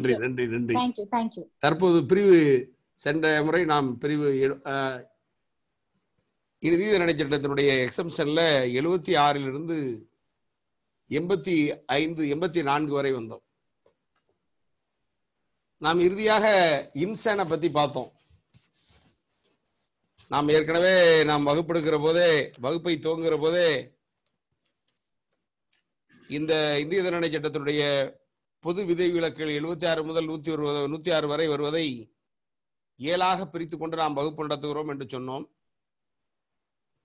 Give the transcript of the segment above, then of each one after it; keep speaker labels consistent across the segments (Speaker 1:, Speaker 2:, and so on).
Speaker 1: நன்றி நன்றி நன்றி தற்போது பிரிவு சென்ற முறை நாம் பிரிவு இறுதி சட்டத்தினுடைய எக்ஸம்ஷன்ல எழுபத்தி ஆறிலிருந்து எண்பத்தி ஐந்து எண்பத்தி நான்கு வரை வந்தோம் நாம் இறுதியாக இம்சனை பத்தி பார்த்தோம் நாம் ஏற்கனவே நாம் வகுப்பெடுக்கிற போதே வகுப்பை துவங்குகிற போதே இந்த இந்திய தண்டனை சட்டத்தினுடைய பொது விதை விலக்குகள் எழுபத்தி ஆறு முதல் நூத்தி ஒரு நூத்தி ஆறு வரை வருவதை ஏழாக பிரித்து கொண்டு நாம் வகுப்பு நடத்துகிறோம் என்று சொன்னோம்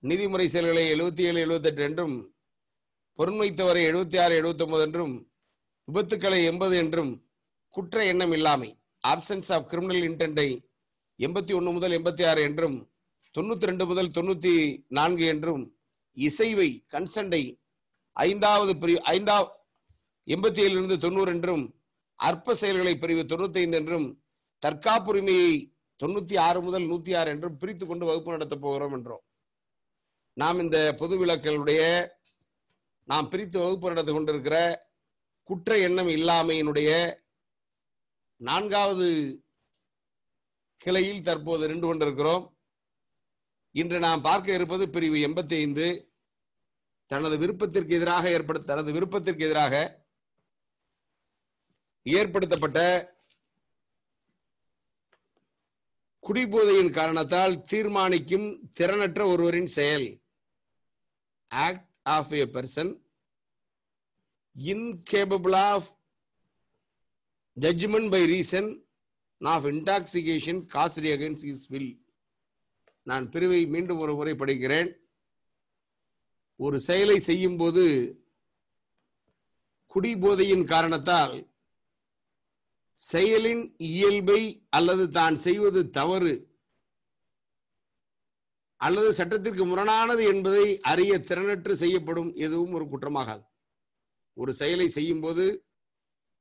Speaker 1: நிதிமுறை செயல்களை எழுபத்தி ஏழு எழுபத்தெட்டு என்றும் பொருண்மைத்தவரை எழுபத்தி ஆறு ஒன்பது என்றும் விபத்துக்களை எண்பது என்றும் குற்ற எண்ணம் இல்லாமை ஆப்சன்ஸ் ஆஃப் கிரிமினல் இன்டென்டை எண்பத்தி ஒன்று முதல் எண்பத்தி ஆறு என்றும் தொண்ணூத்தி ரெண்டு முதல் தொண்ணூத்தி நான்கு என்றும் இசைவை கன்சண்டை ஐந்தாவது பிரி ஐந்தாவது எண்பத்தி இருந்து தொண்ணூறு என்றும் அற்ப செயல்களை பிரிவு தொண்ணூத்தி ஐந்து என்றும் தற்காப்புரிமையை தொண்ணூத்தி ஆறு முதல் நூத்தி ஆறு என்றும் பிரித்து கொண்டு வகுப்பு நடத்த போகிறோம் என்றோம் நாம் இந்த பொது விளக்களுடைய நாம் பிரித்து வகுப்பு நடத்தி கொண்டிருக்கிற குற்ற எண்ணம் இல்லாமையினுடைய நான்காவது கிளையில் தற்போது நின்று கொண்டிருக்கிறோம் இன்று நாம் பார்க்க இருப்பது பிரிவு எண்பத்தி ஐந்து தனது விருப்பத்திற்கு எதிராக ஏற்படுத்த தனது விருப்பத்திற்கு எதிராக ஏற்படுத்தப்பட்ட குடிபோதையின் காரணத்தால் தீர்மானிக்கும் திறனற்ற ஒருவரின் செயல் act of a person of judgment by reason of intoxication caused against his will நான் பிரிவை மீண்டும் ஒரு முறை படிக்கிறேன் ஒரு செயலை செய்யும் போது குடிபோதையின் காரணத்தால் செயலின் இயல்பை அல்லது தான் செய்வது தவறு அல்லது சட்டத்திற்கு முரணானது என்பதை அறிய திறனற்று செய்யப்படும் எதுவும் ஒரு குற்றமாகாது ஒரு செயலை செய்யும் போது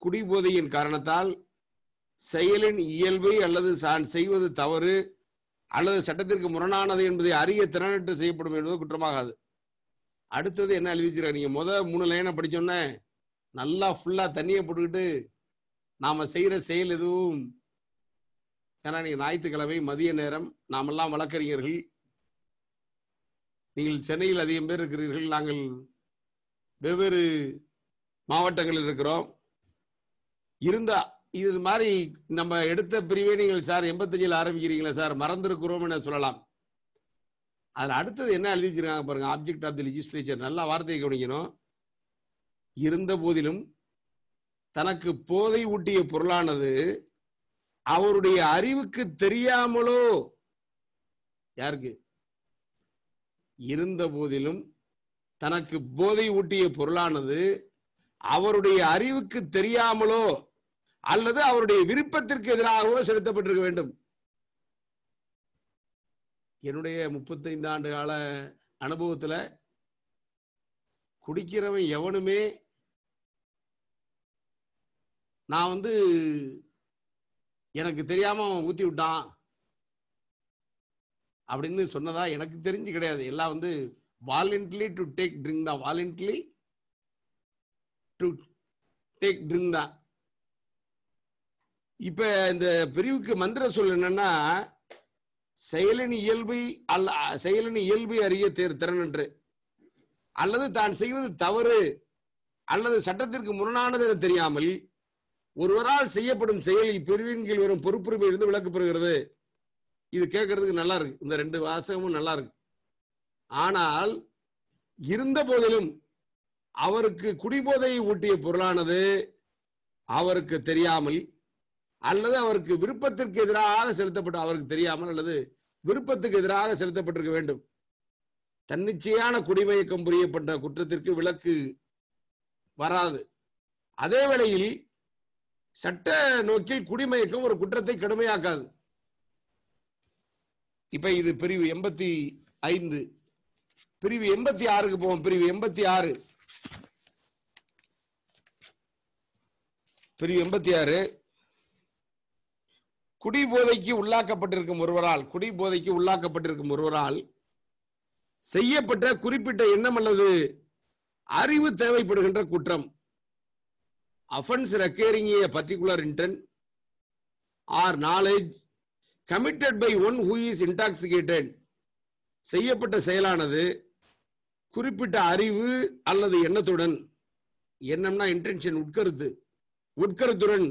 Speaker 1: குடிபோதையின் காரணத்தால் செயலின் இயல்பை அல்லது தான் செய்வது தவறு அல்லது சட்டத்திற்கு முரணானது என்பதை அறிய திறனற்று செய்யப்படும் என்பது குற்றமாகாது அடுத்தது என்ன எழுதிக்கிறார் நீங்கள் முத மூணு லைனை படிச்சோன்னே நல்லா ஃபுல்லாக தண்ணியை போட்டுக்கிட்டு நாம செய்யற செயல் எதுவும் ஏன்னா ஞாயிற்றுக்கிழமை மதிய நேரம் நாமெல்லாம் வழக்கறிஞர்கள் நீங்கள் சென்னையில் அதிகம் பேர் இருக்கிறீர்கள் நாங்கள் வெவ்வேறு மாவட்டங்களில் இருக்கிறோம் இருந்தா இது மாதிரி நம்ம எடுத்த பிரிவே நீங்கள் சார் எண்பத்தஞ்சில் ஆரம்பிக்கிறீங்களா சார் மறந்துருக்கிறோம் என சொல்லலாம் அதில் அடுத்தது என்ன எழுதிச்சிருக்காங்க பாருங்க ஆப்ஜெக்ட் ஆஃப் தி லெஜிஸ்லேச்சர் நல்லா வார்த்தையை கவனிக்கணும் இருந்த போதிலும் தனக்கு போதை ஊட்டிய பொருளானது அவருடைய அறிவுக்கு தெரியாமலோ யாருக்கு இருந்த போதிலும் தனக்கு போதை ஊட்டிய பொருளானது அவருடைய அறிவுக்கு தெரியாமலோ அல்லது அவருடைய விருப்பத்திற்கு எதிராகவோ செலுத்தப்பட்டிருக்க வேண்டும் என்னுடைய முப்பத்தைந்து ஆண்டு கால அனுபவத்துல குடிக்கிறவன் எவனுமே நான் வந்து எனக்கு தெரியாம ஊத்தி விட்டான் அப்படின்னு சொன்னதா எனக்கு தெரிஞ்சு கிடையாது எல்லாம் வந்து வாலண்ட்லி டு டேக் ட்ரிங்க் தான் வாலண்ட்லி டு டேக் ட்ரிங்க் தான் இப்ப இந்த பிரிவுக்கு மந்திர சொல் என்னன்னா செயலின் இயல்பு அல்ல செயலின் இயல்பு அறிய தேர் திறனன்று அல்லது தான் செய்வது தவறு அல்லது சட்டத்திற்கு முரணானது என தெரியாமல் ஒருவரால் செய்யப்படும் செயல் இப்பிரிவின் கீழ் வரும் பொறுப்புரிமை இருந்து விளக்கப்படுகிறது இது கேட்கறதுக்கு நல்லா இருக்கு இந்த ரெண்டு வாசகமும் நல்லா இருக்கு ஆனால் இருந்த போதிலும் அவருக்கு குடிபோதையை ஊட்டிய பொருளானது அவருக்கு தெரியாமல் அல்லது அவருக்கு விருப்பத்திற்கு எதிராக செலுத்தப்பட்ட அவருக்கு தெரியாமல் அல்லது விருப்பத்துக்கு எதிராக செலுத்தப்பட்டிருக்க வேண்டும் தன்னிச்சையான குடிமயக்கம் புரியப்பட்ட குற்றத்திற்கு விளக்கு வராது அதே வேளையில் சட்ட நோக்கில் குடிமயக்கம் ஒரு குற்றத்தை கடுமையாக்காது இப்ப இது பிரிவு எண்பத்தி ஐந்து பிரிவு எண்பத்தி ஆறுக்கு போவோம் பிரிவு எண்பத்தி ஆறு பிரிவு எண்பத்தி ஆறு குடி போதைக்கு உள்ளாக்கப்பட்டிருக்கும் ஒருவரால் குடி போதைக்கு உள்ளாக்கப்பட்டிருக்கும் ஒருவரால் செய்யப்பட்ட குறிப்பிட்ட எண்ணம் அல்லது அறிவு தேவைப்படுகின்ற குற்றம் offence requiring a particular intent or knowledge committed by one who is intoxicated செய்யப்பட்ட செயலானது குறிப்பிட்ட அறிவு அல்லது எண்ணத்துடன் எண்ணம்னா இன்டென்ஷன் உட்கருத்து உட்கருத்துடன்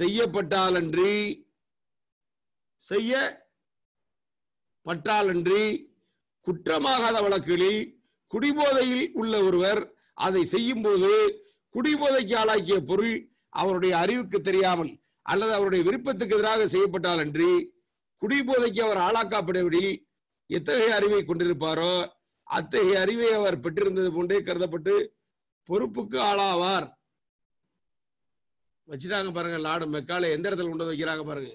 Speaker 1: செய்யப்பட்டாலன்றி செய்ய பட்டாலன்றி குற்றமாகாத வழக்குகளில் குடிபோதையில் உள்ள ஒருவர் அதை செய்யும் போது குடிபோதைக்கு ஆளாக்கிய பொருள் அவருடைய அறிவுக்கு தெரியாமல் அல்லது அவருடைய விருப்பத்துக்கு எதிராக செய்யப்பட்டால் அன்றி குடிபோதைக்கு அவர் ஆளாக்காப்படவிடில் எத்தகைய அறிவை கொண்டிருப்பாரோ அத்தகைய அறிவை அவர் பெற்றிருந்தது போன்றே கருதப்பட்டு பொறுப்புக்கு ஆளாவார் வச்சுட்டாங்க பாருங்க லாடு மெக்கால எந்த இடத்துல கொண்டு வைக்கிறாங்க பாருங்க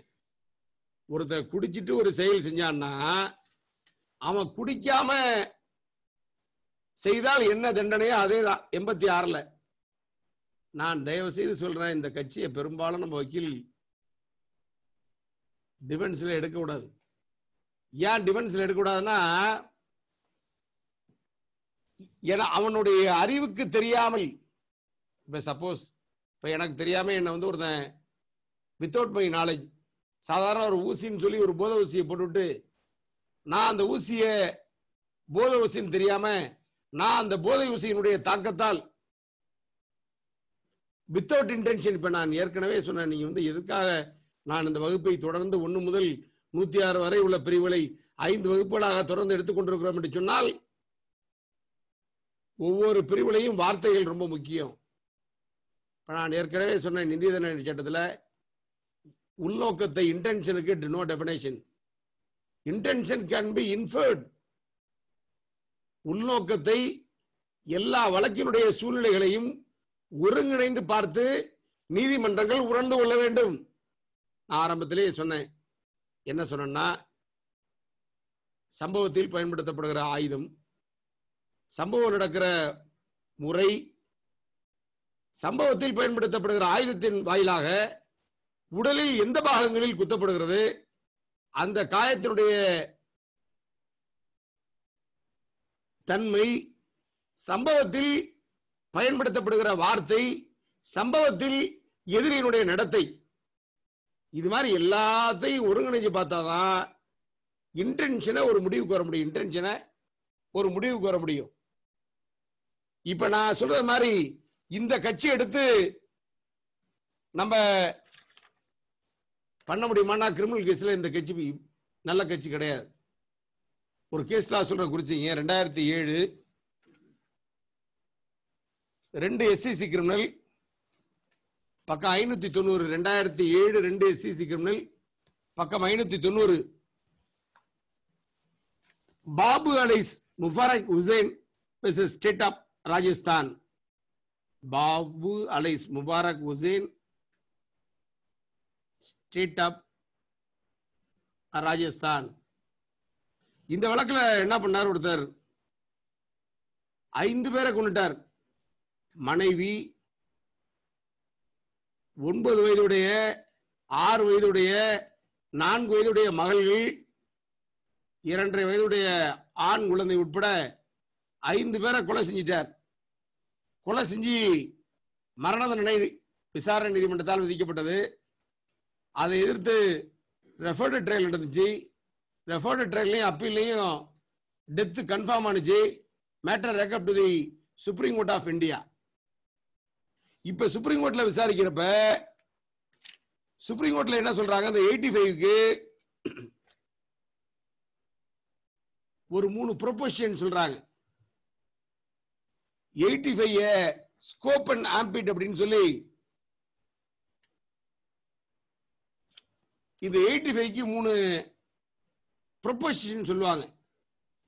Speaker 1: ஒருத்தர் குடிச்சிட்டு ஒரு செயல் செஞ்சான்னா அவன் குடிக்காம செய்தால் என்ன தண்டனையோ அதே தான் எண்பத்தி ஆறுல நான் தயவு செய்து சொல்கிறேன் இந்த கட்சியை பெரும்பாலும் நம்ம வக்கீல் டிஃபென்ஸில் எடுக்கக்கூடாது ஏன் டிஃபென்ஸில் எடுக்கக்கூடாதுன்னா ஏன்னா அவனுடைய அறிவுக்கு தெரியாமல் இப்போ சப்போஸ் இப்போ எனக்கு தெரியாமல் என்னை வந்து ஒருத்தன் வித்தவுட் மை நாலேஜ் சாதாரண ஒரு ஊசின்னு சொல்லி ஒரு போத ஊசியை போட்டுவிட்டு நான் அந்த ஊசியை போத ஊசின்னு தெரியாமல் நான் அந்த போதை ஊசியினுடைய தாக்கத்தால் வித்தவுட் இன்டென்ஷன் இப்போ நான் ஏற்கனவே சொன்னேன் நீங்கள் வந்து எதுக்காக நான் இந்த வகுப்பை தொடர்ந்து ஒன்று முதல் நூற்றி ஆறு வரை உள்ள பிரிவுகளை ஐந்து வகுப்புகளாக தொடர்ந்து எடுத்துக்கொண்டிருக்கிறோம் என்று சொன்னால் ஒவ்வொரு பிரிவுலையும் வார்த்தைகள் ரொம்ப முக்கியம் இப்போ நான் ஏற்கனவே சொன்னேன் நிதி தண்டனை சட்டத்தில் உள்நோக்கத்தை இன்டென்ஷனுக்கு no definition intention can be inferred உள்நோக்கத்தை எல்லா வழக்கினுடைய சூழ்நிலைகளையும் ஒருங்கிணைந்து பார்த்து நீதிமன்றங்கள் உணர்ந்து கொள்ள வேண்டும் நான் ஆரம்பத்திலேயே சொன்னேன் என்ன சொன்னா சம்பவத்தில் பயன்படுத்தப்படுகிற ஆயுதம் சம்பவம் நடக்கிற முறை சம்பவத்தில் பயன்படுத்தப்படுகிற ஆயுதத்தின் வாயிலாக உடலில் எந்த பாகங்களில் குத்தப்படுகிறது அந்த காயத்தினுடைய தன்மை சம்பவத்தில் பயன்படுத்தப்படுகிற வார்த்தை சம்பவத்தில் எதிரியினுடைய நடத்தை இது மாதிரி எல்லாத்தையும் ஒருங்கிணைஞ்சு பார்த்தாதான் இன்டென்ஷனை ஒரு முடிவுக்கு வர முடியும் இன்டென்ஷனை ஒரு முடிவுக்கு வர முடியும் இப்ப நான் சொல்றது மாதிரி இந்த கட்சி எடுத்து நம்ம பண்ண முடியுமா கிரிமினல் கேஸில் இந்த கட்சி நல்ல கட்சி கிடையாது ஒரு கேஸ்லாம் சொல்ற குறிச்சிங்க ரெண்டாயிரத்தி ஏழு ரெண்டு எஸ்சிசி கிரிமினல் e பக்கம் ஐநூத்தி தொண்ணூறு ரெண்டாயிரத்தி ஏழு ரெண்டு எஸ்சிசி கிரிமினல் e பக்கம் ஐநூத்தி தொண்ணூறு Babu alias Mubarak Hussain state of Rajasthan Babu alias Mubarak Hussain state of Rajasthan இந்த வழக்கில் என்ன பண்ணார் ஒருத்தர் ஐந்து பேரை கொண்டுட்டார் மனைவி ஒன்பது வயதுடைய ஆறு வயதுடைய நான்கு வயதுடைய மகள்கள் இரண்டரை வயதுடைய ஆண் குழந்தை உட்பட ஐந்து பேரை கொலை செஞ்சிட்டார் கொலை செஞ்சு மரண தண்டனை விசாரணை நீதிமன்றத்தால் விதிக்கப்பட்டது அதை எதிர்த்து ரெஃபர்டு ட்ரையல் நடந்துச்சு ரெஃபர்டு ட்ரையல்லையும் அப்பீல்லையும் டெத்து கன்ஃபார்ம் ஆனிச்சு matter ரெக்கப் to the Supreme Court of India இப்ப சுப்ரீம் கோர்ட்ல விசாரிக்கிறப்ப சுப்ரீம் கோர்ட்ல என்ன சொல்றாங்க அந்த எயிட்டி ஃபைவ்க்கு ஒரு மூணு ப்ரொபோஷன் சொல்றாங்க eighty five scope and ambit அப்படின்னு சொல்லி இந்த எயிட்டி ஃபைவ்க்கு மூணு ப்ரொபோஷன் சொல்லுவாங்க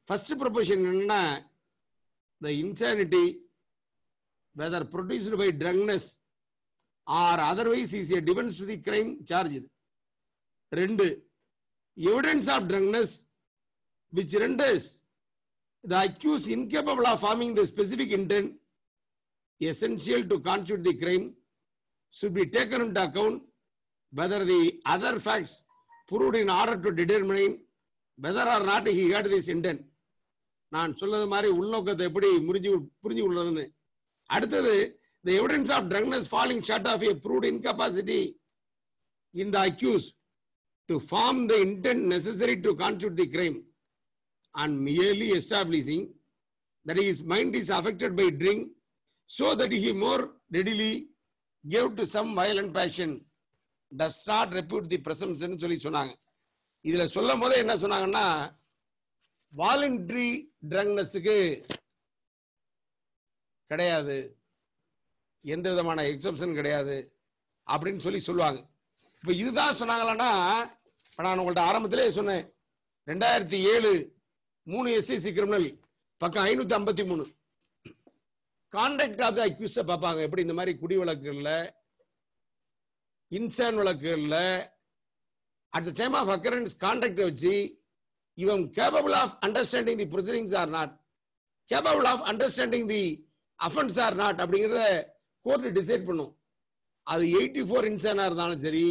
Speaker 1: ஃபர்ஸ்ட் ப்ரொபோஷன் என்னன்னா இந்த insanity whether produced by drunkenness or otherwise is a defense to the crime charged Rendu, evidence of drunkenness which renders the accused incapable of forming the specific intent essential to constitute the crime should be taken into account whether the other facts proved in order to determine whether or not he had this intent நான் சொல்லது மாதிரி உள்நோக்கத்தை எப்படி முறிஞ்சு புரிஞ்சு கொள்றதுன்னு அடுத்தது the evidence of drunkenness falling short of a proved incapacity in the accused to form the intent necessary to constitute the crime and merely establishing that his mind is affected by drink so that he more readily gave to some violent passion does not rebut the presumption சொல்லி சொன்னாங்க இதில் சொல்லும் போதே என்ன சொன்னாங்கன்னா voluntary ட்ரங்னஸுக்கு கிடையாது எந்த விதமான எக்ஸப்ஷன் கிடையாது அப்படின்னு சொல்லி சொல்லுவாங்க இப்போ இதுதான் சொன்னாங்களான்னா இப்போ நான் உங்கள்கிட்ட ஆரம்பத்திலே சொன்னேன் ரெண்டாயிரத்தி ஏழு மூணு எஸ்இசி கிரிமினல் பக்கம் ஐநூற்றி ஐம்பத்தி மூணு கான்டாக்ட் ஆஃப் அக்யூஸ அக்யூஸை பார்ப்பாங்க எப்படி இந்த மாதிரி குடி வழக்குகளில் இன்சான் வழக்குகளில் at the time of occurrence கான்டாக்டை வச்சு இவன் capable of understanding the proceedings or not capable of understanding the offence or not அப்படிங்கிறத கோர்ட்டு டிசைட் பண்ணும் அது எயிட்டி ஃபோர் இன்சானாக இருந்தாலும் சரி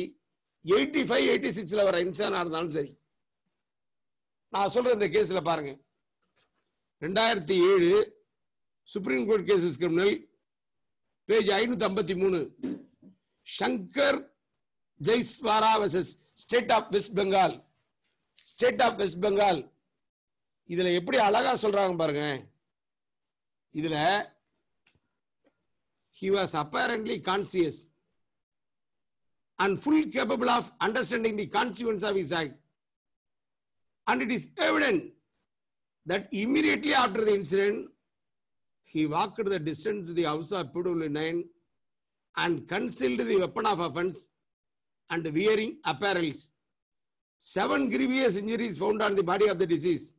Speaker 1: எயிட்டி ஃபைவ் எயிட்டி சிக்ஸில் வர இன்சானாக இருந்தாலும் சரி நான் சொல்கிற இந்த கேஸில் பாருங்க ரெண்டாயிரத்தி ஏழு Supreme Court cases criminal page ஐநூற்றி ஐம்பத்தி மூணு Shankar Jaiswara versus state of West Bengal state of West Bengal இதில் எப்படி அழகாக சொல்கிறாங்க பாருங்க இதில் he was apparently conscious and fully capable of understanding the consequence of his act. And it is evident that immediately after the incident, he walked the distance to the house of 9 and concealed the weapon of offense and wearing apparels. Seven grievous injuries found on the body of the deceased,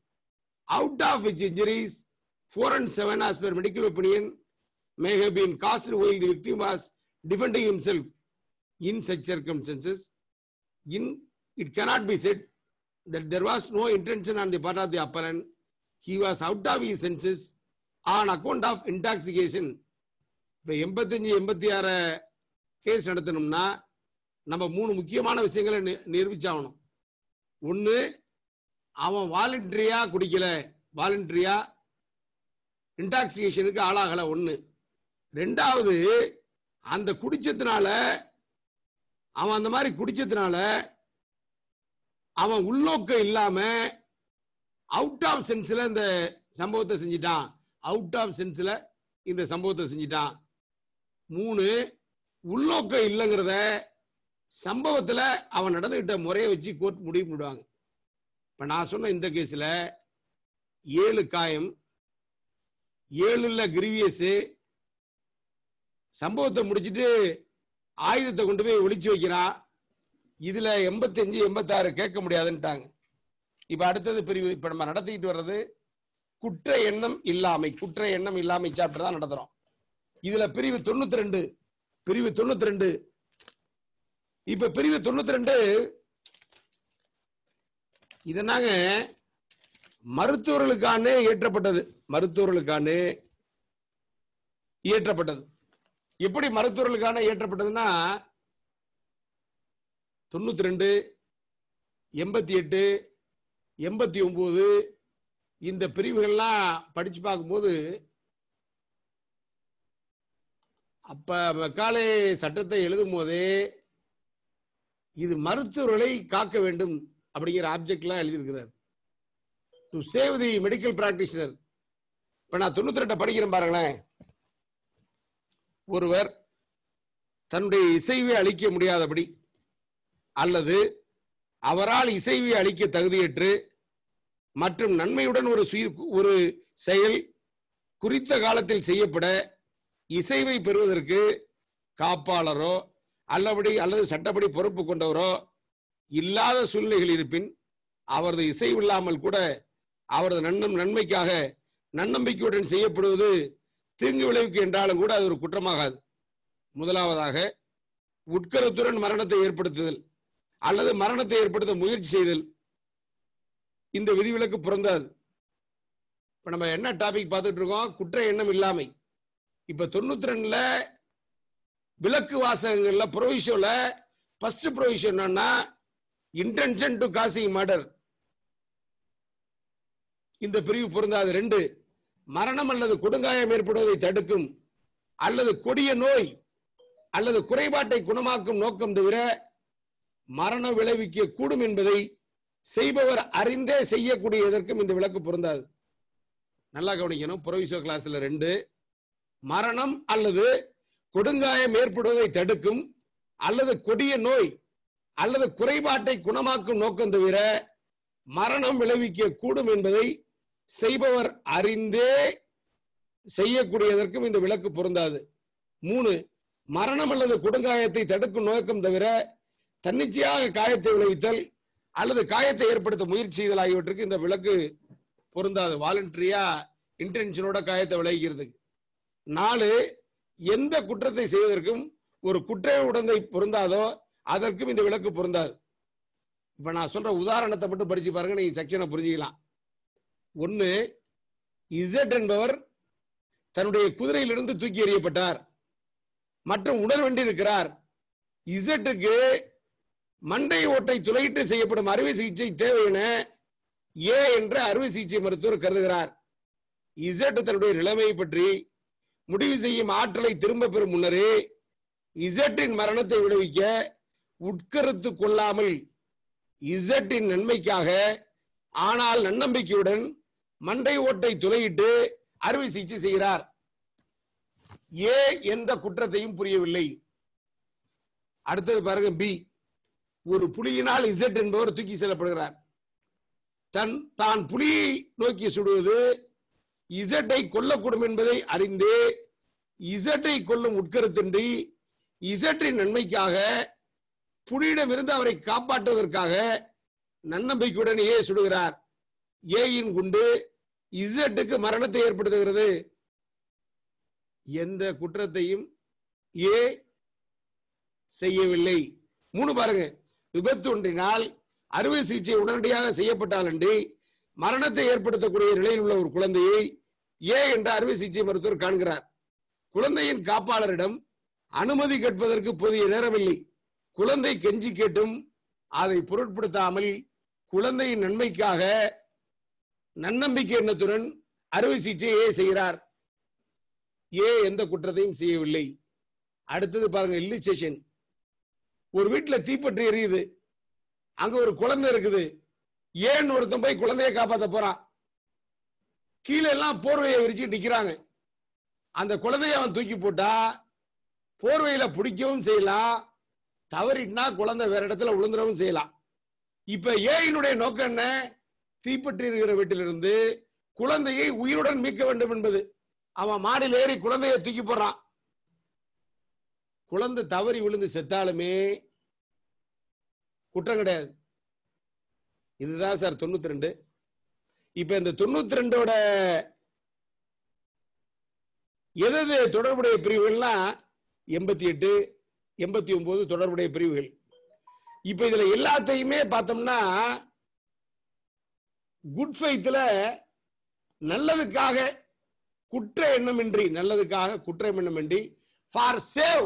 Speaker 1: out of which injuries, four and seven as per medical opinion, may have been caused while the victim was defending himself in such circumstances. In, it cannot be said that there was no intention on the part of the appellant. He was out of his senses on account of intoxication. இப்போ எண்பத்தஞ்சு எண்பத்தி ஆறு case நடத்தணும்னா நம்ம மூணு முக்கியமான விஷயங்களை நிரூபிச்சாகணும் ஒன்று அவன் வாலண்டரியாக குடிக்கலை வாலண்டரியாக இன்டாக்சிகேஷனுக்கு ஆளாகலை ஒன்று ரெண்டாவது அந்த குடிச்சதுனால அவன் அந்த மாதிரி குடிச்சதுனால அவன் உள்நோக்கம் இல்லாம அவுட் ஆஃப் சென்ஸ்ல இந்த சம்பவத்தை செஞ்சிட்டான் அவுட் ஆஃப் சென்ஸ்ல இந்த சம்பவத்தை செஞ்சிட்டான் மூணு உள்நோக்கம் இல்லைங்கிறத சம்பவத்துல அவன் நடந்துகிட்ட முறையை வச்சு கோர்ட் முடிவு பண்ணிடுவாங்க இப்ப நான் சொன்ன இந்த கேஸ்ல ஏழு காயம் ஏழுல கிரீவியஸு சம்பவத்தை முடிச்சுட்டு ஆயுதத்தை கொண்டு போய் ஒழிச்சு வைக்கிறான் இதுல எண்பத்தஞ்சு எண்பத்தாறு கேட்க முடியாதுன்ட்டாங்க இப்ப அடுத்தது பிரிவு இப்ப நம்ம நடத்திக்கிட்டு வர்றது குற்ற எண்ணம் இல்லாமை குற்ற எண்ணம் இல்லாமை சாப்டர் தான் நடத்துறோம் இதுல பிரிவு தொண்ணூத்தி ரெண்டு பிரிவு தொண்ணூத்தி ரெண்டு இப்ப பிரிவு தொண்ணூத்தி ரெண்டு இது நாங்க மருத்துவர்களுக்கானே இயற்றப்பட்டது மருத்துவர்களுக்கானே இயற்றப்பட்டது எப்படி மருத்துவர்களுக்கான இயற்றப்பட்டதுன்னா தொண்ணூத்தி ரெண்டு எண்பத்தி எட்டு எண்பத்தி ஒன்பது இந்த பிரிவுகள்லாம் படிச்சு பார்க்கும்போது அப்ப மெக்காலே சட்டத்தை எழுதும் போதே இது மருத்துவர்களை காக்க வேண்டும் அப்படிங்கிற ஆப்ஜெக்ட்லாம் எழுதியிருக்கிறார் to save the medical practitioner இப்போ நான் தொண்ணூத்தி ரெண்டை படிக்கிறேன் பாருங்களேன் ஒருவர் தன்னுடைய இசைவை அளிக்க முடியாதபடி அல்லது அவரால் இசைவை அளிக்க தகுதியற்று மற்றும் நன்மையுடன் ஒரு ஒரு செயல் குறித்த காலத்தில் செய்யப்பட இசைவை பெறுவதற்கு காப்பாளரோ அல்லபடி அல்லது சட்டப்படி பொறுப்பு கொண்டவரோ இல்லாத சூழ்நிலைகள் இருப்பின் அவரது இசைவில்லாமல் கூட அவரது நன்னும் நன்மைக்காக நன்னம்பிக்கையுடன் செய்யப்படுவது தீங்கு விளைவிக்கு என்றாலும் கூட அது ஒரு குற்றமாகாது முதலாவதாக உட்கருத்துடன் மரணத்தை ஏற்படுத்துதல் அல்லது மரணத்தை ஏற்படுத்த முயற்சி செய்தல் இந்த விதிவிலக்கு பிறந்தாது இப்போ நம்ம என்ன டாபிக் பார்த்துட்டு இருக்கோம் குற்ற எண்ணம் இல்லாமை இப்போ தொண்ணூத்தி ரெண்டுல விளக்கு வாசகங்களில் ப்ரொவிஷன்ல ஃபர்ஸ்ட் ப்ரொவிஷன் என்னன்னா இன்டென்ஷன் டு காசிங் மர்டர் இந்த பிரிவு பொருந்தாது ரெண்டு மரணம் அல்லது கொடுங்காயம் ஏற்படுவதை தடுக்கும் அல்லது கொடிய நோய் அல்லது குறைபாட்டை குணமாக்கும் நோக்கம் தவிர மரணம் விளைவிக்க கூடும் என்பதை செய்பவர் அறிந்தே செய்யக்கூடியதற்கும் இந்த விளக்கு பொருந்தாது நல்லா கவனிக்கணும் புரோவிசோ கிளாஸ்ல ரெண்டு மரணம் அல்லது கொடுங்காயம் ஏற்படுவதை தடுக்கும் அல்லது கொடிய நோய் அல்லது குறைபாட்டை குணமாக்கும் நோக்கம் தவிர மரணம் விளைவிக்க கூடும் என்பதை செய்பவர் அறிந்தே செய்யக்கூடியதற்கும் இந்த விளக்கு பொருந்தாது மூணு மரணம் அல்லது கொடுங்காயத்தை தடுக்கும் நோக்கம் தவிர தன்னிச்சையாக காயத்தை விளைவித்தல் அல்லது காயத்தை ஏற்படுத்த முயற்சி செய்தல் ஆகியவற்றுக்கு இந்த விளக்கு பொருந்தாது வாலண்டரியா இன்டென்ஷனோட காயத்தை விளைவிக்கிறதுக்கு நாலு எந்த குற்றத்தை செய்வதற்கும் ஒரு குற்ற உடந்தை பொருந்தாதோ அதற்கும் இந்த விளக்கு பொருந்தாது இப்ப நான் சொல்ற உதாரணத்தை மட்டும் படிச்சு பாருங்க நீங்க செக்ஷனை புரிஞ்சுக்கலாம் ஒன்று இசட் என்பவர் தன்னுடைய குதிரையிலிருந்து தூக்கி எறியப்பட்டார் மற்றும் உடல் வண்டி இருக்கிறார் இசட்டுக்கு மண்டை ஓட்டை துளையிட்டு செய்யப்படும் அறுவை சிகிச்சை தேவை என ஏ என்ற அறுவை சிகிச்சை மருத்துவர் கருதுகிறார் இசட் தன்னுடைய நிலைமையை பற்றி முடிவு செய்யும் ஆற்றலை திரும்ப பெறும் முன்னரே இசட்டின் மரணத்தை விளைவிக்க உட்கருத்து கொள்ளாமல் இசட்டின் நன்மைக்காக ஆனால் நன்னம்பிக்கையுடன் மண்டை ஓட்டை துளையிட்டு அறுவை சிகிச்சை செய்கிறார் ஏ எந்த குற்றத்தையும் புரியவில்லை அடுத்தது பாருங்க பி ஒரு புலியினால் இசட் என்பவர் தூக்கி செல்லப்படுகிறார் தன் தான் புலியை நோக்கி சுடுவது இசட்டை கொல்லக்கூடும் என்பதை அறிந்து இசட்டை கொல்லும் உட்கருத்தின்றி இசட்டின் நன்மைக்காக புலியிடமிருந்து அவரை காப்பாற்றுவதற்காக நன்னம்பிக்கையுடனேயே சுடுகிறார் ஏயின் குண்டு இசட்டுக்கு மரணத்தை ஏற்படுத்துகிறது எந்த குற்றத்தையும் ஏ செய்யவில்லை மூணு பாருங்க விபத்து ஒன்றினால் அறுவை சிகிச்சை உடனடியாக செய்யப்பட்டாலன்றி மரணத்தை ஏற்படுத்தக்கூடிய நிலையில் உள்ள ஒரு குழந்தையை ஏ என்ற அறுவை சிகிச்சை மருத்துவர் காண்கிறார் குழந்தையின் காப்பாளரிடம் அனுமதி கேட்பதற்கு போதிய நேரமில்லை குழந்தை கெஞ்சி கேட்டும் அதை பொருட்படுத்தாமல் குழந்தையின் நன்மைக்காக நன்னம்பிக்கை எண்ணத்துடன் அறுவை சிகிச்சையை செய்கிறார் ஏ எந்த குற்றத்தையும் செய்யவில்லை அடுத்தது பாருங்க இல்லிசேஷன் ஒரு வீட்டில் தீப்பற்றி எரியுது அங்க ஒரு குழந்தை இருக்குது ஏன் ஒருத்தன் போய் குழந்தைய காப்பாற்ற போறான் கீழே எல்லாம் போர்வையை விரிச்சு நிக்கிறாங்க அந்த குழந்தைய அவன் தூக்கி போட்டா போர்வையில பிடிக்கவும் செய்யலாம் தவறிட்டுனா குழந்தை வேற இடத்துல விழுந்துடவும் செய்யலாம் இப்ப ஏயினுடைய நோக்கம் என்ன தீப்பற்றி இருக்கிற வீட்டிலிருந்து குழந்தையை உயிருடன் மீட்க வேண்டும் என்பது அவன் மாடியில் ஏறி குழந்தையை தூக்கி போடுறான் குழந்தை தவறி விழுந்து செத்தாலுமே குற்றம் கிடையாது இதுதான் சார் தொண்ணூத்தி ரெண்டு இப்ப இந்த தொண்ணூத்தி ரெண்டோட எது தொடர்புடைய பிரிவுகள்னா எண்பத்தி எட்டு எண்பத்தி ஒன்பது தொடர்புடைய பிரிவுகள் இப்ப இதுல எல்லாத்தையுமே பார்த்தோம்னா குட் ஃபைத்தில் நல்லதுக்காக குற்ற எண்ணமின்றி நல்லதுக்காக குற்ற எண்ணமின்றி ஃபார் சேவ்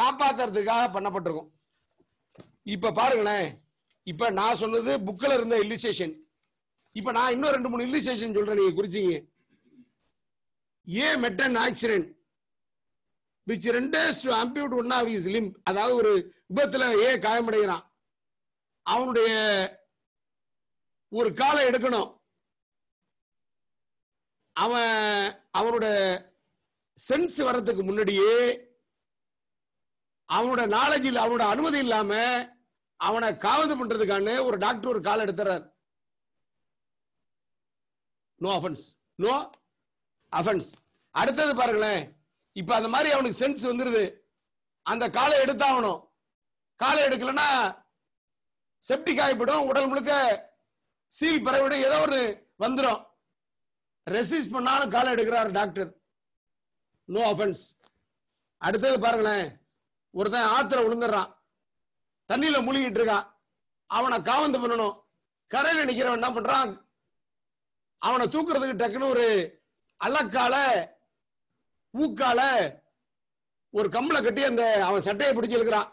Speaker 1: காப்பாத்துறதுக்காக பண்ணப்பட்டிருக்கும் இப்ப பாருங்களேன் இப்ப நான் சொன்னது புக்கில் இருந்த இல்லிஸ்டேஷன் இப்ப நான் இன்னும் ரெண்டு மூணு இல்லிஸ்டேஷன் சொல்றேன் நீங்க குறிச்சிங்க a met an accident which rendered amputate one of his limb அதாவது ஒரு விபத்துல ஏ காயமடைகிறான் அவனுடைய ஒரு காலை எடுக்கணும் அவன் அவனோட சென்ஸ் வர்றதுக்கு முன்னாடியே அவனோட நாலேஜ் இல்லை அவனோட அனுமதி இல்லாம அவனை காவது பண்றதுக்கான ஒரு டாக்டர் ஒரு கால் எடுத்துறாரு நோ அஃபன்ஸ் நோ அஃபன்ஸ் அடுத்தது பாருங்களேன் இப்ப அந்த மாதிரி அவனுக்கு சென்ஸ் வந்துருது அந்த காலை எடுத்தாகணும் காலை எடுக்கலன்னா செப்டிக் ஆகிவிடும் உடல் முழுக்க சீல் பறவையோட ஏதோ ஒரு வந்துடும் ரெசிஸ்ட் பண்ணாலும் கால எடுக்கிறார் டாக்டர் நோ அஃபென்ஸ் அடுத்தது பாருங்களேன் ஒருத்தன் ஆத்துல விழுந்துடுறான் தண்ணியில மூழ்கிட்டு இருக்கான் அவனை காவந்து பண்ணணும் கரையில நிக்கிறவன் என்ன பண்றான் அவனை தூக்குறதுக்கு டக்குன்னு ஒரு அலக்கால ஊக்கால ஒரு கம்பளை கட்டி அந்த அவன் சட்டையை பிடிச்சி இழுக்கிறான்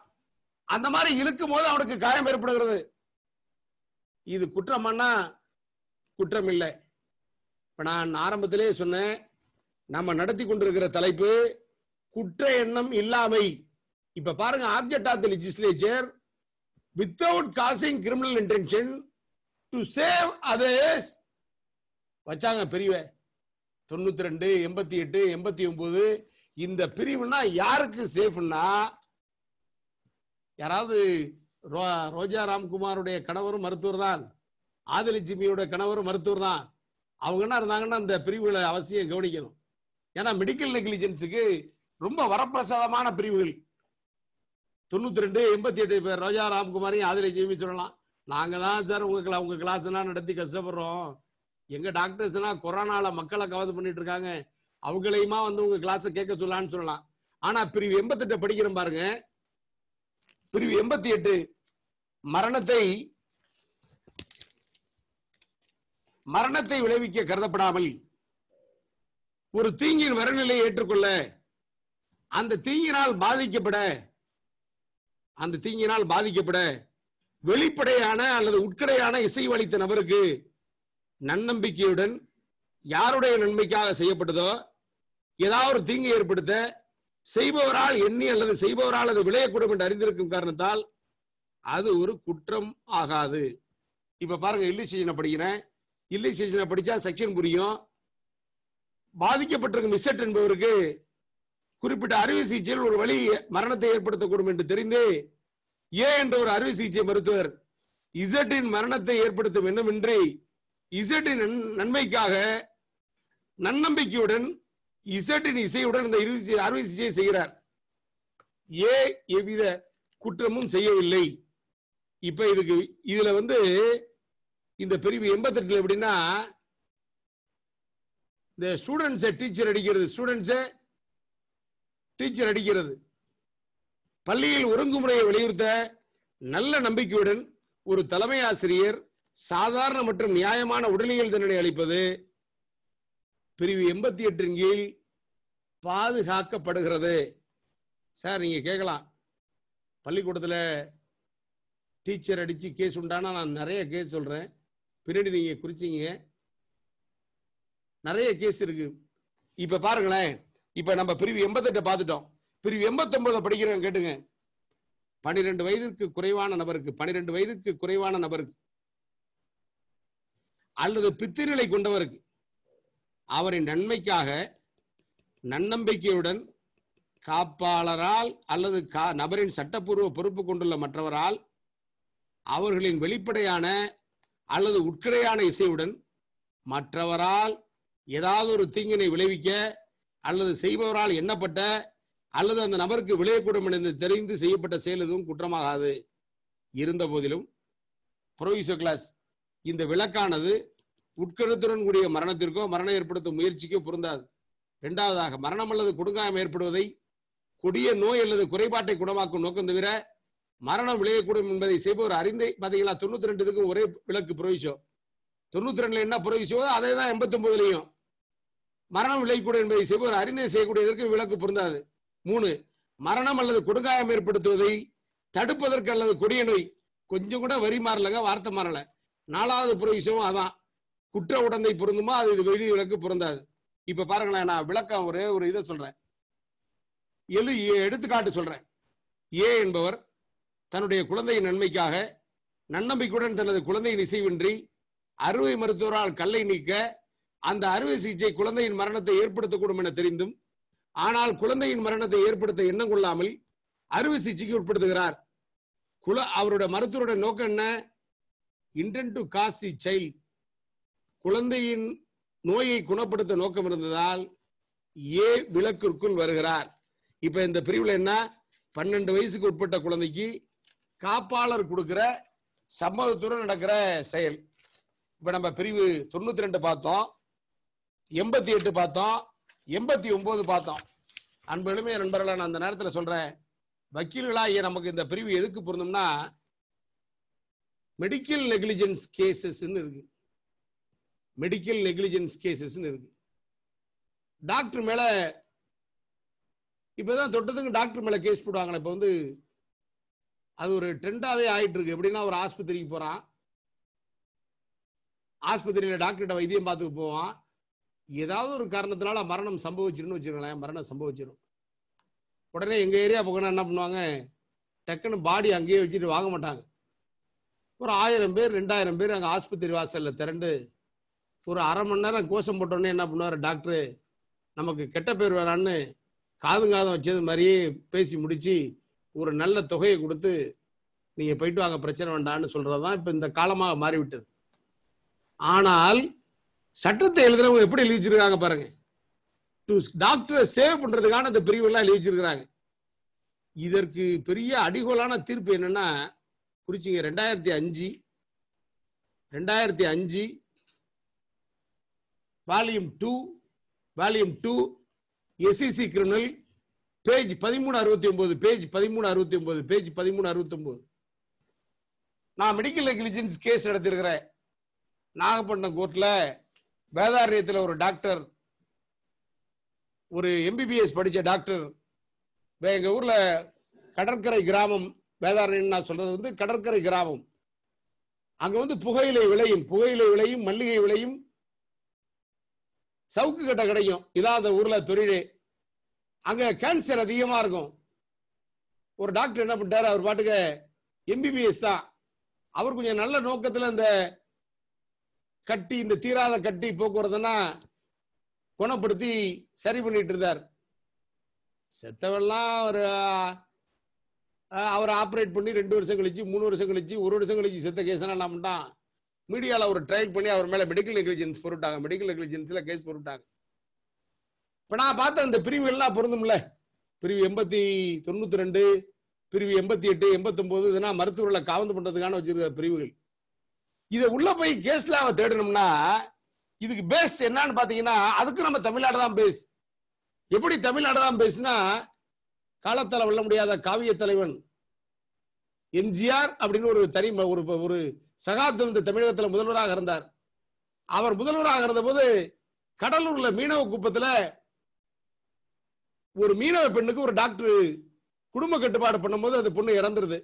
Speaker 1: அந்த மாதிரி இழுக்கும் போது அவனுக்கு காயம் ஏற்படுகிறது இது குற்றமானா குற்றம் இல்லை இப்போ நான் ஆரம்பத்திலே சொன்னேன் நம்ம நடத்தி கொண்டிருக்கிற தலைப்பு குற்ற எண்ணம் இல்லாமை இப்ப பாருங்க object of the legislature without causing criminal intention to save others வச்சாங்க பிரிவ தொண்ணூத்தி ரெண்டு எண்பத்தி எட்டு எண்பத்தி ஒன்பது இந்த பிரிவுனா யாருக்கு சேஃப்னா யாராவது ரோஜா ராம்குமாருடைய கணவரும் மருத்துவர் தான் ஆதிலட்சுமியோட கணவரும் மருத்துவர் தான் அவங்க என்ன இருந்தாங்கன்னா அந்த பிரிவுகளை அவசியம் கவனிக்கணும் ஏன்னா மெடிக்கல் நெக்லிஜென்ஸுக்கு ரொம்ப வரப்பிரசாதமான பிரிவுகள் தொண்ணூத்தி ரெண்டு எண்பத்தி எட்டு பேர் ரோஜா ராம்குமாரையும் ஆதிலட்சுமி சொல்லலாம் நாங்கள் தான் சார் உங்க கிளாஸ் எல்லாம் நடத்தி கஷ்டப்படுறோம் எங்கள் எல்லாம் கொரோனாவில் மக்களை கவனம் பண்ணிட்டு இருக்காங்க அவங்களையுமா வந்து உங்கள் கிளாஸை கேட்க சொல்லலான்னு சொல்லலாம் ஆனால் பிரிவு எண்பத்தெட்டை படிக்கிறேன் பாருங்கள் பிரிவு எண்பத்தி எட்டு மரணத்தை மரணத்தை விளைவிக்க கருதப்படாமல் ஒரு தீங்கின் வரநிலையை ஏற்றுக்கொள்ள அந்த தீங்கினால் பாதிக்கப்பட அந்த தீங்கினால் பாதிக்கப்பட வெளிப்படையான அல்லது உட்கடையான இசை வளித்த நபருக்கு நன்னம்பிக்கையுடன் யாருடைய நன்மைக்காக செய்யப்பட்டதோ ஏதாவது தீங்கு ஏற்படுத்த செய்பவரால் எண்ணி அல்லது செய்பவரால் அது விளையக்கூடும் என்று அறிந்திருக்கும் காரணத்தால் அது ஒரு குற்றம் ஆகாது இப்ப பாருங்க இல்லிசேஷனை படிக்கிறேன் இல்லிசேஷனை படிச்சா செக்ஷன் புரியும் பாதிக்கப்பட்டிருக்கும் மிஸ்ஸட் என்பவருக்கு குறிப்பிட்ட அறுவை சிகிச்சையில் ஒரு வழி மரணத்தை ஏற்படுத்தக்கூடும் என்று தெரிந்து ஏ என்ற ஒரு அறுவை சிகிச்சை மருத்துவர் இசட்டின் மரணத்தை ஏற்படுத்தும் என்னுமின்றி இசட்டின் நன்மைக்காக நன்னம்பிக்கையுடன் இசட்டின் இசையுடன் இந்த இறுதி அறுவை சிகிச்சை செய்கிறார் ஏ எவ்வித குற்றமும் செய்யவில்லை இப்ப இதுக்கு இதுல வந்து இந்த பிரிவு எண்பத்தி எட்டுல எப்படின்னா இந்த ஸ்டூடெண்ட்ஸை டீச்சர் அடிக்கிறது ஸ்டூடெண்ட்ஸை டீச்சர் அடிக்கிறது பள்ளியில் ஒருங்குமுறையை வலியுறுத்த நல்ல நம்பிக்கையுடன் ஒரு தலைமை ஆசிரியர் சாதாரண மற்றும் நியாயமான உடலியல் தண்டனை அளிப்பது பிரிவு எண்பத்தி எட்டின் கீழ் பாதுகாக்கப்படுகிறது சார் நீங்கள் கேட்கலாம் பள்ளிக்கூடத்தில் டீச்சர் அடித்து கேஸ் உண்டானா நான் நிறைய கேஸ் சொல்கிறேன் பின்னாடி நீங்கள் குறிச்சிங்க நிறைய கேஸ் இருக்கு இப்போ பாருங்களேன் இப்போ நம்ம பிரிவு எண்பத்தெட்டை பார்த்துட்டோம் பிரிவு எண்பத்தொம்பதை படிக்கிறவங்க கேட்டுங்க பன்னிரெண்டு வயதுக்கு குறைவான நபருக்கு பன்னிரெண்டு வயதுக்கு குறைவான நபருக்கு அல்லது பித்திரிலை கொண்டவருக்கு அவரின் நன்மைக்காக நன்னம்பிக்கையுடன் காப்பாளரால் அல்லது கா நபரின் சட்டப்பூர்வ பொறுப்பு கொண்டுள்ள மற்றவரால் அவர்களின் வெளிப்படையான அல்லது உட்கடையான இசையுடன் மற்றவரால் ஏதாவது ஒரு தீங்கினை விளைவிக்க அல்லது செய்பவரால் எண்ணப்பட்ட அல்லது அந்த நபருக்கு விளையக்கூடும் என்று தெரிந்து செய்யப்பட்ட செயல் எதுவும் குற்றமாகாது இருந்த போதிலும் ப்ரொவிசோ கிளாஸ் இந்த விளக்கானது உட்கருத்துடன் கூடிய மரணத்திற்கோ மரணம் ஏற்படுத்தும் முயற்சிக்கோ பொருந்தாது இரண்டாவதாக மரணம் அல்லது குடுங்காயம் ஏற்படுவதை கொடிய நோய் அல்லது குறைபாட்டை குணமாக்கும் நோக்கம் தவிர மரணம் விளையக்கூடும் என்பதை செய்பவர் அறிந்த பாத்தீங்களா தொண்ணூத்தி ரெண்டுக்கும் ஒரே விளக்கு புரோவிச்சோ தொண்ணூத்தி ரெண்டுல என்ன புரோவிச்சோ அதே தான் எண்பத்தி ஒன்பதுலையும் மரணம் விளையக்கூடும் என்பதை செய்பவர் அறிந்து செய்யக்கூடியதற்கு விளக்கு பொருந்தாது மூணு மரணம் அல்லது குடுங்காயம் ஏற்படுத்துவதை தடுப்பதற்கு அல்லது கொடிய நோய் கொஞ்சம் கூட வரி மாறலங்க வார்த்தை மாறல நாலாவது புரோவிசமும் அதான் குற்ற உடந்தை பொருந்துமா அது இது வெளி விளக்கு பொருந்தாது இப்ப பாருங்களேன் நான் விளக்கம் ஒரே ஒரு இதை சொல்றேன் எழு எடுத்துக்காட்டு சொல்றேன் ஏ என்பவர் தன்னுடைய குழந்தையின் நன்மைக்காக நன்னம்பிக்கையுடன் தனது குழந்தையின் இசைவின்றி அறுவை மருத்துவரால் கல்லை நீக்க அந்த அறுவை சிகிச்சை குழந்தையின் மரணத்தை ஏற்படுத்தக்கூடும் என தெரிந்தும் ஆனால் குழந்தையின் மரணத்தை ஏற்படுத்த எண்ணம் கொள்ளாமல் அறுவை சிகிச்சைக்கு உட்படுத்துகிறார் குல அவருடைய மருத்துவரோட நோக்கம் என்ன intent to cause the child குழந்தையின் நோயை குணப்படுத்த நோக்கம் இருந்ததால் ஏ விளக்கிற்குள் வருகிறார் இப்ப இந்த பிரிவுல என்ன பன்னெண்டு வயசுக்கு உட்பட்ட குழந்தைக்கு காப்பாளர் கொடுக்கிற சம்மதத்துடன் நடக்கிற செயல் இப்ப நம்ம பிரிவு தொண்ணூத்தி ரெண்டு பார்த்தோம் எண்பத்தி எட்டு பார்த்தோம் எண்பத்தி ஒன்பது பார்த்தோம் அன்பு எளிமைய நண்பர்களை நான் அந்த நேரத்தில் சொல்றேன் வக்கீல்களாக நமக்கு இந்த பிரிவு எதுக்கு பொருந்தோம்னா மெடிக்கல் நெக்லிஜென்ஸ் கேசஸ்ன்னு இருக்கு மெடிக்கல் நெக்லிஜென்ஸ் கேசஸ்ன்னு இருக்கு டாக்டர் மேலே இப்போ தான் தொட்டதுக்கு டாக்டர் மேலே கேஸ் போடுவாங்களே இப்போ வந்து அது ஒரு ட்ரெண்டாவே ஆயிட்டு இருக்கு எப்படின்னா ஒரு ஆஸ்பத்திரிக்கு போகிறான் ஆஸ்பத்திரியில் டாக்டர்கிட்ட வைத்தியம் பார்த்துக்க போவான் ஏதாவது ஒரு காரணத்தினால மரணம் சம்பவிச்சிருன்னு வச்சுக்கோங்களேன் மரணம் சம்பவிச்சிடும் உடனே எங்கள் ஏரியா போகணும் என்ன பண்ணுவாங்க டக்குன்னு பாடி அங்கேயே வச்சுட்டு வாங்க மாட்டாங்க ஒரு ஆயிரம் பேர் ரெண்டாயிரம் பேர் அங்கே ஆஸ்பத்திரி வாசலில் திரண்டு ஒரு அரை மணி நேரம் கோஷம் போட்டோன்னே என்ன பண்ணுவார் டாக்டரு நமக்கு கெட்ட பேர் வேணான்னு காதுங்காதம் காதம் வச்சது மாதிரியே பேசி முடித்து ஒரு நல்ல தொகையை கொடுத்து நீங்கள் போயிட்டு வாங்க பிரச்சனை வேண்டான்னு சொல்கிறது தான் இப்போ இந்த காலமாக மாறிவிட்டது ஆனால் சட்டத்தை எழுதுறவங்க எப்படி எழுதி வச்சிருக்காங்க பாருங்க டு டாக்டரை சேவ் பண்ணுறதுக்கான இந்த பிரிவுலாம் எழுதி வச்சிருக்கிறாங்க இதற்கு பெரிய அடிகோலான தீர்ப்பு என்னென்னா குறிச்சிங்க ரெண்டாயிரத்தி அஞ்சு ரெண்டாயிரத்தி அஞ்சு volume two volume two SEC criminal page பதிமூணு அறுபத்தி ஒன்பது பேஜ் பதிமூணு அறுபத்தி ஒன்பது பேஜ் பதிமூணு அறுபத்தி ஒன்பது நான் மெடிக்கல் நெக்லிஜென்ஸ் கேஸ் எடுத்திருக்கிறேன் நாகப்பட்டினம் கோர்ட்டில் வேதாரியத்தில் ஒரு டாக்டர் ஒரு எம்பிபிஎஸ் படித்த டாக்டர் எங்கள் ஊரில் கடற்கரை கிராமம் வேதாரண்யம் நான் சொல்கிறது வந்து கடற்கரை கிராமம் அங்கே வந்து புகையிலை விளையும் புகையிலை விளையும் மல்லிகை விளையும் சவுக்கு கட்ட கிடைக்கும் இல்லாத ஊர்ல தொழிலே அங்க கேன்சர் அதிகமா இருக்கும் ஒரு டாக்டர் என்ன பண்ணிட்டார் அவர் பாட்டுக்கு எம்பிபிஎஸ் தான் அவர் கொஞ்சம் நல்ல நோக்கத்துல இந்த கட்டி இந்த தீராத கட்டி போக்குவரத்துனா குணப்படுத்தி சரி பண்ணிட்டு இருந்தார் செத்தவெல்லாம் ஒரு அவரை ஆப்ரேட் பண்ணி ரெண்டு வருஷம் கழிச்சு மூணு வருஷம் கழிச்சு ஒரு வருஷம் கழிச்சு செத்த கேஸ்னா என்ன பண்ணிட்டான் மீடியாவில் அவர் ட்ரை பண்ணி அவர் மேலே மெடிக்கல் நெக்லிஜென்ஸ் பொருட்டாங்க மெடிக்கல் நெக்லிஜென்ஸில் கேஸ் பொருட்டாங்க இப்போ நான் பார்த்த அந்த பிரிவுகள்லாம் பொருந்தும்ல பிரிவு எண்பத்தி தொண்ணூற்றி ரெண்டு பிரிவு எண்பத்தி எட்டு எண்பத்தொம்போது இதெல்லாம் மருத்துவர்களை காவந்து பண்ணுறதுக்கான வச்சிருக்கிற பிரிவுகள் இதை உள்ள போய் கேஸ்ல அவன் தேடணும்னா இதுக்கு பேஸ் என்னன்னு பார்த்தீங்கன்னா அதுக்கு நம்ம தமிழ்நாடு தான் பேஸ் எப்படி தமிழ்நாடு தான் பேசுனா காலத்தால் வெல்ல முடியாத காவிய தலைவன் எம்ஜிஆர் அப்படின்னு ஒரு தனி ஒரு ஒரு சகாப்தம் இந்த தமிழகத்தில் முதல்வராக இருந்தார் அவர் முதல்வராக இருந்தபோது கடலூர்ல மீனவ குப்பத்துல ஒரு மீனவ பெண்ணுக்கு ஒரு டாக்டர் குடும்ப கட்டுப்பாடு பண்ணும்போது அந்த பொண்ணு இறந்துருது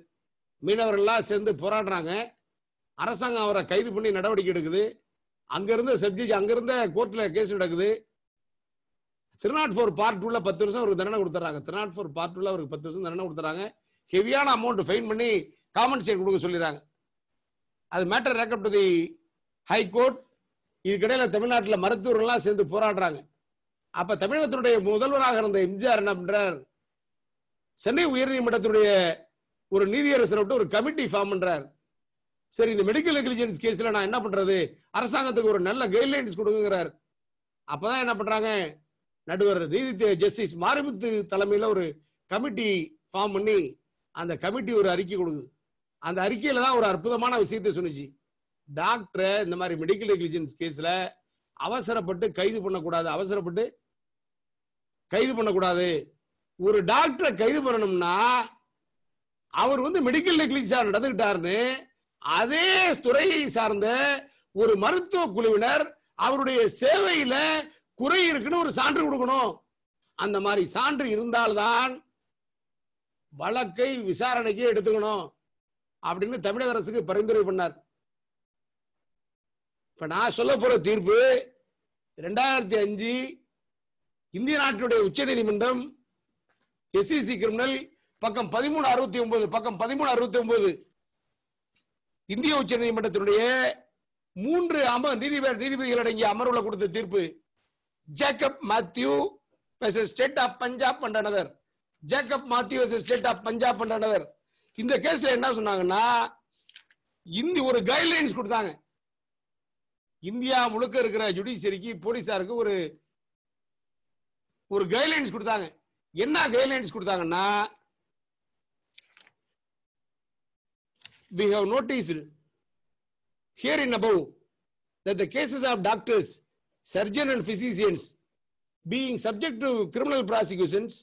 Speaker 1: மீனவர்கள்லாம் சேர்ந்து போராடுறாங்க அரசாங்கம் அவரை கைது பண்ணி நடவடிக்கை எடுக்குது இருந்த சப்ஜெக்ட் இருந்த கோர்ட்ல கேஸ் நடக்குது திருநாட் ஃபோர் பார்ட் டூல பத்து வருஷம் அவருக்கு தண்டனை கொடுத்துறாங்க திருநாட் ஃபோர் பார்ட் டூல அவருக்கு பத்து வருஷம் தண்டனை கொடுத்துறாங்க ஹெவியான அமௌண்ட் ஃபைன் பண்ணி சேர் கொடுக்க சொல்லிடுறாங்க அது matter ரேக்கப் to the High Court இதுக்கிடையில் தமிழ்நாட்டில் மருத்துவர்கள்லாம் சேர்ந்து போராடுறாங்க அப்போ தமிழகத்தினுடைய முதல்வராக இருந்த எம்ஜிஆர் என்ன பண்ணுறார் சென்னை உயர்நீதிமன்றத்தினுடைய ஒரு நீதியரசரை விட்டு ஒரு கமிட்டி ஃபார்ம் பண்ணுறார் சரி இந்த மெடிக்கல் நெக்லிஜென்ஸ் கேஸில் நான் என்ன பண்ணுறது அரசாங்கத்துக்கு ஒரு நல்ல கைட்லைன்ஸ் கொடுக்குறார் அப்போ என்ன பண்ணுறாங்க நடுவர் நீதி ஜஸ்டிஸ் மாரிமுத்து தலைமையில் ஒரு கமிட்டி ஃபார்ம் பண்ணி அந்த கமிட்டி ஒரு அறிக்கை கொடுக்குது அந்த அறிக்கையில தான் ஒரு அற்புதமான விஷயத்தை சொன்னிச்சு டாக்டர் இந்த மாதிரி மெடிக்கல் நெக்லிஜென்ஸ் கேஸில் அவசரப்பட்டு கைது பண்ணக்கூடாது அவசரப்பட்டு கைது பண்ணக்கூடாது ஒரு டாக்டரை கைது பண்ணணும்னா அவர் வந்து மெடிக்கல் நெக்லிஜா நடந்துக்கிட்டாருன்னு அதே துறையை சார்ந்த ஒரு மருத்துவ குழுவினர் அவருடைய சேவையில குறை இருக்குன்னு ஒரு சான்று கொடுக்கணும் அந்த மாதிரி சான்று இருந்தால்தான் வழக்கை விசாரணைக்கு எடுத்துக்கணும் அப்படின்னு தமிழக அரசுக்கு பரிந்துரை பண்ணார் இப்ப நான் சொல்ல போற தீர்ப்பு ரெண்டாயிரத்தி அஞ்சு இந்திய நாட்டினுடைய உச்ச நீதிமன்றம் எஸ்இசி கிரிமினல் பக்கம் பதிமூணு அறுபத்தி ஒன்பது பக்கம் பதிமூணு அறுபத்தி ஒன்பது இந்திய உச்ச நீதிமன்றத்தினுடைய மூன்று அமர் நீதிபதி நீதிபதிகள் அடங்கிய அமர்வுல கொடுத்த தீர்ப்பு ஜேக்கப் மேத்யூ ஸ்டேட் ஆஃப் பஞ்சாப் பண்ற நகர் ஜேக்கப் மாத்யூ ஸ்டேட் ஆஃப் பஞ்சாப் பண்ற நகர் இந்த கேஸ்ல என்ன சொன்னாங்கன்னா இந்தி ஒரு கைட்லைன்ஸ் கொடுத்தாங்க இந்தியா முழுக்க இருக்கிற ஜுடிஷியரிக்கு போலீஸாருக்கு ஒரு ஒரு கைட்லைன்ஸ் கொடுத்தாங்க என்ன கைட்லைன்ஸ் கொடுத்தாங்கன்னா we have noticed here in above that the cases of doctors, surgeon and physicians being subject to criminal prosecutions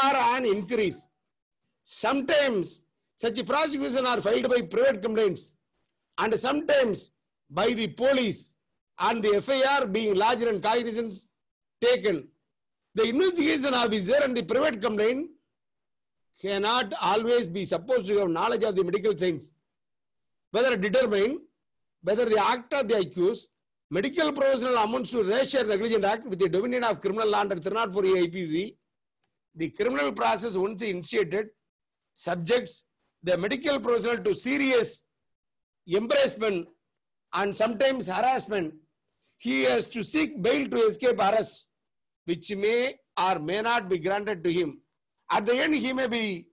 Speaker 1: are on increase. Sometimes such prosecutions are filed by private complaints and sometimes by the police and the FIR being larger and cognizance taken. The investigation officer and the private complaint cannot always be supposed to have knowledge of the medical science. Whether determine whether the act of the accused medical professional amounts to rash or negligent act with the dominion of criminal law under 304 AIPC, the criminal process once initiated subjects the medical professional to serious embarrassment and sometimes harassment, he has to seek bail to escape arrest, which may or may not be granted to him. At the end, he may be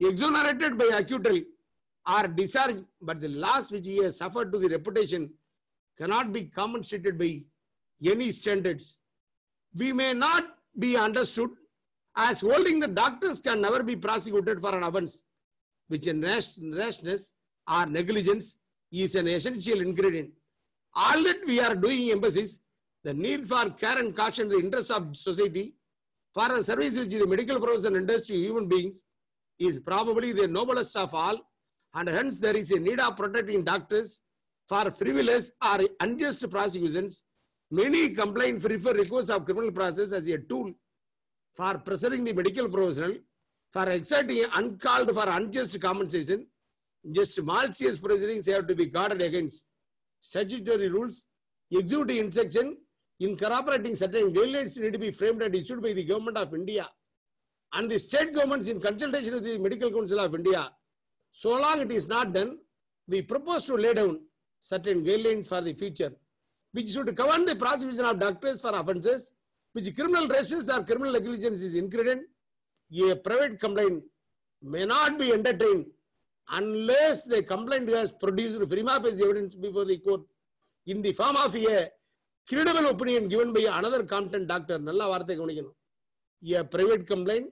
Speaker 1: exonerated by acquittal or discharged, but the loss which he has suffered to the reputation cannot be compensated by any standards. We may not be understood as holding the doctors can never be prosecuted for an offense, which in rashness or negligence is an essential ingredient. All that we are doing emphasis, the need for care and caution, the interest of society, for a service which the medical profession and to human beings, is probably the noblest of all, and hence there is a need of protecting doctors for frivolous or unjust prosecutions. Many complaints refer recourse of criminal process as a tool for pressuring the medical professional, for exerting uncalled for unjust compensation, just malicious proceedings have to be guarded against. Statutory rules, executive instruction, incorporating certain guidelines need to be framed and issued by the government of India and the state governments in consultation with the Medical Council of India. So long it is not done, we propose to lay down certain guidelines for the future, which should govern the prosecution of doctors for offences which criminal rashes or criminal negligence is included, a private complaint may not be entertained unless the complaint has produced prima facie evidence before the court in the form of a credible opinion given by another competent doctor. நல்ல வார்த்தை கவனிக்கணும். A private complaint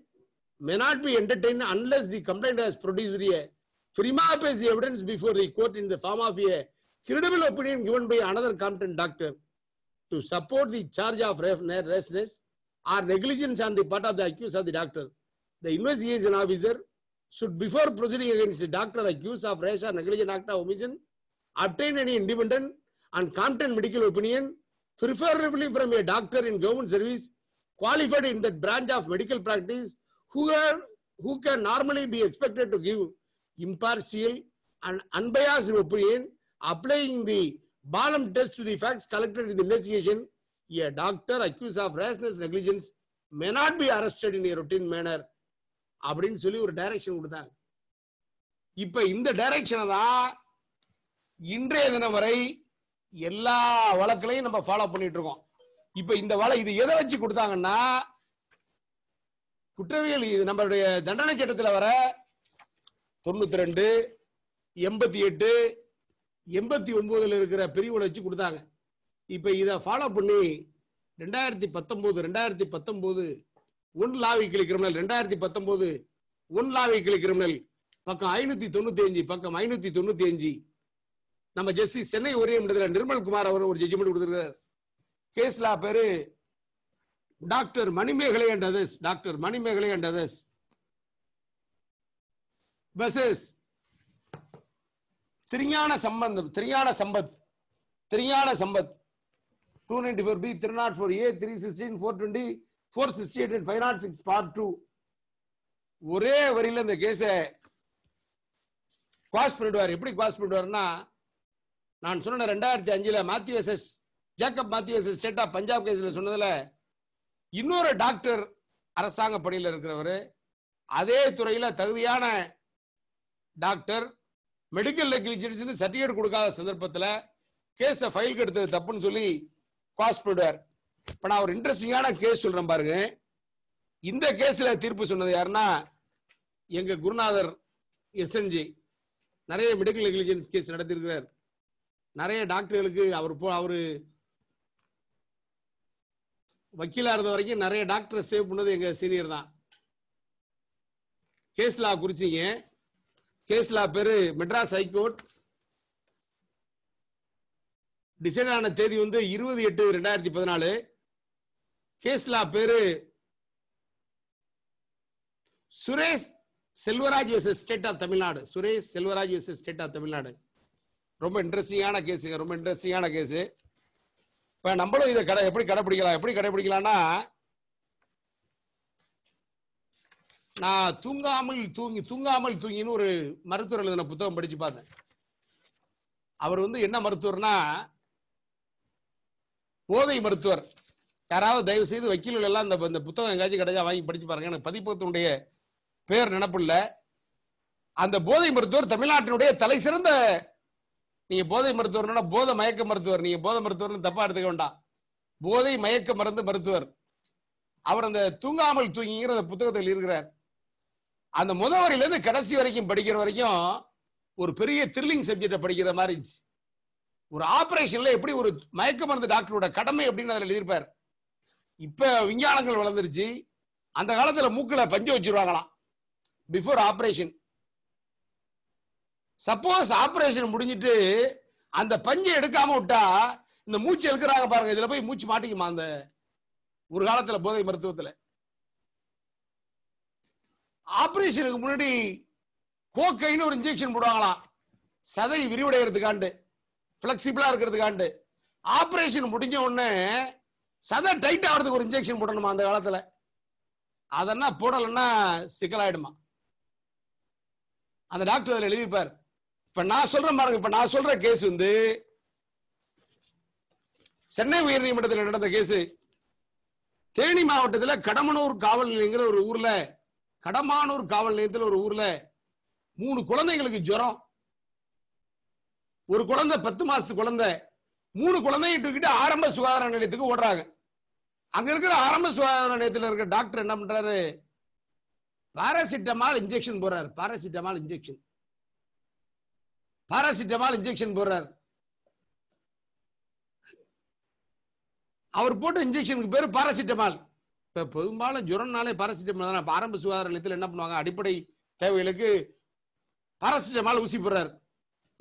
Speaker 1: may not be entertained unless the complaint has produced a prima facie evidence before the court in the form of a credible opinion given by another competent doctor. to support the charge of restlessness or negligence on the part of the accused or the doctor. The investigation officer should, before proceeding against the doctor accused of rash or negligent act of omission, obtain any independent and competent medical opinion, preferably from a doctor in government service qualified in that branch of medical practice who, are, who can normally be expected to give impartial and unbiased opinion applying the Bolam test to the facts collected in the doctor accused of accused of rashness, negligence may not be arrested in a அப்படின்னு சொல்லி ஒரு direction கொடுத்தாங்க இப்போ இந்த டைரக்ஷனை தான் இன்றைய தினம் வரை எல்லா வழக்குலையும் நம்ம ஃபாலோ பண்ணிட்டு இருக்கோம் இப்ப இந்த வழக்கு இது எதை வச்சு கொடுத்தாங்கன்னா குற்றவியல் இது நம்மளுடைய தண்டனை சட்டத்தில் வர தொண்ணூத்தி ரெண்டு எண்பத்தி எட்டு எண்பத்தி ஒன்பதுல இருக்கிற பிரிவுல வச்சு கொடுத்தாங்க இப்போ இதை ஃபாலோ பண்ணி ரெண்டாயிரத்தி பத்தொம்போது ரெண்டாயிரத்தி பத்தொம்போது ஒன் லாவிக்கிளி கிரிமினல் ரெண்டாயிரத்தி பத்தொம்போது ஒன் லாவிக்கிளி கிரிமினல் பக்கம் ஐநூற்றி தொண்ணூற்றி அஞ்சு பக்கம் ஐநூற்றி தொண்ணூற்றி அஞ்சு நம்ம ஜஸ்டிஸ் சென்னை ஒரே இடத்துல நிர்மல்குமார் அவர் ஒரு ஜட்ஜ்மெண்ட் கொடுத்துருக்கார் கேஸ்லா பேரு doctor Manimekalai and others doctor Manimekalai and others versus Thirugnana Sambandam Thirugnana Sampath Thirugnana Sampath two ninety four B three nought four A three sixteen four twenty four sixty eight and five nought six part two ஒரே வரியில இந்த கேஸை குவாஸ் பண்ணிடுவார் எப்படி குவாஸ் பண்ணிடுவார்னா நான் சொன்ன ரெண்டாயிரத்தி அஞ்சில் Mathew S S Jacob Mathew S S state of Punjab கேஸில் சொன்னதில் இன்னொரு டாக்டர் அரசாங்க பணியில் இருக்கிறவர் அதே துறையில் தகுதியான டாக்டர் மெடிக்கல் நெக்லிஜென்ஸ்னு சர்டிஃபிகேட் கொடுக்காத சந்தர்ப்பத்தில் கேஸை ஃபைல் எடுத்தது தப்புன்னு சொல்லி காசு போடுவார் இப்போ நான் ஒரு இன்ட்ரெஸ்டிங்கான கேஸ் சொல்கிறேன் பாருங்க இந்த கேஸில் தீர்ப்பு சொன்னது யாருன்னா எங்கள் குருநாதர் எஸ்என்ஜி நிறைய மெடிக்கல் நெக்லிஜென்ஸ் கேஸ் நடத்திருக்கிறார் நிறைய டாக்டர்களுக்கு அவர் போ அவர் வக்கீலாக இருந்த வரைக்கும் நிறைய டாக்டரை சேவ் பண்ணது எங்கள் சீனியர் தான் கேஸ் லா குறிச்சிங்க கேஸ்ல பேரு மெட்ராஸ் ஹைகோர்ட் டிசைட் ஆன தேதி வந்து இருபது எட்டு ரெண்டாயிரத்தி பதினாலு கேஸ்லா பேரு Suresh Selvaraj state of Tamil Nadu Suresh Selvaraj state of Tamil Nadu ரொம்ப இன்ட்ரெஸ்டிங்கான கேஸ் ரொம்ப இன்ட்ரெஸ்டிங்கான கேஸு இப்போ நம்மளும் இதை கடை எப்படி கடைப்பிடிக்கலாம் எப்படி கடைபிடிக்கலாம்னா நான் தூங்காமல் தூங்கி தூங்காமல் தூங்கின்னு ஒரு மருத்துவர் எழுதின புத்தகம் படிச்சு பார்த்தேன் அவர் வந்து என்ன மருத்துவர்னா போதை மருத்துவர் யாராவது தயவு செய்து வக்கீல்கள் எல்லாம் இந்த இந்த புத்தகம் எங்காச்சும் கிடைச்சா வாங்கி படிச்சு பாருங்க எனக்கு பதிப்பகத்தினுடைய பேர் நினப்பில்ல அந்த போதை மருத்துவர் தமிழ்நாட்டினுடைய தலை சிறந்த நீங்க போதை மருத்துவர்னா போதை மயக்க மருத்துவர் நீங்க போதை மருத்துவர்னு தப்பா எடுத்துக்க வேண்டாம் போதை மயக்க மருந்து மருத்துவர் அவர் அந்த தூங்காமல் தூங்கிங்கிற அந்த புத்தகத்தில் இருக்கிறார் அந்த முதவரில இருந்து கடைசி வரைக்கும் படிக்கிற வரைக்கும் ஒரு பெரிய த்ரில்லிங் சப்ஜெக்டை படிக்கிற மாதிரி இருந்துச்சு ஒரு ஆபரேஷன்ல எப்படி ஒரு மயக்க மருந்து டாக்டரோட கடமை அப்படின்னு அதில் எழுதியிருப்பார் இப்போ விஞ்ஞானங்கள் வளர்ந்துருச்சு அந்த காலத்தில் மூக்கில் பஞ்சு வச்சிருவாங்களாம் பிஃபோர் ஆப்ரேஷன் சப்போஸ் ஆப்ரேஷன் முடிஞ்சிட்டு அந்த பஞ்சை எடுக்காம விட்டா இந்த மூச்சு எடுக்கிறாங்க பாருங்க இதுல போய் மூச்சு மாட்டிக்குமா அந்த ஒரு காலத்துல போதை மருத்துவத்துல ஆப்ரேஷனுக்கு முன்னாடி கோக்கைன்னு ஒரு இன்ஜெக்ஷன் போடுவாங்களாம் சதை விரிவடைகிறதுக்காண்டு ஃப்ளெக்சிபிளா இருக்கிறதுக்காண்டு ஆப்ரேஷன் முடிஞ்ச உடனே சதை டைட் ஆகிறதுக்கு ஒரு இன்ஜெக்ஷன் போடணுமா அந்த காலத்தில் அதெல்லாம் போடலைன்னா சிக்கலாயிடுமா அந்த டாக்டர் அதில் எழுதியிருப்பார் இப்போ நான் சொல்கிற பாருங்க இப்போ நான் சொல்ற கேஸ் வந்து சென்னை உயர் நீதிமன்றத்தில் நடந்த கேஸ் தேனி மாவட்டத்தில் கடமனூர் காவல் நிலையங்கிற ஒரு ஊரில் கடமானூர் காவல் நிலையத்தில் ஒரு ஊர்ல மூணு குழந்தைங்களுக்கு ஜுரம் ஒரு குழந்தை பத்து மாசத்து குழந்தை மூணு குழந்தைய ஆரம்ப சுகாதார நிலையத்துக்கு ஓடுறாங்க அங்க இருக்கிற ஆரம்ப சுகாதார நிலையத்தில் இருக்கிற டாக்டர் என்ன பண்றாரு பாராசிட்டமால் இன்ஜெக்ஷன் போடுறாரு பாராசிட்டமால் இன்ஜெக்ஷன் பாராசிட்டமால் இன்ஜெக்ஷன் போடுறாரு அவர் போட்ட இன்ஜெக்ஷனுக்கு பேர் பாராசிட்டமால் இப்போ பெரும்பாலும் ஜுரம்னாலே பாராசிட்டமால் தானே ஆரம்ப சுகாதார நிலையத்தில் என்ன பண்ணுவாங்க அடிப்படை தேவைகளுக்கு பாரசிட்டமால் ஊசி போடுறார்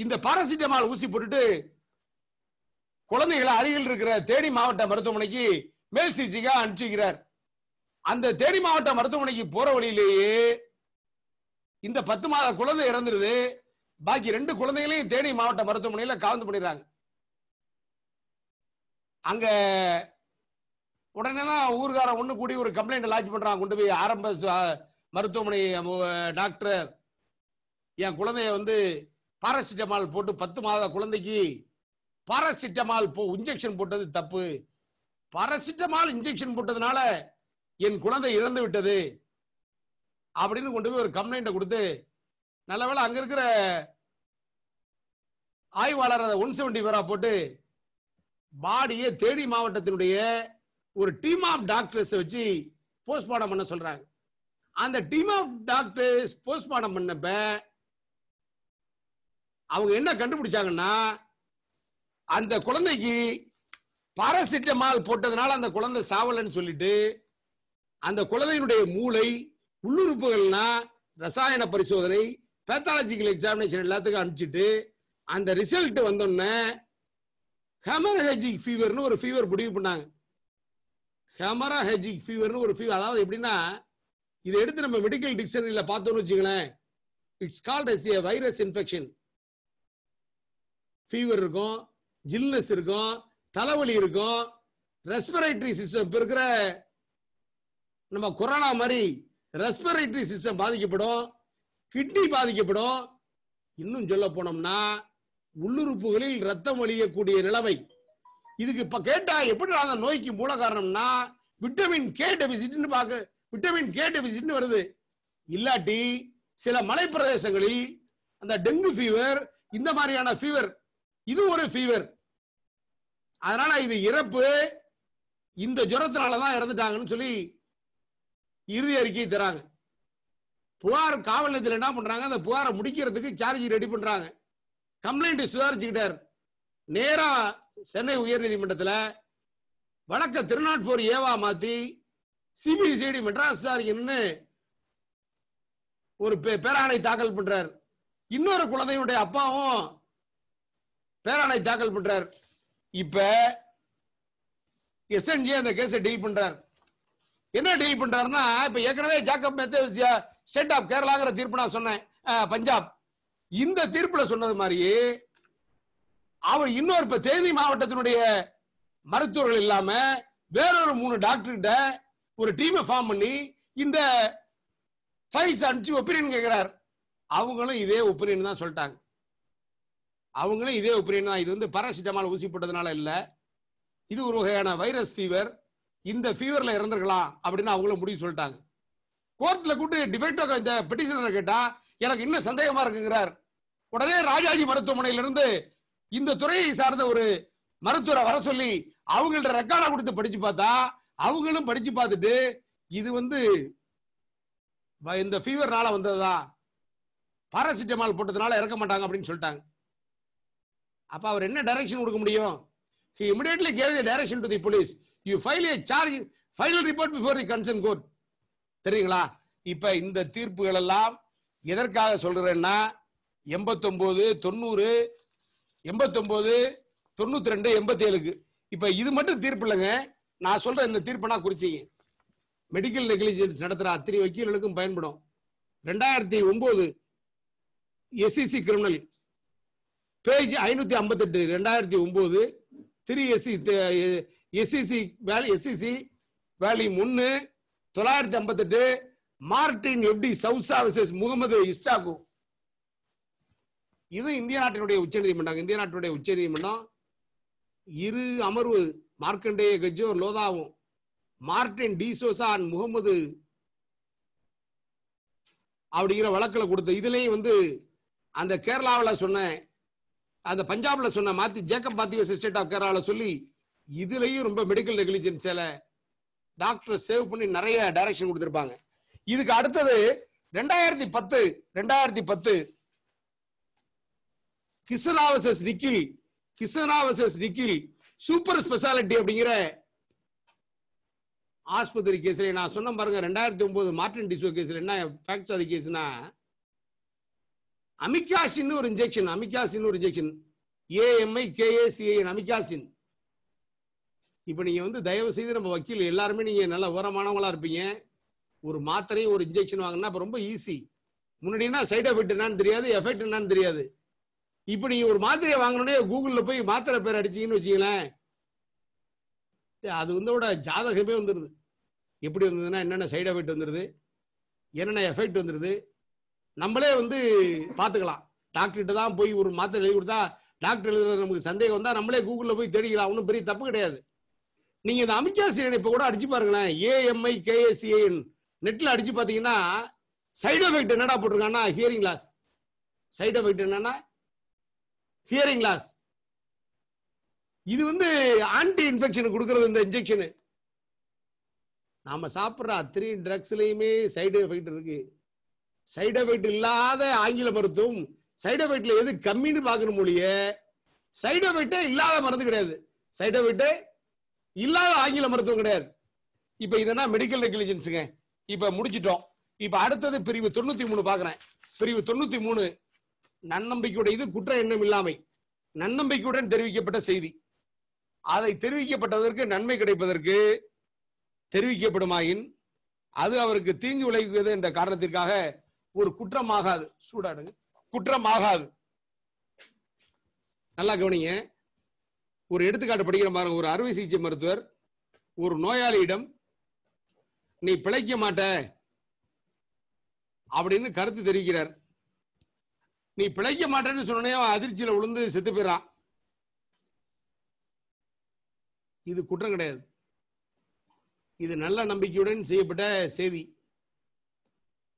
Speaker 1: இந்த பாரசிட்டமால் ஊசி போட்டுட்டு குழந்தைகளை அருகில் இருக்கிற தேனி மாவட்ட மருத்துவமனைக்கு மேல் சிகிச்சைக்காக அனுப்பிச்சுக்கிறார் அந்த தேனி மாவட்ட மருத்துவமனைக்கு போற வழியிலேயே இந்த பத்து மாத குழந்தை இறந்துருது பாக்கி ரெண்டு குழந்தைகளையும் தேனி மாவட்ட மருத்துவமனையில் காவந்து பண்ணிடுறாங்க அங்கே உடனே தான் ஊர்காரன் ஒன்று கூடி ஒரு கம்ப்ளைண்ட் லாஜ் பண்ணுறான் கொண்டு போய் ஆரம்ப மருத்துவமனை டாக்டர் என் குழந்தைய வந்து பாராசிட்டமால் போட்டு பத்து மாத குழந்தைக்கு பாராசிட்டமால் போ இன்ஜெக்ஷன் போட்டது தப்பு பாராசிட்டமால் இன்ஜெக்ஷன் போட்டதுனால என் குழந்தை இறந்து விட்டது அப்படின்னு கொண்டு போய் ஒரு கம்ப்ளைண்ட்டை கொடுத்து நல்லவேளை அங்கே இருக்கிற ஆய்வாளர் அதை ஒன் செவன்டி போட்டு பாடியே தேனி மாவட்டத்தினுடைய ஒரு டீம் ஆஃப் டாக்டர்ஸ் வச்சு போஸ்ட்மார்டம் பண்ண சொல்றாங்க அந்த டீம் ஆஃப் டாக்டர்ஸ் போஸ்ட்மார்டம் பண்ணப்ப அவங்க என்ன கண்டுபிடிச்சாங்கன்னா அந்த குழந்தைக்கு பாரசிட்டமால் போட்டதுனால அந்த குழந்தை சாவலன்னு சொல்லிட்டு அந்த குழந்தையினுடைய மூளை உள்ளுறுப்புகள்னா ரசாயன பரிசோதனை பேத்தாலஜிக்கல் எக்ஸாமினேஷன் எல்லாத்துக்கும் அனுப்பிச்சிட்டு அந்த ரிசல்ட் வந்தோடனே ஹெமரஜிக் ஃபீவர்னு ஒரு ஃபீவர் முடிவு பண்ணாங்க ஹெஜிக் ஃபீவர்னு ஒரு ஃபீவர் அதாவது எப்படின்னா இதை எடுத்து நம்ம மெடிக்கல் டிக்ஷனரியில் பார்த்தோம்னு வச்சுக்கோங்களேன் it's called as a virus infection fever இருக்கும் ஜில்னஸ் இருக்கும் தலைவலி இருக்கும் ரெஸ்பிரேட்டரி சிஸ்டம் இப்போ இருக்கிற நம்ம கொரோனா மாதிரி ரெஸ்பிரேட்டரி சிஸ்டம் பாதிக்கப்படும் கிட்னி பாதிக்கப்படும் இன்னும் சொல்ல போனோம்னா உள்ளுறுப்புகளில் ரத்தம் வலியக்கூடிய நிலைமை இதுக்கு இப்ப கேட்டா எப்படி அந்த நோய்க்கு மூல காரணம்னா விட்டமின் கே டெபிசிட்னு பார்க்க விட்டமின் கே டெபிசிட்னு வருது இல்லாட்டி சில மலை பிரதேசங்களில் அந்த டெங்கு ஃபீவர் இந்த மாதிரியான ஃபீவர் இது ஒரு ஃபீவர் அதனால இது இறப்பு இந்த ஜுரத்தினால தான் இறந்துட்டாங்கன்னு சொல்லி இறுதி அறிக்கையை தராங்க புகார் காவல் நிலையத்தில் என்ன பண்றாங்க அந்த புகாரை முடிக்கிறதுக்கு சார்ஜ் ரெடி பண்றாங்க கம்ப்ளைண்ட் சுதாரிச்சுக்கிட்டார் நேரா சென்னை உயர் நீதிமன்றத்தில் வழக்க திருநாட் போர் ஏவா மாத்தி சிபிசிடி மெட்ராஸ் விசாரிக்கணும்னு ஒரு பேராணை தாக்கல் பண்றார் இன்னொரு குழந்தையுடைய அப்பாவும் பேராணை தாக்கல் பண்றார் இப்ப எஸ்என்ஜி அந்த கேஸ் டீல் பண்றார் என்ன டீல் பண்றாருன்னா இப்ப ஏற்கனவே ஜாக்கப் மெத்தேசியா ஸ்டேட் ஆஃப் கேரளாங்கிற தீர்ப்பு நான் சொன்னேன் பஞ்சாப் இந்த தீர்ப்புல சொன்னது மாதிரியே அவர் இன்னொரு இப்ப தேனி மாவட்டத்தினுடைய மருத்துவர்கள் இல்லாம வேறொரு மூணு கிட்ட ஒரு டீமை ஃபார்ம் பண்ணி இந்த ஃபைல்ஸ் அனுப்பிச்சு ஒப்பீனியன் கேட்கிறார் அவங்களும் இதே ஒப்பீனியன் தான் சொல்லிட்டாங்க அவங்களும் இதே ஒப்பீனியன் தான் இது வந்து பாராசிட்டமால் ஊசி போட்டதுனால இல்லை இது ஒரு வகையான வைரஸ் ஃபீவர் இந்த ஃபீவர்ல இறந்துருக்கலாம் அப்படின்னு அவங்களும் முடிவு சொல்லிட்டாங்க கோர்ட்ல கூட்டு டிஃபெக்டோ இந்த பெட்டிஷனர் கேட்டா எனக்கு இன்னும் சந்தேகமா இருக்குங்கிறார் உடனே ராஜாஜி மருத்துவமனையிலிருந்து இந்த துறையை சார்ந்த ஒரு மருத்துவரை வர சொல்லி அவங்கள்ட்ட ரெக்கார்டா கொடுத்து படிச்சு பார்த்தா அவங்களும் படிச்சு பார்த்துட்டு இது வந்து இந்த ஃபீவர்னால வந்ததுதான் பாராசிட்டமால் போட்டதுனால இறக்க மாட்டாங்க அப்படின்னு சொல்லிட்டாங்க அப்ப அவர் என்ன டைரக்ஷன் கொடுக்க முடியும் he immediately gave the direction to the police you file a charge final report before the concern court தெரியுங்களா இப்ப இந்த தீர்ப்புகள் எல்லாம் எதற்காக சொல்கிறேன்னா எண்பத்தொன்பது தொண்ணூறு எண்பத்தொம்போது தொண்ணூத்தி ரெண்டு எண்பத்தி ஏழுக்கு இப்ப இது மட்டும் தீர்ப்பு இல்லைங்க நான் சொல்றேன் இந்த தீர்ப்புனா குறிச்சிங்க மெடிக்கல் நெக்லிஜென்ஸ் நடத்துற அத்தனை வக்கீல்களுக்கும் பயன்படும் ரெண்டாயிரத்தி ஒன்பது எஸ்இசி கிரிமினல் பேஜ் ஐநூத்தி ஐம்பத்தெட்டு ரெண்டாயிரத்தி ஒன்பது த்ரீ எஸ்சி எஸ்இசி வேலி எஸ்இசி வேலி ஒன்று தொள்ளாயிரத்தி ஐம்பத்தெட்டு மார்டின் எப்படி சவுசா விசஸ் முகமது இஸ்டாக்கும் இது இந்திய நாட்டினுடைய உச்ச நீதிமன்றம் இந்திய நாட்டினுடைய உச்ச நீதிமன்றம் இரு அமர்வு மார்க்கண்டேய கஜோ லோதாவும் மார்டின் அண்ட் முகமது அப்படிங்கிற வழக்கில் கொடுத்த இதுலேயும் வந்து அந்த கேரளாவில் சொன்ன அந்த பஞ்சாபில் சொன்ன மாத்தி ஜேக்கப் மாத்திவஸ் ஸ்டேட் ஆஃப் கேரளாவில் சொல்லி இதுலேயும் ரொம்ப மெடிக்கல் நெக்லிஜென்ஸில் டாக்டர் சேவ் பண்ணி நிறைய டைரக்ஷன் கொடுத்துருப்பாங்க இதுக்கு அடுத்தது ரெண்டாயிரத்தி பத்து ரெண்டாயிரத்தி பத்து கிருஷ்ணாவசஸ் நிக்கில் கிருஷ்ணாவசஸ் நிக்கில் சூப்பர் ஸ்பெஷாலிட்டி அப்படிங்கிற ஆஸ்பத்திரி கேஸ்ல நான் சொன்ன பாருங்க ரெண்டாயிரத்தி ஒன்பது மார்டின் டிசோ கேஸ்ல என்ன ஃபேக்ட்ஸ் அது கேஸ்னா அமிகாசின் ஒரு இன்ஜெக்ஷன் அமிகாசின் ஒரு இன்ஜெக்ஷன் ஏஎம்ஐ கேஏசிஐ அமிகாசின் இப்போ நீங்கள் வந்து தயவு செய்து நம்ம வக்கீல் எல்லாருமே நீங்கள் நல்ல உரமானவங்களா இருப்பீங்க ஒரு மாத்திரையும் ஒரு இன்ஜெக்ஷன் வாங்கினா இப்போ ரொம்ப ஈஸி முன்னாடினா சைட் எஃபெக்ட் என்னன்னு தெரியாது எஃபெக்ட் என்னன்னு தெரியாது இப்ப நீ ஒரு மாத்திரையை வாங்கணும்னே கூகுள்ல போய் மாத்திரை பேர் அடிச்சீங்கன்னு வச்சுக்கல அது வந்தோட ஜாதகமே வந்துடுது எப்படி வந்ததுன்னா என்னென்ன சைட் எஃபெக்ட் வந்துடுது என்னென்ன எஃபெக்ட் வந்துடுது நம்மளே வந்து பார்த்துக்கலாம் டாக்டர்கிட்ட தான் போய் ஒரு மாத்திரை எழுதி கொடுத்தா டாக்டர் எழுதுறது நமக்கு சந்தேகம் வந்தால் நம்மளே கூகுளில் போய் தேடிக்கலாம் ஒன்றும் பெரிய தப்பு கிடையாது நீங்கள் இந்த அமிக்காசிரியன் இப்போ கூட அடிச்சு பாருங்களேன் ஏஎம்ஐ கேஎஸ்சிஏன் நெட்டில் அடிச்சு பார்த்தீங்கன்னா சைடு எஃபெக்ட் என்னடா போட்டிருக்காங்கன்னா ஹியரிங் லாஸ் சைடு எஃபெக்ட் என்னன்னா ஹியரிங் லாஸ் இது வந்து ஆன்டி இன்ஃபெக்ஷன் கொடுக்கறது இந்த இன்ஜெக்ஷனு நாம சாப்பிட்ற அத்திரி ட்ரக்ஸ்லயுமே சைடு எஃபெக்ட் இருக்கு சைடு எஃபெக்ட் இல்லாத ஆங்கில மருத்துவம் சைடு எஃபெக்ட்ல எது கம்மின்னு பார்க்கணும் மொழிய சைடு எஃபெக்டே இல்லாத மருந்து கிடையாது சைடு எஃபெக்டே இல்லாத ஆங்கில மருத்துவம் கிடையாது இப்ப இதெல்லாம் மெடிக்கல் ரெகுலேஷன்ஸுங்க இப்ப முடிச்சிட்டோம் இப்ப அடுத்தது பிரிவு தொண்ணூத்தி மூணு பாக்குறேன் பிரிவு தொண்ணூத்தி மூணு நன்னம்பிக்கையுடைய இது குற்ற எண்ணம் இல்லாமை நன்னம்பிக்கையுடன் தெரிவிக்கப்பட்ட செய்தி அதை தெரிவிக்கப்பட்டதற்கு நன்மை கிடைப்பதற்கு தெரிவிக்கப்படுமாயின் அது அவருக்கு தீங்கு விளைவிக்கிறது என்ற காரணத்திற்காக ஒரு குற்றமாகாது சூடாடுங்க குற்றமாகாது நல்லா கவனிங்க ஒரு எடுத்துக்காட்டு படிக்கிற மாதிரி ஒரு அறுவை சிகிச்சை மருத்துவர் ஒரு நோயாளியிடம் நீ பிழைக்க மாட்ட அப்படின்னு கருத்து தெரிவிக்கிறார் நீ பிழைக்க மாட்டேன்னு சொன்னே அவன் அதிர்ச்சியில விழுந்து செத்து போயிடறான் இது குற்றம் கிடையாது இது நல்ல நம்பிக்கையுடன் செய்யப்பட்ட செய்தி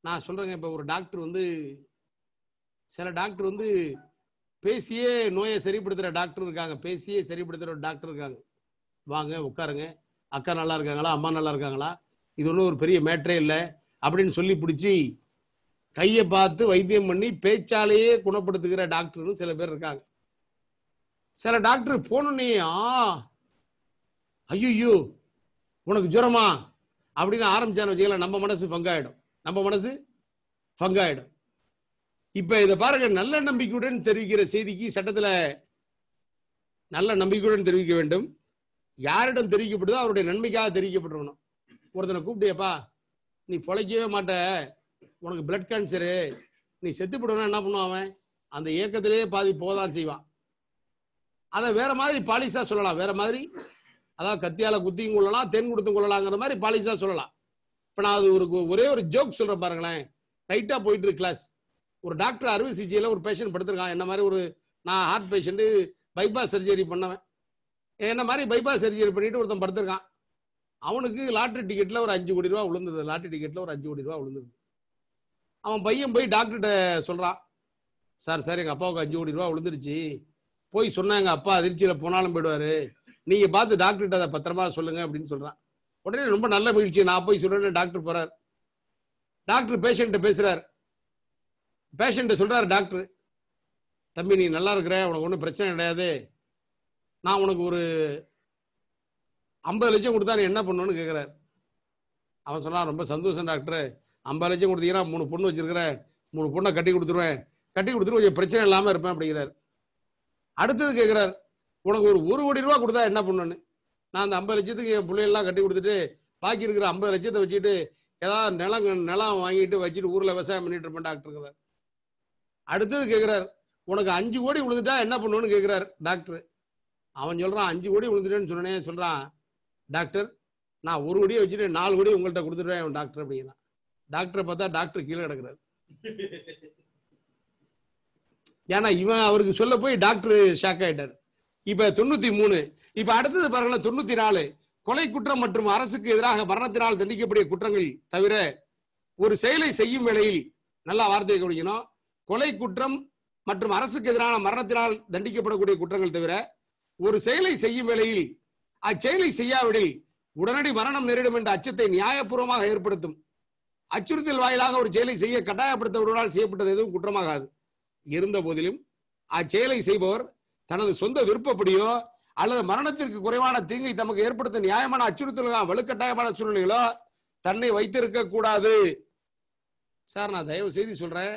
Speaker 1: நான் சொல்றேங்க இப்போ ஒரு டாக்டர் வந்து சில டாக்டர் வந்து பேசியே நோயை சரிப்படுத்துகிற டாக்டர் இருக்காங்க பேசியே சரிப்படுத்துகிற டாக்டர் இருக்காங்க வாங்க உட்காருங்க அக்கா நல்லா இருக்காங்களா அம்மா நல்லா இருக்காங்களா இது ஒன்றும் ஒரு பெரிய மேட்ரே இல்லை அப்படின்னு சொல்லி பிடிச்சி கையை பார்த்து வைத்தியம் பண்ணி பேச்சாலேயே குணப்படுத்துகிற டாக்டர்களும் சில பேர் இருக்காங்க சில டாக்டர் போனோன்னே ஆ ஐயோ உனக்கு ஜுரமா அப்படின்னு ஆரம்பிச்சான வச்சுக்கல நம்ம மனசு பங்காயிடும் நம்ம மனசு பங்காயிடும் இப்ப இதை பாருங்க நல்ல நம்பிக்கையுடன் தெரிவிக்கிற செய்திக்கு சட்டத்துல நல்ல நம்பிக்கையுடன் தெரிவிக்க வேண்டும் யாரிடம் தெரிவிக்கப்படுதோ அவருடைய நன்மைக்காக தெரிவிக்கப்பட்டுருக்கணும் ஒருத்தனை கூப்பிட்டியப்பா நீ பொழைக்கவே மாட்ட உனக்கு பிளட் கேன்சரு நீ செத்து போடுவனா என்ன பண்ணுவான் அவன் அந்த இயக்கத்திலேயே பாதி போதான் செய்வான் அதை வேற மாதிரி பாலிசா சொல்லலாம் வேற மாதிரி அதாவது கத்தியால குத்தியும் கொள்ளலாம் தென் கொடுத்தும் கொள்ளலாங்கிற மாதிரி பாலிசா சொல்லலாம் இப்போ நான் அது ஒரு ஒரே ஒரு ஜோக் சொல்கிறேன் பாருங்களேன் டைட்டாக போயிட்டு இருக்கு கிளாஸ் ஒரு டாக்டர் அறுவை சிகிச்சையில் ஒரு பேஷண்ட் படுத்திருக்கான் என்ன மாதிரி ஒரு நான் ஹார்ட் பேஷண்ட்டு பைபாஸ் சர்ஜரி பண்ணவன் என்ன மாதிரி பைபாஸ் சர்ஜரி பண்ணிட்டு ஒருத்தன் படுத்திருக்கான் அவனுக்கு லாட்ரி டிக்கெட்டில் ஒரு அஞ்சு கோடி ரூபா விழுந்தது லாட்ரி டிக்கெட்டில் ஒரு அஞ்சு கோடி ரூபா விழுந்தது அவன் பையன் போய் டாக்டர்கிட்ட சொல்கிறான் சார் சார் எங்கள் அப்பாவுக்கு அஞ்சு கோடி ரூபா விழுந்துருச்சு போய் சொன்னால் எங்கள் அப்பா அதிர்ச்சியில் போனாலும் போயிடுவார் நீங்கள் பார்த்து டாக்டர்கிட்ட அதை பத்திரமா சொல்லுங்கள் அப்படின்னு சொல்கிறான் உடனே ரொம்ப நல்ல மகிழ்ச்சி நான் போய் சொல்கிறேன்னு டாக்டர் போகிறார் டாக்டர் பேஷண்ட்டை பேசுகிறார் பேஷண்ட்டை சொல்கிறார் டாக்டர் தம்பி நீ நல்லா இருக்கிற உனக்கு ஒன்றும் பிரச்சனை கிடையாது நான் உனக்கு ஒரு ஐம்பது லட்சம் கொடுத்தா நீ என்ன பண்ணுன்னு கேட்குறாரு அவன் சொன்னான் ரொம்ப சந்தோஷம் டாக்டர் ஐம்பது லட்சம் கொடுத்தீங்கன்னா மூணு பொண்ணு வச்சிருக்கிறேன் மூணு பொண்ணை கட்டி கொடுத்துருவேன் கட்டி கொடுத்துட்டு கொஞ்சம் பிரச்சனை இல்லாமல் இருப்பேன் அப்படிங்கிறார் அடுத்தது கேட்குறார் உனக்கு ஒரு ஒரு கோடி ரூபா கொடுத்தா என்ன பண்ணுன்னு நான் அந்த ஐம்பது லட்சத்துக்கு என் பிள்ளைகள்லாம் கட்டி கொடுத்துட்டு பாக்கி இருக்கிற ஐம்பது லட்சத்தை வச்சுட்டு ஏதாவது நிலம் நிலம் வாங்கிட்டு வச்சுட்டு ஊரில் விவசாயம் பண்ணிட்டு இருப்பேன் டாக்டர் அடுத்தது கேட்குறார் உனக்கு அஞ்சு கோடி விழுந்துட்டா என்ன பண்ணுன்னு கேட்குறார் டாக்டர் அவன் சொல்கிறான் அஞ்சு கோடி விழுந்துட்டேன்னு சொன்னேன் சொல்கிறான் டாக்டர் நான் ஒரு கோடியை வச்சுட்டு நாலு கோடி உங்கள்கிட்ட கொடுத்துருவேன் டாக்டர் அப்படிங்கிறான் டாக்டர் பார்த்தா டாக்டர் கீழே கிடக்குறாரு ஏன்னா இவன் அவருக்கு சொல்ல போய் டாக்டர் ஷாக் ஆயிட்டார் இப்ப தொண்ணூத்தி மூணு இப்ப அடுத்தது பாருங்களேன் தொண்ணூத்தி நாலு கொலை குற்றம் மற்றும் அரசுக்கு எதிராக மரணத்தினால் தண்டிக்கக்கூடிய குற்றங்கள் தவிர ஒரு செயலை செய்யும் வேளையில் நல்லா வார்த்தையை கவனிக்கணும் கொலை குற்றம் மற்றும் அரசுக்கு எதிரான மரணத்தினால் தண்டிக்கப்படக்கூடிய குற்றங்கள் தவிர ஒரு செயலை செய்யும் வேளையில் அச்செயலை செய்யாவிடில் உடனடி மரணம் நேரிடும் என்ற அச்சத்தை நியாயபூர்வமாக ஏற்படுத்தும் அச்சுறுத்தல் வாயிலாக ஒரு செயலை செய்ய கட்டாயப்படுத்தப்படுவதால் செய்யப்பட்டது எதுவும் குற்றமாகாது இருந்த போதிலும் அச்செயலை செய்பவர் தனது சொந்த விருப்பப்படியோ அல்லது மரணத்திற்கு குறைவான தீங்கை தமக்கு ஏற்படுத்த நியாயமான அச்சுறுத்தல்கள் வலுக்கட்டாயமான சூழ்நிலைகளோ தன்னை வைத்திருக்க கூடாது சார் நான் தயவு செய்து சொல்றேன்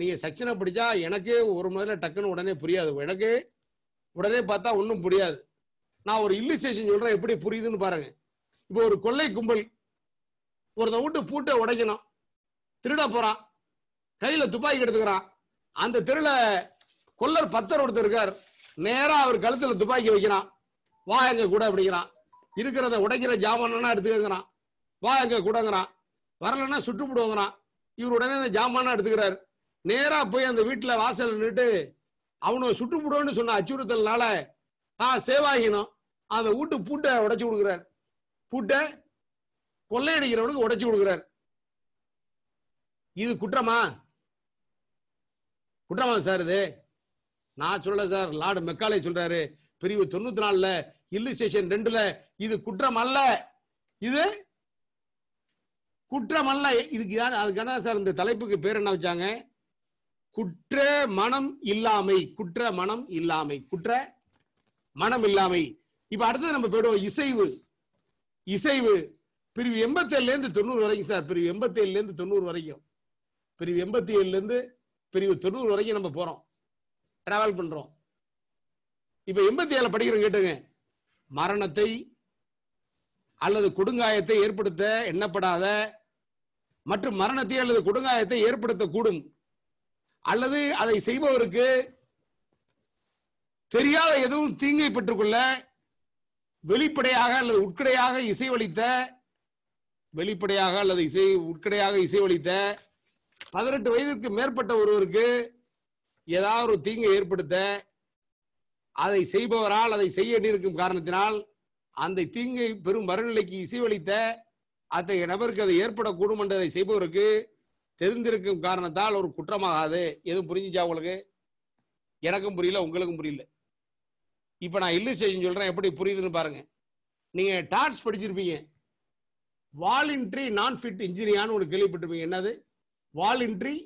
Speaker 1: நீங்க சச்சனை பிடிச்சா எனக்கே ஒரு முதல்ல டக்குன்னு உடனே புரியாது எனக்கு உடனே பார்த்தா ஒன்றும் புரியாது நான் ஒரு இல்லுஸ்டேஷன் சொல்றேன் எப்படி புரியுதுன்னு பாருங்க இப்போ ஒரு கொள்ளை கும்பல் ஒருத்தன் விட்டு பூட்டை உடைக்கணும் திருட போறான் கையில துப்பாக்கி எடுத்துக்கிறான் அந்த திருட கொல்லர் பத்தர் ஒருத்தர் இருக்கார் நேரா அவர் கழுத்துல துப்பாக்கி வைக்கிறான் வா எங்க கூட அப்படிங்கிறான் இருக்கிறத உடைக்கிற ஜாமானா எடுத்துக்கிறான் வா எங்க கூடங்கிறான் வரலன்னா சுட்டு போடுவாங்கிறான் இவர் உடனே அந்த ஜாமானா எடுத்துக்கிறாரு நேரா போய் அந்த வீட்டுல வாசல் நின்றுட்டு அவனை சுட்டு போடுவோன்னு சொன்ன அச்சுறுத்தல்னால தான் சேவாகினம் அந்த வீட்டு பூட்டை உடைச்சு கொடுக்குறாரு பூட்டை கொள்ளையடிக்கிறவனுக்கு உடைச்சு கொடுக்குறாரு இது குற்றமா குற்றமா சார் இது நான் சொல்ல சார் லார்டு மெக்காலே சொல்றாரு பிரிவு தொண்ணூத்தி நாலுல ஸ்டேஷன் ரெண்டுல இது குற்றம் அல்ல இது குற்றம் அல்ல இதுக்கு அதுக்கான சார் இந்த தலைப்புக்கு பேர் என்ன வச்சாங்க குற்ற மனம் இல்லாமை குற்ற மனம் இல்லாமை குற்ற மனம் இல்லாமை இப்ப அடுத்தது நம்ம போயிடுவோம் இசைவு இசைவு பிரிவு எண்பத்தேழுலேருந்து தொண்ணூறு வரைக்கும் சார் பிரிவு எண்பத்தேழுலேருந்து தொண்ணூறு வரைக்கும் பிரிவு எண்பத்தி இருந்து பிரிவு தொண்ணூறு வரைக்கும் நம்ம போகிறோம் ட்ராவல் பண்ணுறோம் இப்போ எண்பத்தி ஏழில் படிக்கிறோம் கேட்டுங்க மரணத்தை அல்லது கொடுங்காயத்தை ஏற்படுத்த எண்ணப்படாத மற்றும் மரணத்தை அல்லது கொடுங்காயத்தை ஏற்படுத்தக்கூடும் அல்லது அதை செய்பவருக்கு தெரியாத எதுவும் தீங்கை பெற்றுக்கொள்ள வெளிப்படையாக அல்லது உட்கடையாக இசைவளித்த வெளிப்படையாக அல்லது இசை உட்கடையாக இசைவளித்த பதினெட்டு வயதிற்கு மேற்பட்ட ஒருவருக்கு ஏதாவது ஒரு தீங்கை ஏற்படுத்த அதை செய்பவரால் அதை செய்ய வேண்டியிருக்கும் காரணத்தினால் அந்த தீங்கை பெரும் மறுநிலைக்கு இசைவளித்த அத்தகைய நபருக்கு அது ஏற்படக்கூடும் என்றதை செய்பவருக்கு தெரிந்திருக்கும் காரணத்தால் ஒரு குற்றமாகாது எதுவும் புரிஞ்சுச்சா உங்களுக்கு எனக்கும் புரியல உங்களுக்கும் புரியல இப்போ நான் இல்லுஸ்ட்ரேஷன் சொல்கிறேன் எப்படி புரியுதுன்னு பாருங்கள் நீங்கள் டாட்ஸ் படிச்சிருப்பீங்க வாலின்ட்ரி நான் ஃபிட் இன்ஜுரியான்னு ஒன்று கேள்விப்பட்டிருப்பீங்க என்னது வாலின்ட்ரி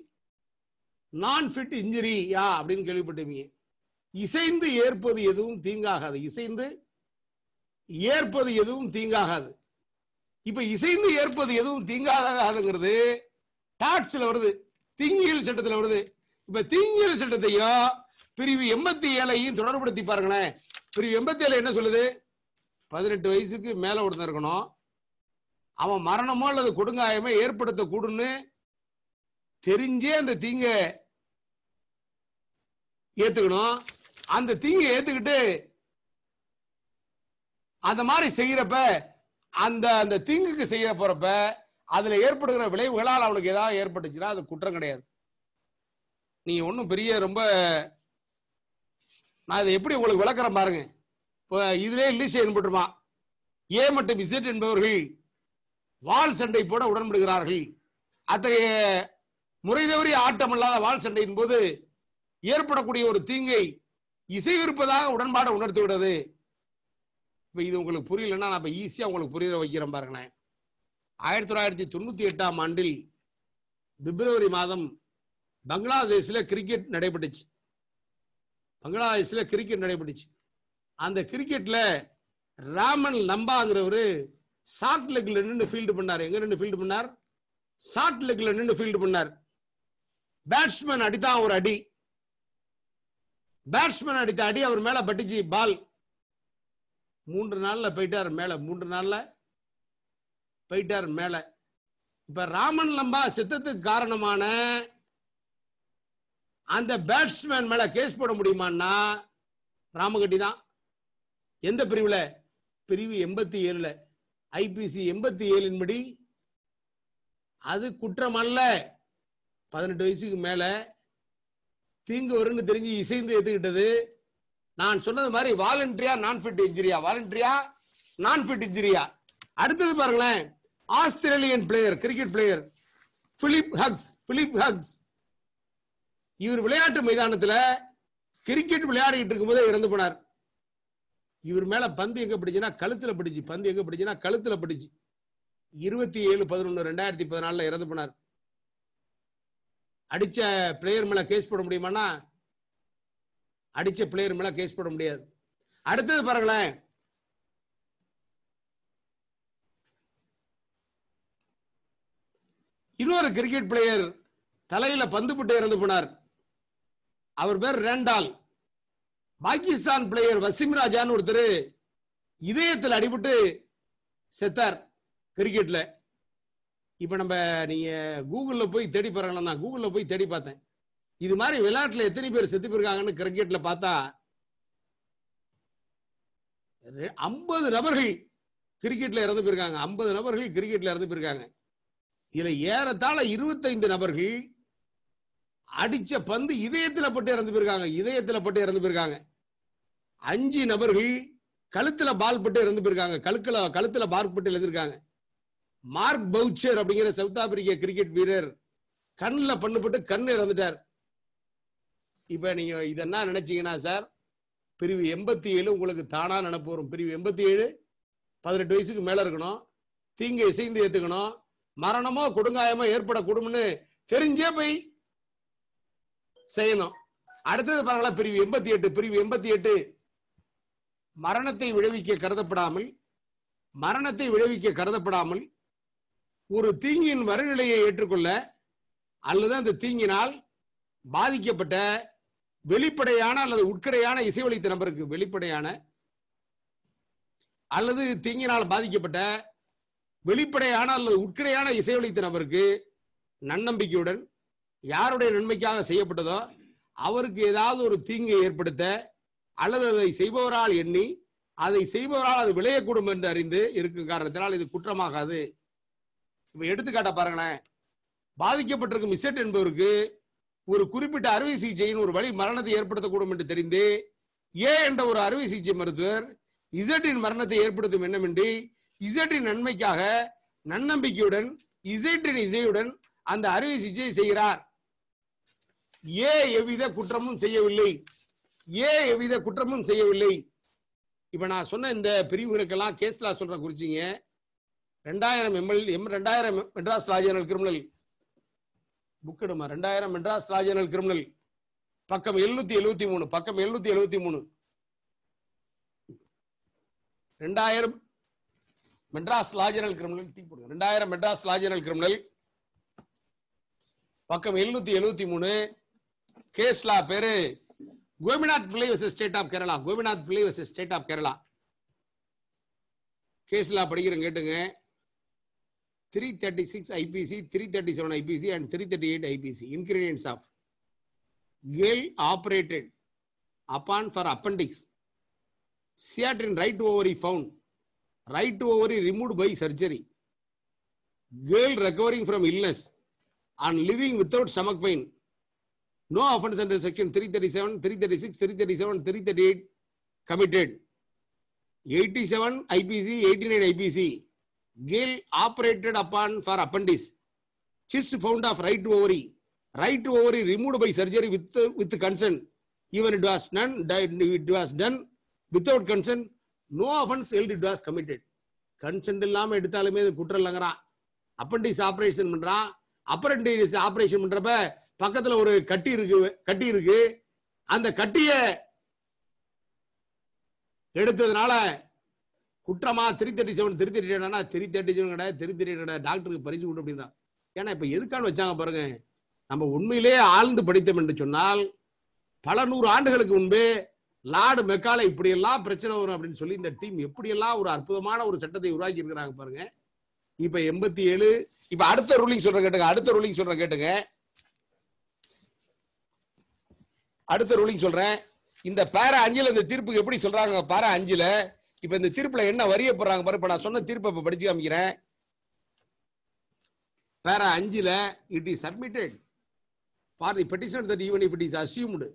Speaker 1: நான் ஃபிட் இன்ஜுரியா அப்படின்னு கேள்விப்பட்டிருப்பீங்க இசைந்து ஏற்பது எதுவும் தீங்காகாது இசைந்து ஏற்பது எதுவும் தீங்காகாது இப்ப இசைந்து ஏற்பது எதுவும் தீங்காதாதுங்கிறது டாட்ஸ்ல வருது திங்கியல் சட்டத்தில் வருது இப்ப திங்கியல் சட்டத்தையும் பிரிவு எண்பத்தி ஏழையும் தொடர்புபடுத்தி பாருங்களேன் பிரிவு எண்பத்தி ஏழு என்ன சொல்லுது பதினெட்டு வயசுக்கு மேல ஒருத்தன் இருக்கணும் அவன் மரணமோ அல்லது கொடுங்காயமோ ஏற்படுத்தக்கூடும்னு தெரிஞ்சே அந்த தீங்க ஏத்துக்கணும் அந்த தீங்க ஏத்துக்கிட்டு அந்த மாதிரி செய்யறப்ப அந்த அந்த தீங்குக்கு செய்ய போறப்ப அதுல ஏற்படுகிற விளைவுகளால் அவனுக்கு ஏதாவது ஏற்பட்டுச்சுன்னா அது குற்றம் கிடையாது நீங்க ஒன்றும் பெரிய ரொம்ப நான் இதை எப்படி உங்களுக்கு விளக்குறேன் பாருங்க இப்போ இதுலேயே இங்கிலீஷ் என்பட்டுமா ஏ மற்றும் இசட் என்பவர்கள் வால் சண்டை போட உடன்படுகிறார்கள் அத்தகைய முறைதவறி ஆட்டமில்லாத ஆட்டமல்லாத வால் சண்டையின் போது ஏற்படக்கூடிய ஒரு தீங்கை இசைவிருப்பதாக உடன்பாடு விடுறது இப்போ இது உங்களுக்கு புரியலன்னா நான் இப்போ ஈஸியாக உங்களுக்கு புரிய வைக்கிறேன் பாருங்களேன் ஆயிரத்தி தொள்ளாயிரத்தி தொண்ணூற்றி எட்டாம் ஆண்டில் பிப்ரவரி மாதம் பங்களாதேஷில் கிரிக்கெட் நடைபெற்றுச்சு பங்களாதேஷில் கிரிக்கெட் நடைபெற்றுச்சு அந்த கிரிக்கெட்டில் ராமன் நம்பாங்கிறவர் ஷார்ட் லெக்ல நின்று ஃபீல்டு பண்ணார் எங்க நின்று ஃபீல்டு பண்ணார் ஷார்ட் லெக்ல நின்று ஃபீல்டு பண்ணார் பேட்ஸ்மேன் அடித்தான் ஒரு அடி பேட்ஸ்மேன் அடித்த அடி அவர் மேல பட்டுச்சு பால் மூன்று நாள்ல போயிட்டார் மேல மூன்று நாள்ல போயிட்டார் மேல இப்ப ராமன் லம்பா சித்தத்துக்கு காரணமான அந்த பேட்ஸ்மேன் மேல கேஸ் போட முடியுமான்னா ராமகட்டி தான் எந்த பிரிவுல பிரிவு எண்பத்தி ஏழுல ஐபிசி எண்பத்தி ஏழின் படி அது குற்றம் அல்ல பதினெட்டு வயசுக்கு மேல தீங்கு வரும்னு தெரிஞ்சு இசைந்து எடுத்துக்கிட்டது நான் சொன்னது மாதிரி வாலண்டரியா நான் ஃபிட் இன்ஜுரியா வாலண்டரியா நான் ஃபிட் இன்ஜுரியா அடுத்தது பாருங்களேன் Australian player cricket player Phillip Hughes Phillip Hughes இவர் விளையாட்டு மைதானத்தில் கிரிக்கெட் விளையாடிட்டு இருக்கும்போதே இறந்து போனார் இவர் மேல பந்து எங்க பிடிச்சுன்னா கழுத்துல பிடிச்சு பந்து எங்க பிடிச்சுன்னா கழுத்துல பிடிச்சு இருபத்தி ஏழு பதினொன்று ரெண்டாயிரத்தி பதினாலுல இறந்து போனார் அடிச்ச பிளேயர் மேல கேஸ் போட முடியுமானா அடிச்ச பிளேயர் மேல கேஸ் போட முடியாது அடுத்தது பாருங்களேன் இன்னொரு கிரிக்கெட் பிளேயர் தலையில பந்து போட்டு இறந்து போனார் அவர் பேர் ரெண்டால் பாகிஸ்தான் பிளேயர் வசிம் ராஜான்னு ஒருத்தர் இதயத்தில் அடிபட்டு செத்தார் கிரிக்கெட்ல இப்போ நம்ம நீங்கள் கூகுளில் போய் தேடி பாருங்களா நான் கூகுளில் போய் தேடி பார்த்தேன் இது மாதிரி விளையாட்டுல எத்தனை பேர் செத்து போயிருக்காங்கன்னு கிரிக்கெட்ல பார்த்தா ஐம்பது நபர்கள் கிரிக்கெட்டில் இறந்து போயிருக்காங்க ஐம்பது நபர்கள் கிரிக்கெட்ல இறந்து போயிருக்காங்க இதில் ஏறத்தாழ இருபத்தைந்து நபர்கள் அடிச்ச பந்து இதயத்துல பட்டு இறந்து போயிருக்காங்க இதயத்துல பட்டு இறந்து போயிருக்காங்க அஞ்சு நபர்கள் கழுத்துல பால் பட்டு இறந்து போயிருக்காங்க கழுக்கல கழுத்துல பார்க் பட்டு எழுதிருக்காங்க மார்க் பவுச்சர் அப்படிங்கிற சவுத் ஆப்பிரிக்க கிரிக்கெட் வீரர் கண்ணில் பண்ணுபட்டு கண் இறந்துட்டார் இப்போ நீங்கள் இதென்னா நினைச்சீங்கன்னா சார் பிரிவு எண்பத்தி ஏழு உங்களுக்கு தானாக நினைப்பு வரும் பிரிவு எண்பத்தி ஏழு பதினெட்டு வயசுக்கு மேலே இருக்கணும் தீங்கை இசைந்து ஏற்றுக்கணும் மரணமோ கொடுங்காயமோ ஏற்படக்கூடும்னு தெரிஞ்சே போய் செய்யணும் அடுத்தது பாருங்களா பிரிவு எண்பத்தி எட்டு பிரிவு எண்பத்தி எட்டு மரணத்தை விளைவிக்க கருதப்படாமல் மரணத்தை விளைவிக்க கருதப்படாமல் ஒரு தீங்கின் வரநிலையை ஏற்றுக்கொள்ள அல்லது அந்த தீங்கினால் பாதிக்கப்பட்ட வெளிப்படையான அல்லது உட்கடையான இசைவழித்த நபருக்கு வெளிப்படையான அல்லது தீங்கினால் பாதிக்கப்பட்ட வெளிப்படையான அல்லது உட்கடையான இசைவழித்த நபருக்கு நன்னம்பிக்கையுடன் யாருடைய நன்மைக்காக செய்யப்பட்டதோ அவருக்கு ஏதாவது ஒரு தீங்கை ஏற்படுத்த அல்லது அதை செய்பவரால் எண்ணி அதை செய்பவரால் அது விளையக்கூடும் என்று அறிந்து இருக்கும் காரணத்தினால் இது குற்றமாகாது இப்ப எடுத்துக்காட்ட பாருங்களேன் பாதிக்கப்பட்டிருக்கும் இசட் என்பவருக்கு ஒரு குறிப்பிட்ட அறுவை சிகிச்சையின் ஒரு வழி மரணத்தை ஏற்படுத்தக்கூடும் என்று தெரிந்து ஏ என்ற ஒரு அறுவை சிகிச்சை மருத்துவர் இசட்டின் மரணத்தை ஏற்படுத்தும் என்னமின்றி இசட்டின் நன்மைக்காக நன்னம்பிக்கையுடன் இசைற்றின் இசையுடன் அந்த அறுவை சிகிச்சையை செய்கிறார் ஏ எவ்வித குற்றமும் செய்யவில்லை ஏ எவ்வித குற்றமும் செய்யவில்லை இப்ப நான் சொன்ன இந்த பிரிவுகளுக்கெல்லாம் கேஸ்லா சொல்ற குறிச்சிங்க ரெண்டாயிரம் எம்எல் எம் ரெண்டாயிரம் Madras law journal criminal book எடுமா ரெண்டாயிரம் மெட்ராஸ் லா கிரிமினல் பக்கம் எழுநூத்தி எழுபத்தி மூணு பக்கம் எழுநூத்தி எழுபத்தி மூணு ரெண்டாயிரம் Madras law journal criminal tea போடுங்க ரெண்டாயிரம் மெட்ராஸ் லா ஜேனல் கிரிமினல் பக்கம் எழுநூத்தி எழுபத்தி மூணு கேஸ்லா பேரு Gopinath Pillai versus state of Kerala Gopinath Pillai versus state of Kerala கேஸ்லா படிக்கிறேன் கேட்டுங்க three thirty six IPC three thirty seven IPC and three thirty eight IPC ingredients of girl operated upon for appendix cyst in right ovary found right ovary removed by surgery girl recovering from illness and living without stomach pain No offense under section 337, 336, 337, 338 committed. 87 IPC, 89 IPC. Gill operated upon for appendix. Cyst found of right ovary. Right ovary removed by surgery with, with consent. Even it was done, it was done without consent. No offense held it was committed. Consent இல்லாமல் எடுத்தாலுமே இது குற்றம் இல்லைங்கிறான் appendix operation பண்ணுறான் appendix operation பண்ணுறப்ப பக்கத்துல ஒரு கட்டி இருக்கு கட்டி இருக்கு அந்த கட்டிய எடுத்ததுனால குற்றமா three thirty seven three thirty என்னன்னா திரி தேர்ட்டி செவன் கிடையாது திரி தேர்ட்டி கிடையாது டாக்டருக்கு பரிசு கொண்டு அப்படின்னா ஏன்னா இப்ப எதுக்கான வச்சாங்க பாருங்க நம்ம உண்மையிலே ஆழ்ந்து படித்தோம் என்று சொன்னால் பல நூறு ஆண்டுகளுக்கு முன்பு லார்டு மெக்கால இப்படியெல்லாம் பிரச்சனை வரும் அப்படின்னு சொல்லி இந்த டீம் எப்படியெல்லாம் ஒரு அற்புதமான ஒரு சட்டத்தை உருவாக்கி இருக்கிறாங்க பாருங்க இப்ப எண்பத்தி ஏழு இப்ப அடுத்த ரூலிங் சொல்ற கேட்டுங்க அடுத்த ரூலிங் சொல்ற கேட்டுங்க அடுத்த ரூலிங் சொல்றேன் இந்த பேரா அஞ்சுல இந்த தீர்ப்புக்கு எப்படி சொல்றாங்க பேரா அஞ்சுல இப்ப இந்த தீர்ப்புல என்ன வரிய போடுறாங்க பாரு நான் சொன்ன தீர்ப்பை இப்ப படிச்சு காமிக்கிறேன் பேரா அஞ்சுல it is submitted for the petition that even if it is assumed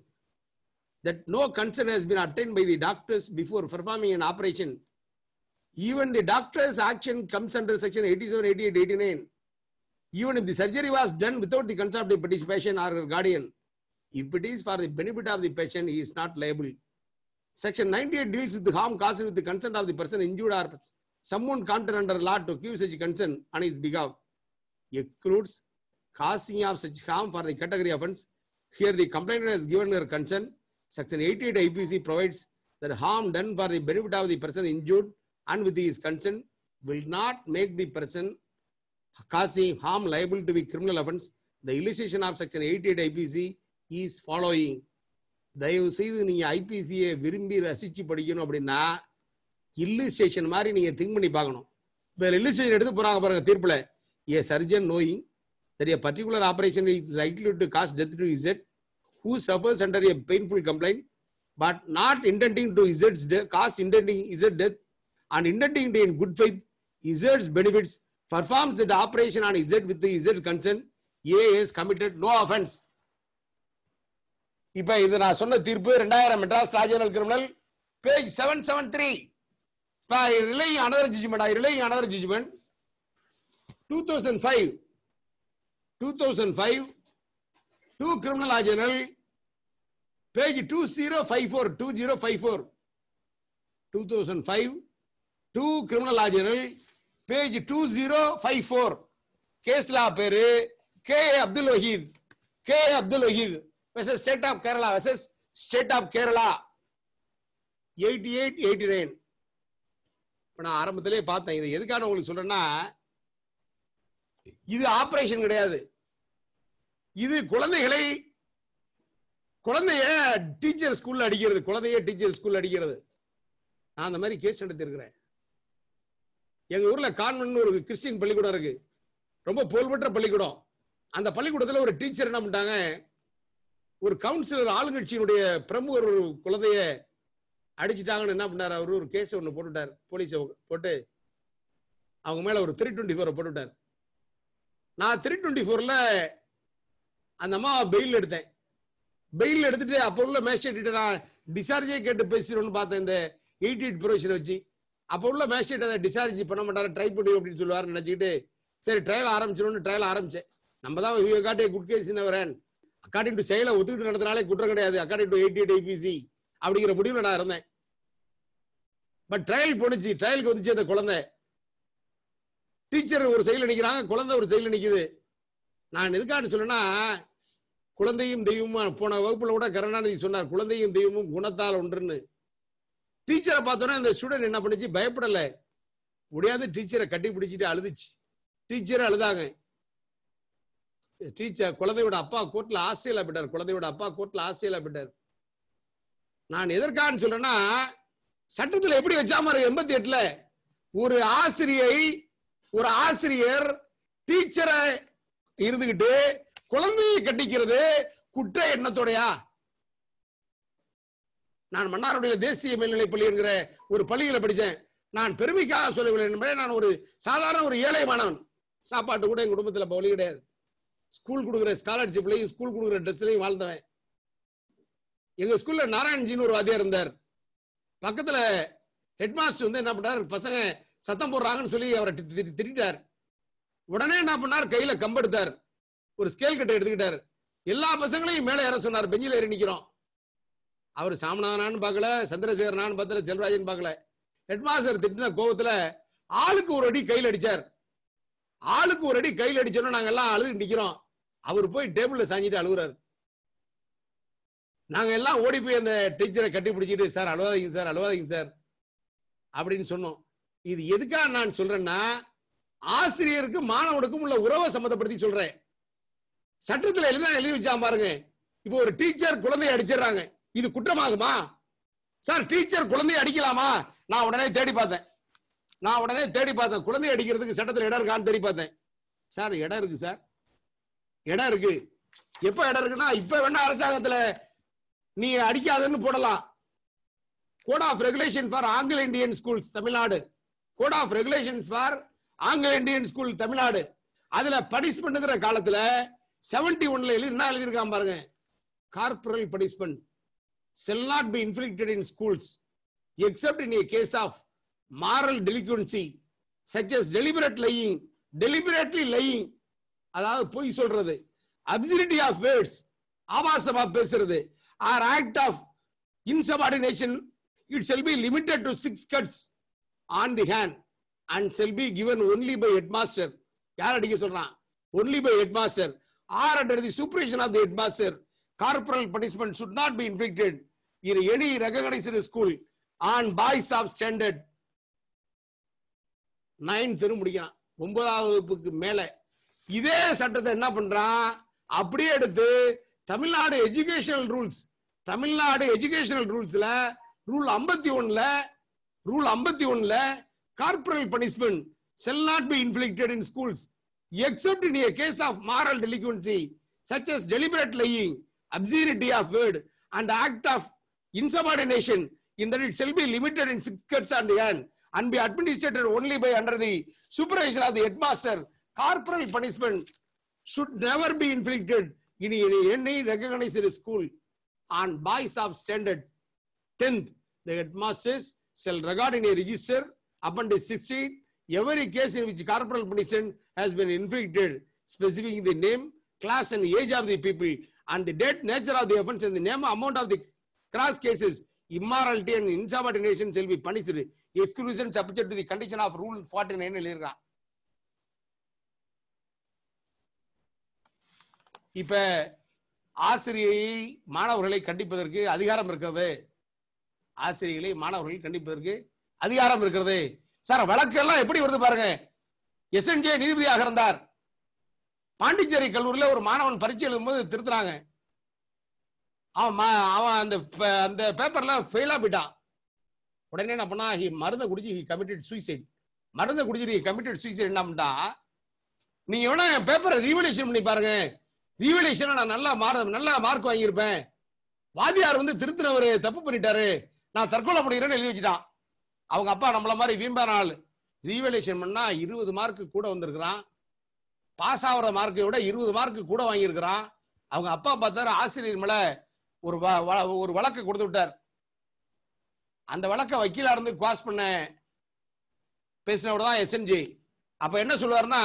Speaker 1: that no concern has been attained by the doctors before performing and operation even the doctors action comes under section eighty seven eighty eight eighty nine even if the surgery was done without the of the petition patient or guardian If it is for the benefit of the patient, he is not liable. Section 98 deals with the harm caused with the consent of the person injured or someone counted under law to give such consent on his behalf. Excludes causing of such harm for the category offense. Here the complainant has given her consent. Section 88 IPC provides that harm done for the benefit of the person injured and with his consent will not make the person causing harm liable to be criminal offense. The illustration of section 88 IPC is following தயவு செய்து நீங்கள் ஐபிசியை விரும்பி ரசித்து படிக்கணும் அப்படின்னா இல்லுஸ்டேஷன் மாதிரி நீங்கள் think பண்ணி பார்க்கணும் இப்போ இல்லுஸ்டேஷன் எடுத்து போகிறாங்க பாருங்கள் தீர்ப்பில் ஏ சர்ஜன் நோயிங் தெரிய particular operation lightly to cost death to Z who suffers under A painful complaint but not indenting to இசட்ஸ் cost indenting Z death and indenting to in good faith இசட்ஸ் benefits performs that operation on Z with Z concern A is committed no offence இப்ப இது நான் சொன்ன தீர்ப்பு ரெண்டாயிரம் Madras law journal criminal page seven seven three இப்ப ரிலை another judgement ஐ ரிலை another judgment two thousand five two thousand five two criminal journal page two zero five four two zero five four two thousand five two criminal journal page two zero five four கேஸ்லா பேரு K Abdul Waheed K Abdul Waheed versus state of Kerala versus state of Kerala eighty eight eighty nine இப்போ நான் ஆரம்பத்திலே பார்த்தேன் இதை எதுக்கான உங்களுக்கு சொல்றேன்னா இது ஆப்ரேஷன் கிடையாது இது குழந்தைகளை குழந்தைய டீச்சர் ஸ்கூல்ல அடிக்கிறது குழந்தைய டீச்சர் ஸ்கூல்ல அடிக்கிறது நான் அந்த மாதிரி கேஸ் எடுத்திருக்கிறேன் எங்க ஊர்ல கான்வென்ட் ஒரு கிறிஸ்டின் பள்ளிக்கூடம் இருக்கு ரொம்ப புகழ்பெற்ற பள்ளிக்கூடம் அந்த பள்ளிக்கூடத்துல ஒரு டீச்சர் என்ன பண்ணிட்டாங்க ஒரு கவுன்சிலர் ஆளுங்கட்சியினுடைய பிரமுகர் ஒரு குழந்தைய அடிச்சிட்டாங்கன்னு என்ன பண்ணார் அவர் ஒரு கேஸ் ஒன்று போட்டுட்டார் போலீஸை போட்டு அவங்க மேலே ஒரு த்ரீ டுவெண்ட்டி ஃபோரை போட்டுவிட்டார் நான் த்ரீ டுவெண்ட்டி ஃபோரில் அந்த அம்மா பெயில் எடுத்தேன் பெயில் எடுத்துட்டு அப்போ உள்ள மேஸ்டேட்டு நான் டிசார்ஜே கேட்டு பேசிடணும்னு பார்த்தேன் இந்த எயிட்டி எயிட் ப்ரொவிஷனை வச்சு அப்போ உள்ள மேஜிஸ்ட்ரேட் அதை டிசார்ஜ் பண்ண மாட்டார் ட்ரை பண்ணி அப்படின்னு சொல்லுவார் நினச்சிக்கிட்டு சரி ட்ரையல் ஆரம்பிச்சிடும்னு ட்ரையல் ஆரம்பித்தேன் நம்ம தான் காட்டே குட் கேஸ் வரேன் அக்கார்டிங் டு செயலை ஒத்துக்கிட்டு நடத்தினாலே குற்றம் கிடையாது according to eighty eight IPC அப்படிங்கிற முடிவில் நான் இருந்தேன் பட் ட்ரையல் போனுச்சு ட்ரையலுக்கு வந்துச்சு அந்த குழந்தை டீச்சர் ஒரு செயல் நிற்கிறாங்க குழந்தை ஒரு செயல் நிற்குது நான் எதுக்கான்னு சொல்லுன்னா குழந்தையும் தெய்வமும் போன வகுப்புல கூட கருணாநிதி சொன்னார் குழந்தையும் தெய்வமும் குணத்தால் ஒன்றுன்னு டீச்சரை பார்த்தோன்னா இந்த ஸ்டூடெண்ட் என்ன பண்ணுச்சு பயப்படலை முடியாது டீச்சரை கட்டி பிடிச்சிட்டு அழுதுச்சு டீச்சரை அழுதாங்க டீச்சர் குழந்தையோட அப்பா கோர்ட்ல ஆஸ்திரேலியா போயிட்டார் குழந்தையோட அப்பா கோர்ட்ல ஆஸ்திரேலியா போயிட்டார் நான் எதற்கான்னு சொல்றேன்னா சட்டத்தில் எப்படி வச்சா மாதிரி எண்பத்தி எட்டுல ஒரு ஆசிரியை ஒரு ஆசிரியர் டீச்சரை இருந்துகிட்டு குழந்தையை கட்டிக்கிறது குற்ற எண்ணத்தோடையா நான் மன்னாருடைய தேசிய மேல்நிலை பள்ளி என்கிற ஒரு பள்ளியில படித்தேன் நான் பெருமைக்காக சொல்லவில்லை என்பதை நான் ஒரு சாதாரண ஒரு ஏழை மாணவன் சாப்பாட்டு கூட என் குடும்பத்தில் பவுலி கிடையாது ஸ்கூல் கொடுக்குற ஸ்காலர்ஷிப்லையும் ஸ்கூல் கொடுக்குற ட்ரெஸ்லையும் வாழ்ந்தவன் எங்க ஸ்கூல்ல நாராயண்ஜின்னு ஒரு வாத்தியார் இருந்தார் பக்கத்துல ஹெட் மாஸ்டர் வந்து என்ன பண்ணார் பசங்க சத்தம் போடுறாங்கன்னு சொல்லி அவரை திட்டார் உடனே என்ன பண்ணார் கையில கம்பெடுத்தார் ஒரு ஸ்கேல் கட்டை எடுத்துக்கிட்டார் எல்லா பசங்களையும் மேலே ஏற சொன்னார் பெஞ்சில் ஏறி நிற்கிறோம் அவர் சாமநாதனான்னு பார்க்கல சந்திரசேகரனான்னு பார்த்துல செல்வராஜன் பார்க்கல ஹெட் மாஸ்டர் திட்டின கோபத்துல ஆளுக்கு ஒரு அடி கையில் அடிச்சார் ஆளுக்கு ஒரு அடி கையில் அடிச்சோன்னா நாங்க எல்லாம் அழுது நிக்கிறோம் அவர் போய் டேபிள்ல சாஞ்சிட்டு அழுகுறாரு நாங்க எல்லாம் ஓடி போய் அந்த டீச்சரை கட்டி பிடிச்சிட்டு சார் அழுவாதீங்க சார் அழுவாதீங்க சார் அப்படின்னு சொன்னோம் இது எதுக்காக நான் சொல்றேன்னா ஆசிரியருக்கு மாணவனுக்கும் உள்ள உறவை சம்மந்தப்படுத்தி சொல்றேன் சட்டத்தில் எழுதா எழுதி வச்சா பாருங்க இப்போ ஒரு டீச்சர் குழந்தை அடிச்சிடுறாங்க இது குற்றமாகுமா சார் டீச்சர் குழந்தை அடிக்கலாமா நான் உடனே தேடி பார்த்தேன் நான் உடனே தேடி பார்த்தேன் குழந்தை அடிக்கிறதுக்கு சட்டத்தில் இடம் இருக்கான்னு தேடி பார்த்தேன் சார் இடம் இருக்கு சார் இடம் இருக்கு எப்ப இடம் இருக்குன்னா இப்ப வேணா அரசாங்கத்துல நீ அடிக்காதன்னு போடலாம் code of regulation for Anglo Indian schools Tamil Nadu code of regulations for Anglo Indian school Tamil Nadu அதுல பனிஷ்மெண்ட்ங்கிற காலத்துல செவன்டி ஒன்ல எழுதி என்ன எழுதியிருக்கான் பாருங்க corporal punishment shall not be inflicted in schools except in a case of moral delinquency such as deliberate lying deliberately lying அதாவது பொய் சொல்றது அப்சிரிட்டி ஆஃப் வேர்ட்ஸ் ஆபாசமா பேசுறது or act of insubordination it shall be limited to six cuts on the hand and shall be given only by head master யார் அடிக்க சொல்றான் only by head master or under the supervision of the head master corporal punishment should not be infected in any recognised school on boys of standard ninth முடிக்கிறான் ஒன்பதாவது வகுப்புக்கு மேலே இதே சட்டத்தை என்ன பண்றான் அப்படியே எடுத்து Tamil Nadu educational rules Tamil Nadu educational ரூல்ஸ்ல ரூல் ஐம்பத்தி ஒன்னுல ரூல் ஐம்பத்தி ஒன்னுல corporal punishment shall not be inflicted in schools except in a case of moral delinquency such as deliberate lying obscenity of word and act of insubordination in that it shall be limited in six cuts and and be administrator only by under the supervisor of the headmaster corporal punishment should never be inflicted in any recognized school on boys of standard 10th. The headmasters shall record in a register upon the 16th every case in which corporal punishment has been inflicted, specifying the name, class and age of the people and the date, nature of the offense and the name, amount of the cross cases, immorality and insubordination shall be punished. Exclusion subject to the condition of Rule 49. இப்ப ஆசிரியை மாணவர்களை கண்டிப்பதற்கு அதிகாரம் இருக்கிறது ஆசிரியர்களை மாணவர்களை கண்டிப்பதற்கு அதிகாரம் இருக்கிறது sir வழக்கெல்லாம் எப்படி வருது பாருங்க எஸ்என்ஜே நீதிபதியாக இருந்தார் பாண்டிச்சேரி கல்லூரியில் ஒரு மாணவன் பரீட்சை எழுதும்போது திருத்துறாங்க அவன் அவன் அந்த அந்த பேப்பர்ல ஃபெயிலா போயிட்டான் உடனே என்ன பண்ணா ஹி மருந்தை குடிச்சு ஹி கமிட்டட் சூசைட் மருந்தை குடிச்சு ஹி கமிட்டட் சூசைட் என்ன பண்ணிட்டான் நீங்க வேணா பேப்பரை ரீவல்யூஷன் பண்ணி பாருங்க ரீவலேஷனை நான் நல்லா மாற நல்லா மார்க் வாங்கியிருப்பேன் வாதியார் வந்து திருத்தினவர் தப்பு பண்ணிட்டாரு நான் தற்கொலை பண்ணிக்கிறேன்னு எழுதி வச்சுட்டான் அவங்க அப்பா நம்மள மாதிரி வீம்பா நாள் ரீவலேஷன் பண்ணா இருபது மார்க்கு கூட வந்திருக்கிறான் பாஸ் ஆகிற மார்க்கை விட இருபது மார்க்கு கூட வாங்கியிருக்கிறான் அவங்க அப்பா பார்த்தாரு ஆசிரியர் மேல ஒரு ஒரு வழக்கு கொடுத்து விட்டார் அந்த வழக்கை வக்கீலா இருந்து குவாஸ் பண்ண பேசினவர் தான் எஸ்என்ஜி அப்ப என்ன சொல்லுவாருன்னா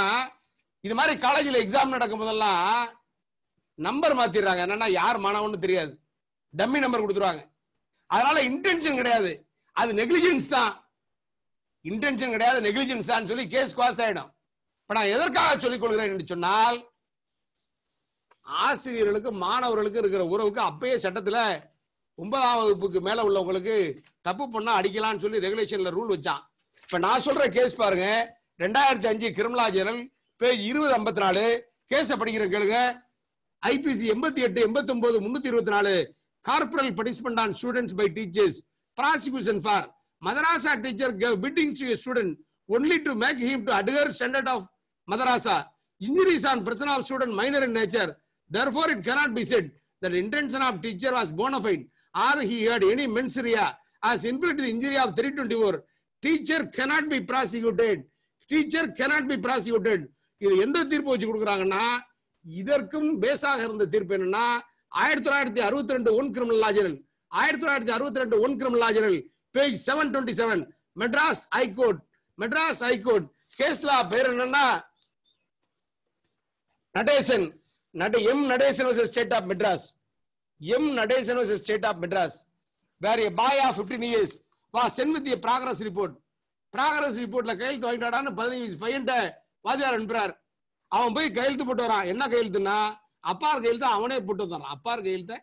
Speaker 1: இது மாதிரி காலேஜில் எக்ஸாம் நடக்கும் போதெல்லாம் நம்பர் மாத்திடுறாங்க என்னன்னா யார் மாணவன்னு தெரியாது டம்மி நம்பர் கொடுத்துருவாங்க அதனால இன்டென்ஷன் கிடையாது அது நெக்லிஜென்ஸ் தான் இன்டென்ஷன் கிடையாது நெக்லிஜென்ஸ் தான் சொல்லி கேஸ் குவாஸ் ஆயிடும் இப்ப நான் எதற்காக சொல்லிக் கொள்கிறேன் என்று சொன்னால் ஆசிரியர்களுக்கு மாணவர்களுக்கு இருக்கிற உறவுக்கு அப்பயே சட்டத்துல ஒன்பதாம் வகுப்புக்கு மேல உள்ளவங்களுக்கு தப்பு பண்ணா அடிக்கலாம்னு சொல்லி ரெகுலேஷன்ல ரூல் வச்சான் இப்ப நான் சொல்ற கேஸ் பாருங்க ரெண்டாயிரத்தி அஞ்சு கிரிமிலா ஜெனரல் பேஜ் இருபது ஐம்பத்தி நாலு கேஸ படிக்கிற கேளுங்க ஐபிசி எண்பத்தி எட்டு எண்பத்தி ஒன்பது முன்னூத்தி இருபத்தி நாலு corporal punishment on students by teachers prosecution for madrasa teacher beating student only to make him to adhere standard of madrasa injuries on person of student minor in nature for it cannot be said that intention of teacher was bona or he had any mens rea as rea the injury of three twenty four teacher cannot be prosecuted teacher cannot be prosecuted இது எந்த தீர்ப்பு வச்சு கொடுக்குறாங்கன்னா இதற்கும் பேஸாக இருந்த தீர்ப்பு என்னன்னா ஆயிரத்தி தொள்ளாயிரத்தி அறுபத்தி ரெண்டு ஒன் கிரிமினல் லாஜரல் ஆயிரத்தி தொள்ளாயிரத்தி அறுபத்தி ரெண்டு one criminal law journal page seven twenty seven Madras high court Madras high court கேஸ்லா பேர் என்னன்னா நடேசன் நட M Natesan versus state of Madras M Natesan versus state of Madras where a boy of fifteen years was sent with a progress report progress ரிப்போர்ட்ல கையெழுத்து வாங்கிட்டாடான்னு பதினஞ்சு பையன்ட்ட வாதியார் அனுப்புறாரு அவன் போய் கையெழுத்து போட்டு வரான் என்ன கையெழுத்துன்னா அப்பார் கையெழுத்து அவனே போட்டு வந்துடுறான் அப்பார் கையெழுத்த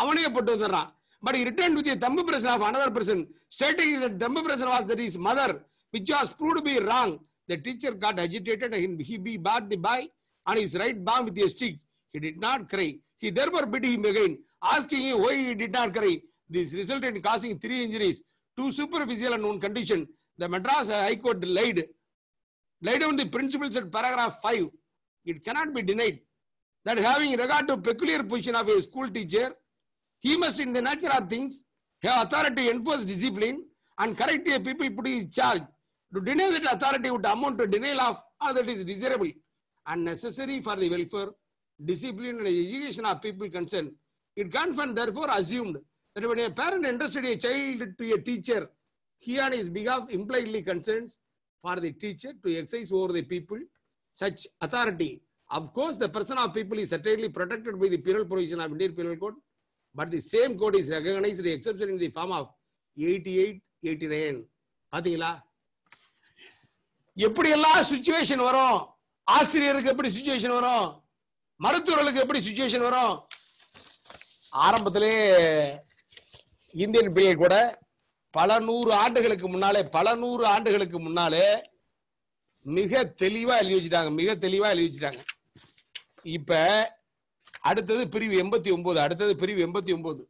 Speaker 1: அவனே போட்டு வந்துடுறான் but return with thumb impression of another person stating thumb impression was that his mother which was proved be wrong The teacher got agitated and he be bat the by on his right palm with a stick. He did not cry. He therefore beat him again, asking him why he did not cry. This resulted in causing three injuries, two superficial and one condition. The Madras High Court lied Lay down the principles at paragraph 5. It cannot be denied that having regard to peculiar position of a school teacher, he must in the nature of things have authority to enforce discipline and correct a people put in charge. To deny that authority would amount to denial of all ah, that is desirable and necessary for the welfare, discipline and education of people concerned. It can't be therefore assumed that when a parent entrusted a child to a teacher, he on his behalf impliedly consents for the teacher to exercise over the people such authority. Of course, the person of people is certainly protected by the penal provision of Indian Penal Code, but the same code is recognized the exception in the form of 88, 89. பார்த்தீங்களா எப்படி எல்லாம் situation வரும் ஆசிரியருக்கு எப்படி situation வரும் மருத்துவர்களுக்கு எப்படி situation வரும் ஆரம்பத்திலே இந்தியன் பிள்ளைகள் கூட பல நூறு ஆண்டுகளுக்கு முன்னாலே பல நூறு ஆண்டுகளுக்கு முன்னாலே மிக தெளிவா எழுதி வச்சுட்டாங்க மிக தெளிவா எழுதி வச்சுட்டாங்க இப்ப அடுத்தது பிரிவு எண்பத்தி ஒன்பது அடுத்தது பிரிவு எண்பத்தி ஒன்பது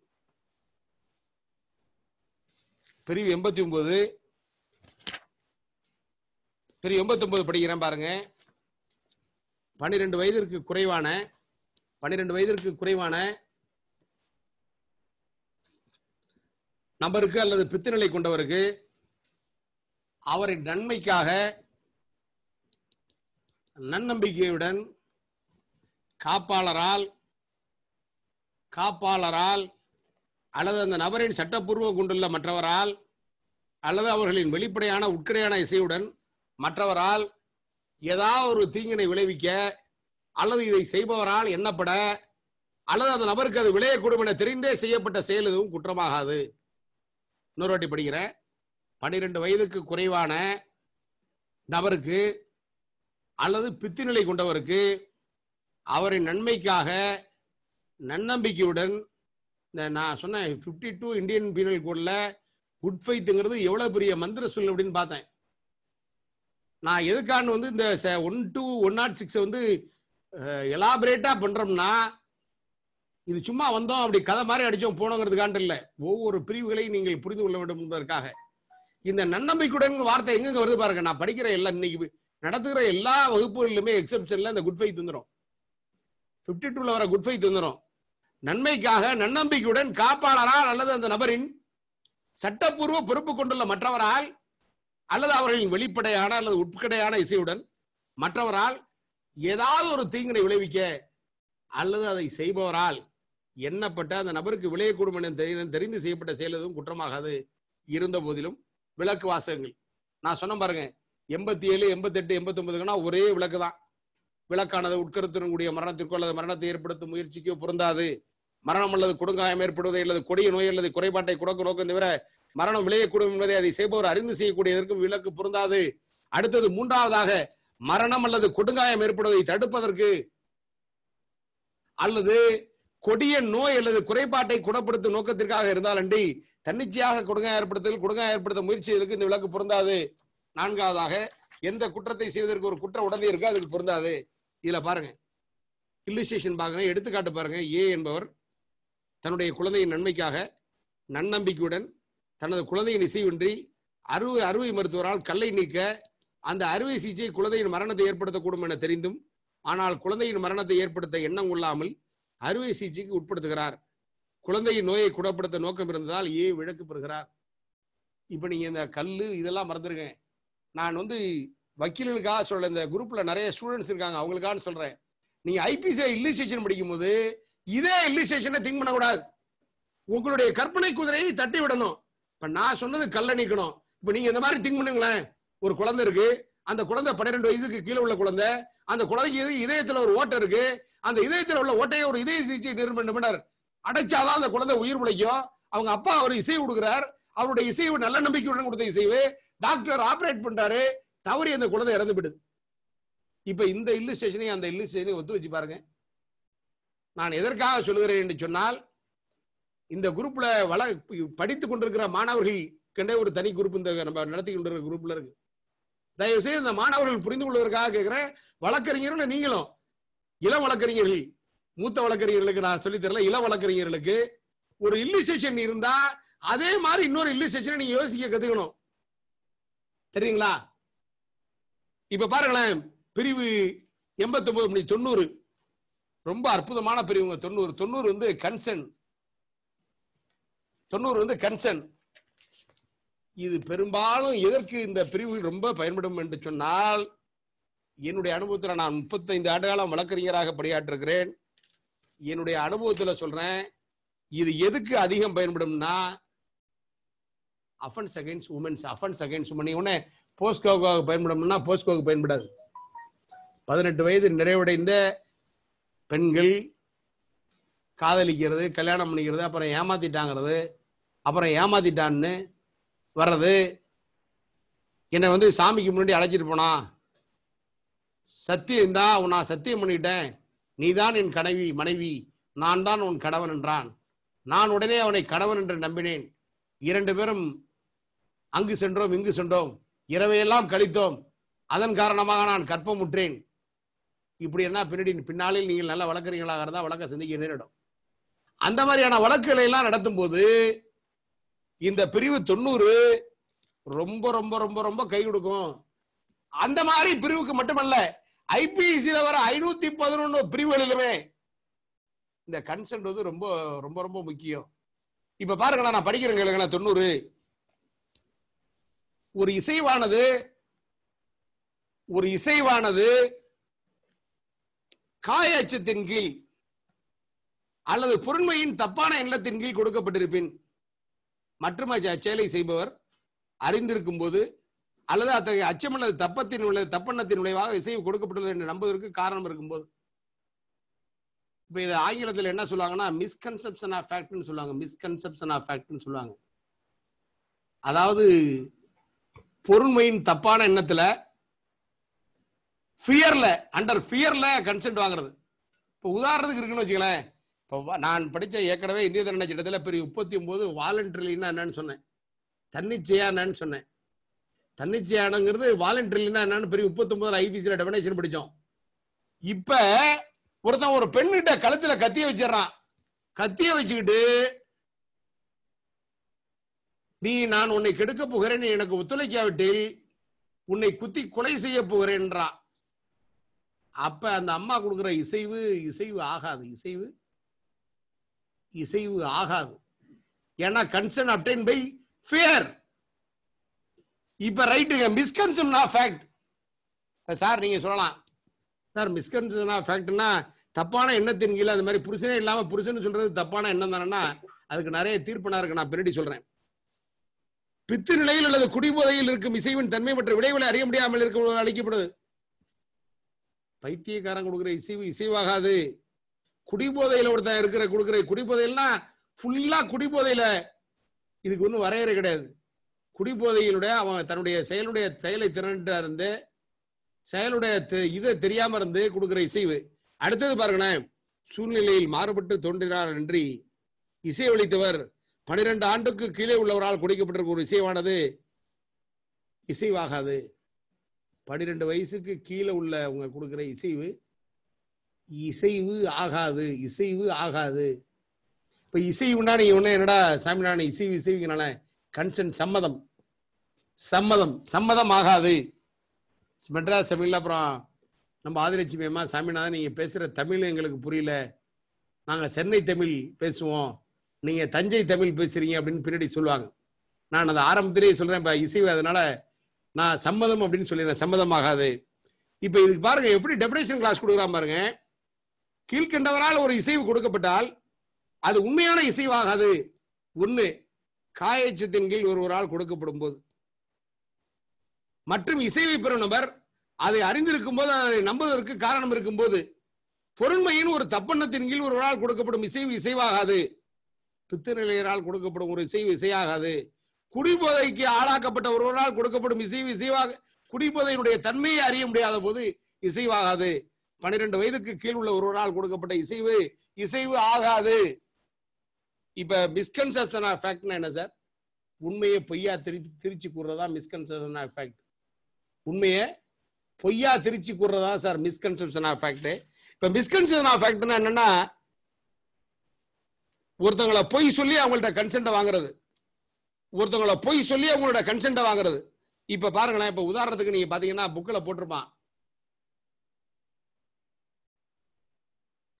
Speaker 1: பிரிவு எண்பத்தி ஒன்பது பிரிவு எண்பத்தி ஒன்பது படிக்கிறேன் பாருங்க பன்னிரெண்டு வயதிற்கு குறைவான பன்னிரெண்டு வயதிற்கு குறைவான நபருக்கு அல்லது பித்துநிலை கொண்டவருக்கு அவரின் நன்மைக்காக நன்னம்பிக்கையுடன் காப்பாளரால் காப்பாளரால் அல்லது அந்த நபரின் சட்டப்பூர்வம் கொண்டுள்ள மற்றவரால் அல்லது அவர்களின் வெளிப்படையான உட்கடையான இசையுடன் மற்றவரால் ஏதாவது ஒரு தீங்கினை விளைவிக்க அல்லது இதை செய்பவரால் எண்ணப்பட அல்லது அந்த நபருக்கு அது விளையக்கூடும் என தெரிந்தே செய்யப்பட்ட செயல் எதுவும் குற்றமாகாது இன்னொரு வாட்டி படிக்கிறேன் பன்னிரெண்டு வயதுக்கு குறைவான நபருக்கு அல்லது பித்துநிலை கொண்டவருக்கு அவரின் நன்மைக்காக நன்னம்பிக்கையுடன் இந்த நான் சொன்ன ஃபிஃப்டி டூ இந்தியன் பீனல் கோடில் குட் ஃபைத்துங்கிறது எவ்வளோ பெரிய மந்திர சொல் அப்படின்னு பார்த்தேன் நான் எதுக்கான வந்து இந்த ஒன் டூ ஒன் நாட் சிக்ஸை வந்து எலாபரேட்டாக பண்ணுறோம்னா இது சும்மா வந்தோம் அப்படி கதை மாதிரி அடிச்சோம் போனோங்கிறதுக்காண்டு இல்லை ஒவ்வொரு பிரிவுகளையும் நீங்கள் புரிந்து கொள்ள வேண்டும் என்பதற்காக இந்த நன்னம்பிக்கையுடன் வார்த்தை எங்க வருது பாருங்க நான் படிக்கிற எல்லாம் இன்னைக்கு நடத்துகிற எல்லா வகுப்புகளிலுமே எக்ஸப்ஷன்ல இந்த குட் ஃபைத் தந்துடும் பிப்டி டூல வர குட் ஃபைத் தந்துடும் நன்மைக்காக நன்னம்பிக்கையுடன் காப்பாளரால் அல்லது அந்த நபரின் சட்டப்பூர்வ பொறுப்பு கொண்டுள்ள மற்றவரால் அல்லது அவர்களின் வெளிப்படையான அல்லது உட்கடையான இசையுடன் மற்றவரால் ஏதாவது ஒரு தீங்கினை விளைவிக்க அல்லது அதை செய்பவரால் எண்ணப்பட்ட அந்த நபருக்கு விளையக்கூடும் என தெரிந்து செய்யப்பட்ட செயல் எதுவும் குற்றமாகாது இருந்த போதிலும் விளக்கு வாசகங்கள் நான் சொன்ன பாருங்க எண்பத்தி ஏழு எண்பத்தி எட்டு எண்பத்தி ஒன்பதுக்குனா ஒரே விளக்கு தான் விளக்கானது உட்கருத்துடன் கூடிய மரணத்திற்கோ அல்லது மரணத்தை ஏற்படுத்தும் முயற்சிக்கோ பொருந்தாது மரணம் அல்லது கொடுங்காயம் ஏற்படுவதை அல்லது கொடிய நோய் அல்லது குறைபாட்டை கொடுக்க நோக்கம் தவிர மரணம் விளையக்கூடும் என்பதை அதை செய்பவர் அறிந்து செய்யக்கூடியதற்கும் விளக்கு பொருந்தாது அடுத்தது மூன்றாவதாக மரணம் அல்லது கொடுங்காயம் ஏற்படுவதை தடுப்பதற்கு அல்லது கொடிய நோய் அல்லது குறைபாட்டை குணப்படுத்தும் நோக்கத்திற்காக இருந்தால் அன்றி தன்னிச்சையாக கொடுங்காய் ஏற்படுத்தல் கொடுங்காய் ஏற்படுத்த முயற்சிகளுக்கு இந்த விளக்கு பொருந்தாது நான்காவதாக எந்த குற்றத்தை செய்வதற்கு ஒரு குற்ற உடனே இருக்கோ அதுக்கு பொருந்தாது இதுல பாருங்க ஸ்டேஷன் பாருங்க எடுத்துக்காட்டு பாருங்க ஏ என்பவர் தன்னுடைய குழந்தையின் நன்மைக்காக நன்னம்பிக்கையுடன் தனது குழந்தையின் இசைவின்றி அறுவை அறுவை மருத்துவரால் கல்லை நீக்க அந்த அறுவை சிகிச்சை குழந்தையின் மரணத்தை ஏற்படுத்தக்கூடும் என தெரிந்தும் ஆனால் குழந்தையின் மரணத்தை ஏற்படுத்த எண்ணம் கொள்ளாமல் அறுவை சிகிச்சைக்கு உட்படுத்துகிறார் குழந்தையின் நோயை குணப்படுத்த நோக்கம் இருந்ததால் ஏ விளக்கு பெறுகிறார் இப்போ நீங்கள் இந்த கல் இதெல்லாம் மறந்துருக்கேன் நான் வந்து வக்கீல்களுக்காக சொல்ல இந்த குரூப்பில் நிறைய ஸ்டூடெண்ட்ஸ் இருக்காங்க அவங்களுக்கான சொல்கிறேன் நீங்கள் ஐபிசிஐ இல்லிஸ்ட்ரேஷன் படிக்கும்போது இதே இல்லிஸ்ட்ரேஷனை திங்க் பண்ணக்கூடாது உங்களுடைய கற்பனை குதிரையை தட்டி விடணும் இப்போ நான் சொன்னது கல்ல நீக்கணும் இப்போ நீங்கள் இந்த மாதிரி திங்க் பண்ணுங்களேன் ஒரு குழந்தை இருக்குது அந்த குழந்தை பன்னிரெண்டு வயசுக்கு கீழே உள்ள குழந்தை அந்த குழந்தைக்கு இதயத்துல ஒரு ஓட்டை இருக்கு அந்த இதயத்துல உள்ள ஓட்டையை ஒரு இதய சிகிச்சை நிறுவனர் அடைச்சாதான் அந்த குழந்தை உயிர் உழைக்கும் அவங்க அப்பா அவர் இசை கொடுக்குறார் அவருடைய இசைவு நல்ல நம்பிக்கையுடன் கொடுத்த இசைவு டாக்டர் ஆபரேட் பண்றாரு தவறி அந்த குழந்தை இறந்து விடுது இப்ப இந்த இல்லு ஸ்டேஷனையும் அந்த இல்லு ஸ்டேஷனையும் ஒத்து வச்சு பாருங்க நான் எதற்காக சொல்லுகிறேன் என்று சொன்னால் இந்த குரூப்ல வள படித்து கொண்டிருக்கிற மாணவர்கள் கண்டே ஒரு தனி குரூப் இந்த நம்ம நடத்தி கொண்டிருக்கிற குரூப்ல இருக்கு தயவு செய்து இந்த மாணவர்கள் புரிந்து கொள்வதற்காக கேட்கிறேன் வழக்கறிஞர்கள் நீங்களும் இளம் வழக்கறிஞர்கள் மூத்த வழக்கறிஞர்களுக்கு நான் சொல்லி தரல இளம் வழக்கறிஞர்களுக்கு ஒரு இல்லிசேஷன் இருந்தா அதே மாதிரி இன்னொரு இல்லிசேஷனை நீங்க யோசிக்க கத்துக்கணும் தெரியுங்களா இப்ப பாருங்களேன் பிரிவு எண்பத்தி ஒன்பது மணி தொண்ணூறு ரொம்ப அற்புதமான பிரிவுங்க தொண்ணூறு தொண்ணூறு வந்து கன்சன் தொண்ணூறு வந்து கன்சன் இது பெரும்பாலும் எதற்கு இந்த பிரிவுகள் ரொம்ப பயன்படும் என்று சொன்னால் என்னுடைய அனுபவத்தில் நான் முப்பத்தைந்து ஆண்டு காலம் வழக்கறிஞராக பணியாற்றுகிறேன் என்னுடைய அனுபவத்தில் சொல்றேன் இது எதுக்கு அதிகம் பயன்படும்னா offence against women's offence against women உடனே போஸ்கோக்காக பயன்படும்னா போஸ்கோவுக்கு பயன்படாது பதினெட்டு வயது நிறைவடைந்த பெண்கள் காதலிக்கிறது கல்யாணம் பண்ணிக்கிறது அப்புறம் ஏமாத்திட்டாங்கிறது அப்புறம் ஏமாத்திட்டான்னு வர்றது என்னை வந்து சாமிக்கு முன்னாடி அழைச்சிட்டு போனா சத்தியம் தான் நான் சத்தியம் பண்ணிட்டேன் நீ தான் என் கனவி மனைவி நான் தான் உன் கணவன் என்றான் நான் உடனே அவனை கணவன் என்று நம்பினேன் இரண்டு பேரும் அங்கு சென்றோம் இங்கு சென்றோம் இரவையெல்லாம் கழித்தோம் அதன் காரணமாக நான் கற்பமுற்றேன் இப்படி என்ன பின்னாடி பின்னாளில் நீங்கள் நல்லா வழக்கறிஞர்களாக இருந்தால் வழக்க சிந்திக்க நேரிடும் அந்த மாதிரியான வழக்குகளை எல்லாம் நடத்தும் போது இந்த பிரிவு தொண்ணூறு ரொம்ப ரொம்ப ரொம்ப ரொம்ப கை கொடுக்கும் அந்த மாதிரி பிரிவுக்கு மட்டுமல்ல ஐபிசி வர ஐநூத்தி பதினொன்னு பிரிவுகளிலுமே இந்த கன்சென்ட் வந்து ரொம்ப ரொம்ப ரொம்ப முக்கியம் இப்ப பாருங்களேன் நான் படிக்கிறேன் இல்லைங்களா தொண்ணூறு ஒரு இசைவானது ஒரு இசைவானது காய அச்சத்தின் கீழ் அல்லது பொருண்மையின் தப்பான எண்ணத்தின் கீழ் கொடுக்கப்பட்டிருப்பின் மற்றும் அச்செயலை செய்பவர் அறிந்திருக்கும் போது அல்லது அத்தகைய அச்சம் அல்லது தப்பத்தின் உள்ள தப்பெண்ணத்தின் விளைவாக இசை கொடுக்கப்பட்டுள்ளது என்று நம்புவதற்கு காரணம் இருக்கும்போது இப்போ இது ஆங்கிலத்தில் என்ன சொல்லுவாங்கன்னா மிஸ்கன்செப்ஷன் ஆஃப் ஃபேக்ட்னு சொல்லுவாங்க மிஸ்கன்செப்ஷன் ஆஃப் ஃபேக்ட்னு சொல்லுவாங்க அதாவது பொருண்மையின் தப்பான எண்ணத்துல ஃபியர்ல அண்டர் ஃபியர்ல கன்சென்ட் வாங்குறது இப்போ உதாரணத்துக்கு இருக்குன்னு வச்சுங்களேன் இப்போ நான் படித்த ஏற்கனவே இந்திய தண்டனை சட்டத்தில் பெரிய முப்பத்தி ஒம்பது வாலண்ட்ரிலின்னா என்னன்னு சொன்னேன் தன்னிச்சையா என்னன்னு சொன்னேன் தன்னிச்சையானங்கிறது வாலண்ட்ரிலின்னா என்னன்னு முப்பத்தி முப்பத்தொம்பதுல ஐபிசியில் டெபினேஷன் படித்தோம் இப்போ ஒருத்தன் ஒரு பெண்ணிட்ட கழுத்துல கத்திய வச்சிடறான் கத்திய வச்சுக்கிட்டு நீ நான் உன்னை கெடுக்க போகிறேன் எனக்கு ஒத்துழைக்காவிட்டில் உன்னை குத்தி கொலை செய்ய போகிறேன்றான் அப்ப அந்த அம்மா கொடுக்குற இசைவு இசைவு ஆகாது இசைவு இசைவு ஆகாது ஏன்னா கன்சர்ன் அப்டைன் பை ஃபியர் இப்ப ரைட்டுங்க மிஸ்கன்சன் ஆஃப் ஃபேக்ட் சார் நீங்க சொல்லலாம் சார் மிஸ்கன்சன் ஆஃப் ஃபேக்ட்னா தப்பான எண்ணத்தின் கீழே அந்த மாதிரி புருஷனே இல்லாம புருஷன் சொல்றது தப்பான எண்ணம் தானேன்னா அதுக்கு நிறைய தீர்ப்பினா இருக்கு நான் பின்னாடி சொல்றேன் பித்து நிலையில் அல்லது குடிபோதையில் இருக்கும் இசைவின் தன்மை மற்றும் விளைவுகளை அறிய முடியாமல் இருக்க அழிக்கப்படுது பைத்தியக்காரன் கொடுக்குற இசைவு இசைவாகாது குடிபோதையில ஒருத்தன் இருக்கிற கொடுக்குற குடிபோதையில்னா ஃபுல்லா குடிபோதையில இதுக்கு ஒன்றும் வரையறை கிடையாது குடிபோதையினுடைய அவன் தன்னுடைய செயலுடைய செயலை திரண்டா இருந்து செயலுடைய இதை தெரியாம இருந்து கொடுக்குற இசைவு அடுத்தது பாருங்களேன் சூழ்நிலையில் மாறுபட்டு தோன்றினார் என்று இசையொலித்தவர் பனிரெண்டு ஆண்டுக்கு கீழே உள்ளவரால் குடிக்கப்பட்டிருக்க ஒரு இசைவானது இசைவாகாது பனிரெண்டு வயசுக்கு கீழே உள்ள உங்க கொடுக்குற இசைவு இசைவு ஆகாது இசைவு ஆகாது இப்போ இசைவுனா நீ ஒன்று என்னடா சாமி நான் இசைவு இசைவுங்கனால சம்மதம் சம்மதம் சம்மதம் ஆகாது மெட்ராஸ் தமிழில் அப்புறம் நம்ம ஆதிலட்சுமி அம்மா சாமிநாதன் நீங்கள் பேசுகிற தமிழ் எங்களுக்கு புரியல நாங்கள் சென்னை தமிழ் பேசுவோம் நீங்கள் தஞ்சை தமிழ் பேசுகிறீங்க அப்படின்னு பின்னாடி சொல்லுவாங்க நான் அதை ஆரம்பத்திலேயே சொல்கிறேன் இப்போ இசைவு அதனால் நான் சம்மதம் அப்படின்னு சொல்லிடுறேன் சம்மதம் ஆகாது இப்போ இதுக்கு பாருங்கள் எப்படி டெபினேஷன் கிளாஸ் கொடுக்குறான் பாருங்கள் கீழ்கண்டவரால் ஒரு இசைவு கொடுக்கப்பட்டால் அது உண்மையான இசைவாகாது ஒண்ணு காயச்சத்தின் கீழ் ஒருவரால் கொடுக்கப்படும் போது மற்றும் இசைவை பெறும் நபர் அதை அறிந்திருக்கும் போது அதை நம்புவதற்கு காரணம் இருக்கும் போது பொருண்மையின் ஒரு தப்பெண்ணத்தின் கீழ் ஒருவரால் கொடுக்கப்படும் இசைவு இசைவாகாது பித்திரநிலையரால் கொடுக்கப்படும் ஒரு இசைவு இசையாகாது குடிபோதைக்கு ஆளாக்கப்பட்ட ஒருவரால் கொடுக்கப்படும் இசைவு இசைவாக குடிபோதையினுடைய தன்மையை அறிய முடியாத போது இசைவாகாது பன்னிரெண்டு வயதுக்கு கீழ் உள்ள ஒருவரால் கொடுக்கப்பட்ட இசைவு இசைவு ஆகாது இப்ப மிஸ்கன்செப்ஷன் ஆஃப் ஃபேக்ட்னா என்ன சார் உண்மையை பொய்யா திரி திரிச்சு கூறுறதா மிஸ்கன்செப்ஷன் ஆஃப் ஃபேக்ட் உண்மையை பொய்யா திரிச்சு கூறுறதா சார் மிஸ்கன்செப்ஷன் ஆஃப் இப்ப மிஸ்கன்செப்ஷன் ஆஃப் ஃபேக்ட்னா என்னன்னா ஒருத்தங்களை பொய் சொல்லி அவங்கள்ட்ட கன்சென்ட்டை வாங்குறது ஒருத்தங்களை பொய் சொல்லி அவங்களோட கன்சென்ட்டை வாங்குறது இப்ப பாருங்களேன் இப்ப உதாரணத்துக்கு நீங்க பாத்தீங்கன்னா புக்கில் போட்டிருப்பான்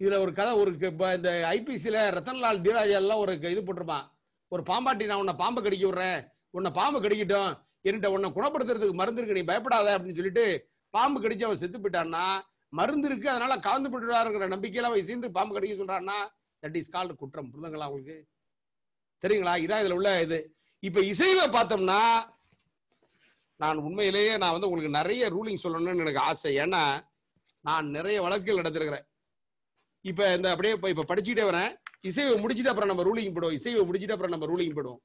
Speaker 1: இதுல ஒரு கதை ஒரு இந்த ஐபிசியில ரத்தன்லால் தீராஜ் எல்லாம் ஒரு இது போட்டிருப்பான் ஒரு பாம்பாட்டி நான் உன்னை பாம்பு கடிக்க விடுறேன் உன்னை பாம்பு கடிக்கட்டும் என்கிட்ட உன்னை குணப்படுத்துறதுக்கு மருந்து இருக்கு நீ பயப்படாத அப்படின்னு சொல்லிட்டு பாம்பு கடிச்சு அவன் செத்து போயிட்டான்னா மருந்து இருக்கு அதனால காந்து போட்டுறாருங்கிற நம்பிக்கையில அவன் சேர்ந்து பாம்பு கடிக்க சொல்றான்னா தட் இஸ் கால்டு குற்றம் புரிதுங்களா உங்களுக்கு தெரியுங்களா இதான் இதுல உள்ள இது இப்ப இசைவை பார்த்தோம்னா நான் உண்மையிலேயே நான் வந்து உங்களுக்கு நிறைய ரூலிங் சொல்லணும்னு எனக்கு ஆசை ஏன்னா நான் நிறைய வழக்குகள் நடத்திருக்கிறேன் இப்ப இந்த அப்படியே இப்ப படிச்சுட்டே வரேன் இசைவை முடிச்சுட்டு அப்புறம் நம்ம ரூலிங் போடுவோம் இசைவை முடிச்சுட்டு அப்புறம் நம்ம ரூலிங் போடுவோம்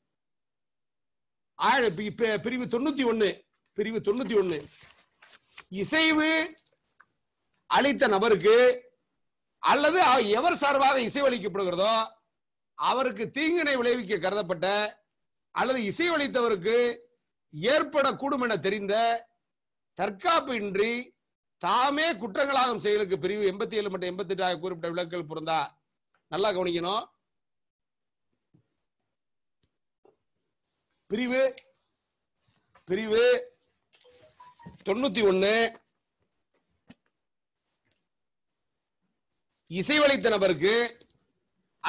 Speaker 1: ஆழ பிரிவு தொண்ணூத்தி ஒண்ணு பிரிவு தொண்ணூத்தி ஒண்ணு இசைவு அளித்த நபருக்கு அல்லது எவர் சார்பாக இசைவளிக்கப்படுகிறதோ அவருக்கு தீங்கினை விளைவிக்க கருதப்பட்ட அல்லது இசைவளித்தவருக்கு ஏற்படக்கூடும் என தெரிந்த தற்காப்பு இன்றி தாமே குற்றங்களாகும் செயலுக்கு பிரிவு எண்பத்தி ஏழு மற்றும் எண்பத்தி எட்டாக குறிப்பிட்ட விளக்குகள் பொருந்தா நல்லா கவனிக்கணும் பிரிவு பிரிவு தொண்ணூத்தி ஒண்ணு இசைவழித்த நபருக்கு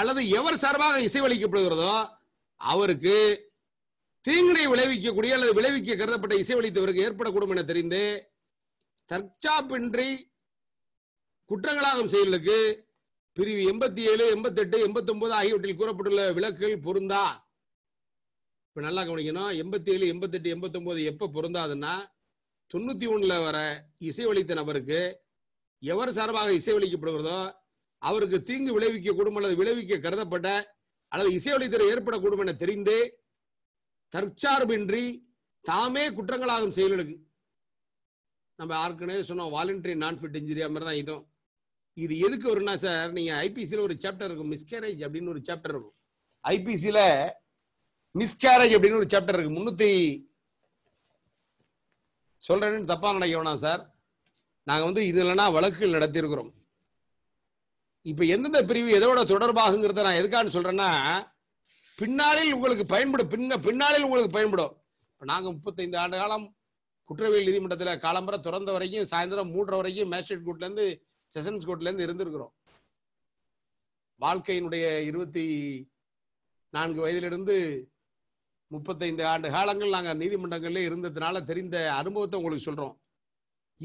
Speaker 1: அல்லது எவர் சார்பாக இசைவழிக்கப்படுகிறதோ அவருக்கு தீங்கினை விளைவிக்கக்கூடிய அல்லது விளைவிக்க கருதப்பட்ட இசைவழித்தவருக்கு ஏற்படக்கூடும் என தெரிந்து தற்சாப்பின்றி குற்றங்களாகும் செயலுக்கு பிரிவு எண்பத்தி ஏழு எண்பத்தி ஒன்பது ஆகியவற்றில் கூறப்பட்டுள்ள விளக்குகள் பொருந்தா இப்போ நல்லா கவனிக்கணும் எண்பத்தி ஏழு எண்பத்தெட்டு ஒன்பது எப்போ பொருந்தாதுன்னா தொண்ணூத்தி ஒண்ணுல வர இசைவழித்த நபருக்கு எவர் சார்பாக இசைவழிக்கப்படுகிறதோ அவருக்கு தீங்கு விளைவிக்க கூடும் அல்லது விளைவிக்க கருதப்பட்ட அல்லது இசைவளித்தல் ஏற்படக்கூடும் என தெரிந்து தற்சார்பின்றி தாமே குற்றங்களாகும் செயல்களுக்கு நம்ம ஏற்கனவே சொன்னோம் வாலண்டரி நான் ஃபிட் இன்ஜுரி அது மாதிரி தான் இதுவும் இது எதுக்கு வரும்னா சார் நீங்கள் ஐபிசியில் ஒரு சாப்டர் இருக்கும் மிஸ்கேரேஜ் அப்படின்னு ஒரு சாப்டர் இருக்கும் ஐபிசியில் மிஸ்கேரேஜ் அப்படின்னு ஒரு சாப்டர் இருக்கு முன்னூற்றி சொல்கிறேன்னு தப்பாக நினைக்கணும் சார் நாங்கள் வந்து இது இல்லைன்னா வழக்குகள் நடத்தியிருக்கிறோம் இப்போ எந்தெந்த பிரிவு எதோட தொடர்பாகுங்கிறத நான் எதுக்கான்னு சொல்கிறேன்னா பின்னாளில் உங்களுக்கு பயன்படும் பின்ன பின்னாளில் உங்களுக்கு பயன்படும் இப்போ நாங்கள் முப்பத்தைந்து ஆண்டு காலம் குற்றவியல் நீதிமன்றத்தில் காலம்பரம் திறந்த வரைக்கும் சாயந்தரம் மூடுற வரைக்கும் மேஜிஸ்ட்ரேட் கோர்ட்லேருந்து செஷன்ஸ் கோர்ட்லேருந்து இருந்திருக்கிறோம் வாழ்க்கையினுடைய இருபத்தி நான்கு வயதிலிருந்து முப்பத்தைந்து ஆண்டு காலங்கள் நாங்கள் நீதிமன்றங்களில் இருந்ததுனால தெரிந்த அனுபவத்தை உங்களுக்கு சொல்கிறோம்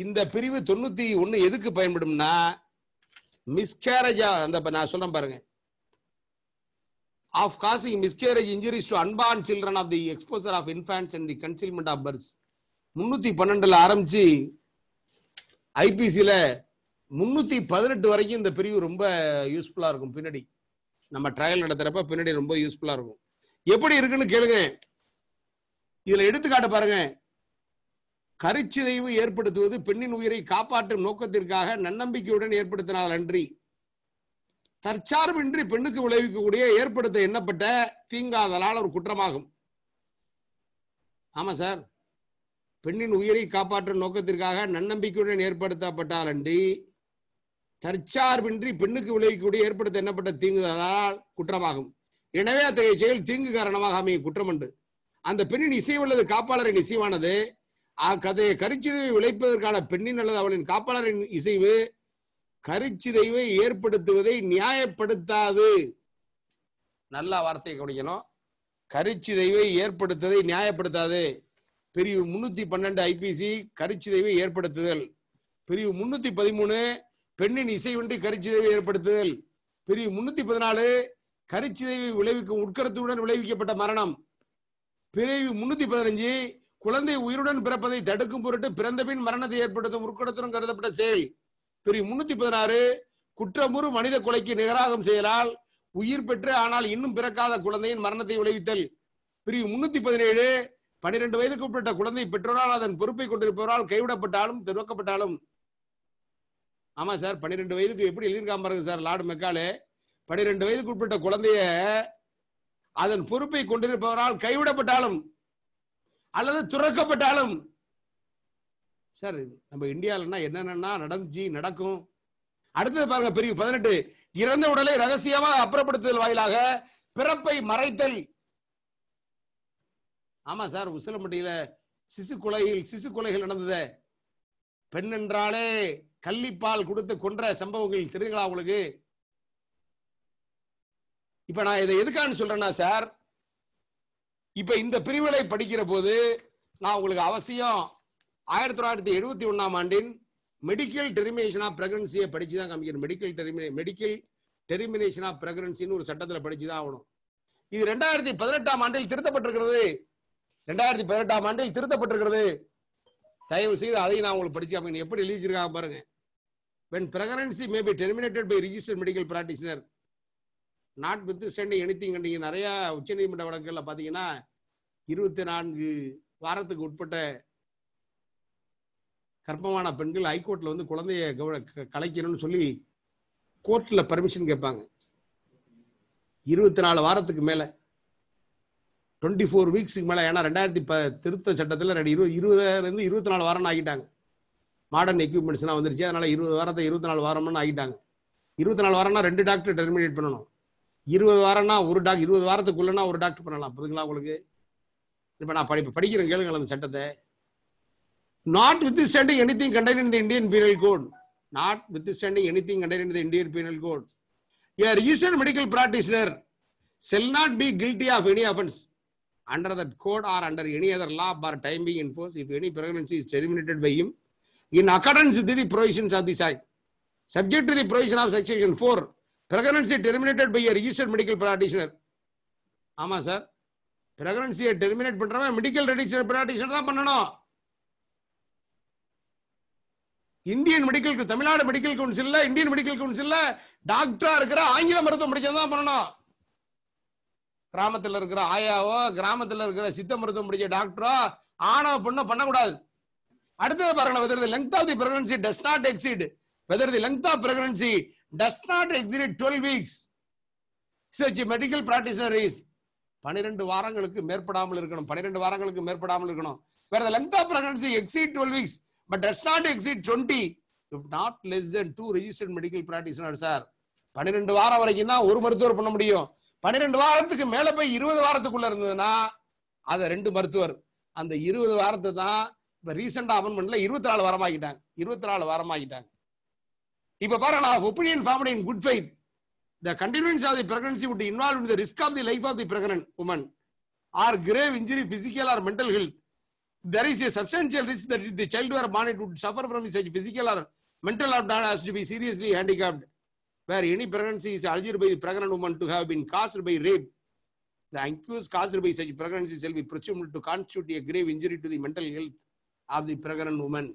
Speaker 1: இந்த பிரிவு தொண்ணூற்றி ஒன்று எதுக்கு பயன்படும்னா மிஸ்கேரேஜா அந்த நான் சொல்கிறேன் பாருங்க of causing miscarriage injuries to unborn children of the exposure of infants and the concealment of births முன்னூத்தி பன்னெண்டுல ஆரம்பிச்சு ஐபிசியில முன்னூத்தி பதினெட்டு வரைக்கும் இந்த பிரிவு ரொம்ப யூஸ்ஃபுல்லா இருக்கும் பின்னாடி நம்ம ட்ரையல் நடத்துறப்ப பின்னாடி ரொம்ப யூஸ்ஃபுல்லா இருக்கும் எப்படி இருக்குன்னு கேளுங்க இதுல எடுத்துக்காட்ட பாருங்க கருச்சிதைவு ஏற்படுத்துவது பெண்ணின் உயிரை காப்பாற்றும் நோக்கத்திற்காக நன்னம்பிக்கையுடன் ஏற்படுத்தினால் அன்றி தற்சார்பின்றி பெண்ணுக்கு விளைவிக்கக்கூடிய ஏற்படுத்த எண்ணப்பட்ட தீங்காதலால் ஒரு குற்றமாகும் ஆமா சார் பெண்ணின் உயிரை காப்பாற்றும் நோக்கத்திற்காக நன்னம்பிக்கையுடன் ஏற்படுத்தப்பட்டாலன்றி தற்சார்பின்றி பெண்ணுக்கு விளைவிக்கூடிய ஏற்படுத்த என்னப்பட்ட தீங்குதலால் குற்றமாகும் எனவே அத்தகைய செயல் தீங்கு காரணமாக அமைய குற்றம் உண்டு அந்த பெண்ணின் இசை உள்ளது காப்பாளரின் இசைவானது அக்கதையை கருச்சிதைவை விளைப்பதற்கான பெண்ணின் அல்லது அவளின் காப்பாளரின் இசைவு கருச்சிதைவை ஏற்படுத்துவதை நியாயப்படுத்தாது நல்ல வார்த்தையை கவனிக்கணும் கருச்சிதைவை ஏற்படுத்துவதை நியாயப்படுத்தாது பிரிவு முன்னூத்தி பன்னெண்டு ஐபிசி கருச்சிதைவை ஏற்படுத்துதல் பிரிவு முன்னூத்தி பதிமூணு பெண்ணின் இசைவின்றி கருச்சிதைவை ஏற்படுத்துதல் பிரிவு முன்னூத்தி பதினாலு கருச்சிதைவை விளைவிக்கும் உட்கருத்துடன் விளைவிக்கப்பட்ட மரணம் பிரிவு முன்னூத்தி பதினஞ்சு குழந்தை உயிருடன் பிறப்பதை தடுக்கும் பொருட்டு பிறந்த பின் மரணத்தை ஏற்படுத்தும் உட்கடத்துடன் கருதப்பட்ட செயல் பிரிவு முன்னூத்தி பதினாறு குற்றமுறு மனித கொலைக்கு நிகராகும் செயலால் உயிர் பெற்று ஆனால் இன்னும் பிறக்காத குழந்தையின் மரணத்தை விளைவித்தல் பிரிவு முன்னூத்தி பதினேழு பனிரெண்டு வயதுக்கு உட்பட்ட குழந்தை பெற்றோரால் அதன் பொறுப்பை கொண்டிருப்பவரால் கைவிடப்பட்டாலும் திருவக்கப்பட்டாலும் ஆமா சார் பன்னிரெண்டு வயதுக்கு எப்படி எழுதியிருக்காம பாருங்க சார் லார்டு மெக்காலே பனிரெண்டு வயதுக்கு உட்பட்ட குழந்தைய அதன் பொறுப்பை கொண்டிருப்பவரால் கைவிடப்பட்டாலும் அல்லது துறக்கப்பட்டாலும் சார் நம்ம இந்தியாவிலன்னா என்னென்னா நடந்துச்சு நடக்கும் அடுத்தது பாருங்க பிரிவு பதினெட்டு இறந்த உடலை ரகசியமாக அப்புறப்படுத்துதல் வாயிலாக பிறப்பை மறைத்தல் ஆமாம் சார் உசிலம்பட்டியில சிசு கொலையில் சிசு கொலைகள் நடந்தது பெண் என்றாலே கள்ளிப்பால் கொடுத்து கொன்ற சம்பவங்கள் தெரியுங்களா உங்களுக்கு இப்ப நான் இதை எதுக்கான்னு சொல்றேன்னா சார் இப்ப இந்த பிரிவுகளை படிக்கிற போது நான் உங்களுக்கு அவசியம் ஆயிரத்தி தொள்ளாயிரத்தி எழுபத்தி ஒன்னாம் ஆண்டின் மெடிக்கல் டெர்மினேஷன் ஆஃப் பிரெக்னன்சியை படிச்சு தான் காமிக்கிறேன் மெடிக்கல் டெர்மினே மெடிக்கல் டெர்மினேஷன் ஆஃப் பிரெக்னன்சின்னு ஒரு சட்டத்தில் படிச்சு தான் ஆகணும் இது ரெண்டாயிரத்தி பதினெட்டாம் ஆண்டில் திருத்தப்பட்டிருக்கிறது ரெண்டாயிரத்தி பதினெட்டாம் ஆண்டில் திருத்தப்பட்டிருக்கிறது தயவு செய்து அதையும் நான் உங்களுக்கு படிச்சு அப்படி எப்படி எழுதிச்சிருக்காங்க பாருங்க when pregnancy may be terminated by register medical practitioner notwithstanding anything contained நிறையா நீதிமன்ற வழக்குகளில் பார்த்தீங்கன்னா இருபத்தி நான்கு வாரத்துக்கு உட்பட்ட கர்ப்பமான பெண்கள் ஹைகோர்ட்டில் வந்து குழந்தைய கவ கலைக்கணும்னு சொல்லி கோர்ட்டில் பர்மிஷன் கேட்பாங்க இருபத்தி நாலு வாரத்துக்கு மேலே டுவெண்ட்டி ஃபோர் வீக்ஸுக்கு மேலே ஏன்னா ரெண்டாயிரத்தி ப திருத்த சட்டத்தில் ரெண்டு இருபது இருபதுலேருந்து இருபத்தி நாலு வாரம்னு ஆகிட்டாங்க மாடர்ன் எக்யூப்மெண்ட்ஸ்லாம் வந்துருச்சு அதனால் இருபது வாரத்தை இருபத்தி நாலு வாரம்னு ஆகிட்டாங்க இருபத்தி நாலு வாரம்னா ரெண்டு டாக்டர் டெர்மினேட் பண்ணணும் இருபது வாரம்னா ஒரு டாக் இருபது வாரத்துக்குள்ளனா ஒரு டாக்டர் பண்ணலாம் புரியுதுங்களா உங்களுக்கு இப்போ நான் படிப்பு படிக்கிறேன் கேளுங்கள் அந்த சட்டத்தை notwithstanding anything contain in the Indian penal code notwithstanding anything contain in the Indian penal code a registered medical practitioner shall not be guilty of any offence under that code or under any other law or time being enforced, if any pregnancy is terminated by him, in accordance with the provisions of this act, subject to the provision of section 4, pregnancy terminated by a registered medical practitioner. ஆமா sir பிரெக்னன்சியை terminate பண்றவன் medical ரெடிஷன் practitioner தான் பண்ணணும் Indian medical Tamil Nadu medical கவுன்சில்ல Indian medical கவுன்சில்ல டாக்டரா இருக்கிற ஆங்கில மருத்துவ முடிச்சதான் பண்ணணும் கிராமத்துல இருக்கிற ஆயாவோ கிராமத்துல இருக்கிற சித்த மருத்துவம் முடிஞ்ச டாக்டரோ ஆனோ பொண்ணோ பண்ணக்கூடாது அடுத்தது பாருங்க whether the length of the pregnancy does not exceed whether the length of pregnancy does not exceed twelve weeks சர்ச் மெடிக்கல் பிராக்டிசனர் இஸ் பனிரெண்டு வாரங்களுக்கு மேற்படாமல் இருக்கணும் பனிரெண்டு வாரங்களுக்கு மேற்படாமல் இருக்கணும் where length of pregnancy exceed twelve weeks but does not exceed twenty if not less than two registered medical practitioner sir பன்னிரெண்டு வாரம் வரைக்கும் தான் ஒரு மருத்துவர் பண்ண முடியும் பன்னிரெண்டு வாரத்துக்கு மேல போய் இருபது வாரத்துக்குள்ள இருந்ததுன்னா அத ரெண்டு மருத்துவர் அந்த இருபது வாரத்தை தான் இப்ப ரீசெண்டா அமெண்ட்மெண்ட்ல இருபத்தி நாலு வாரமாக்கிட்டாங்க இருபத்தி நாலு வாரமாக்கிட்டாங்க இப்ப பாருங்க opinion formed in good faith the continuance of the pregnancy would involve in the risk of the life of the pregnant woman or grave injury physical or mental health there is a substantial risk that the child or மானிட் would suffer from such physical or mental or that has to be seriously handicapped where any pregnancy is alleged by the pregnant woman to have been caused by rape, the accused caused by such pregnancy shall be presumed to constitute a grave injury to the mental health of the pregnant woman.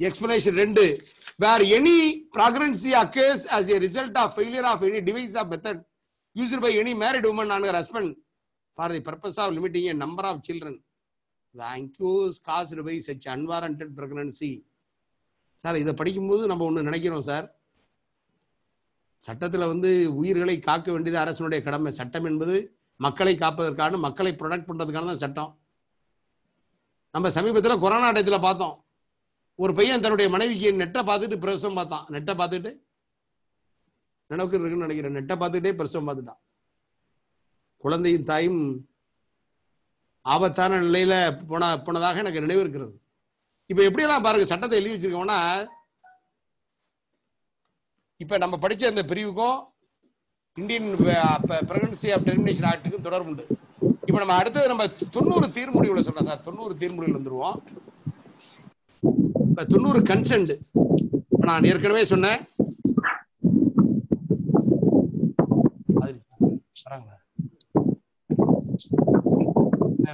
Speaker 1: Explanation 2. Where any pregnancy occurs as a result of failure of any device or method used by any married woman and her husband for the purpose of limiting a number of children. The accused caused by such unwarranted pregnancy. Sir இதை படிக்கும்போது நம்ம ஒன்று நினைக்கிறோம் sir சட்டத்தில் வந்து உயிர்களை காக்க வேண்டியது அரசனுடைய கடமை சட்டம் என்பது மக்களை காப்பதற்கான மக்களை ப்ரொடக்ட் பண்ணுறதுக்கான தான் சட்டம் நம்ம சமீபத்தில் கொரோனா டயத்தில் பார்த்தோம் ஒரு பையன் தன்னுடைய மனைவிக்கு நெட்டை பார்த்துட்டு பிரசவம் பார்த்தான் நெட்டை பார்த்துட்டு நினைவுக்கு இருக்குன்னு நினைக்கிறேன் நெட்டை பார்த்துட்டே பிரசவம் பார்த்துட்டான் குழந்தையும் தாயும் ஆபத்தான நிலையில போன போனதாக எனக்கு நினைவு இருக்கிறது இப்போ எப்படியெல்லாம் பாருங்க சட்டத்தை எழுதி வச்சிருக்கோம்னா இப்போ நம்ம படித்த அந்த பிரிவுக்கும் இந்தியன் பிரெக்னன்சி ஆஃப் டெர்மினேஷன் ஆக்டுக்கும் தொடர்பு உண்டு இப்போ நம்ம அடுத்தது நம்ம தொண்ணூறு தீர்முடிவில் சொல்கிறோம் சார் தொண்ணூறு தீர்மொழியில் வந்துடுவோம் இப்போ தொண்ணூறு கன்சென்ட் இப்போ நான் ஏற்கனவே சொன்னேன்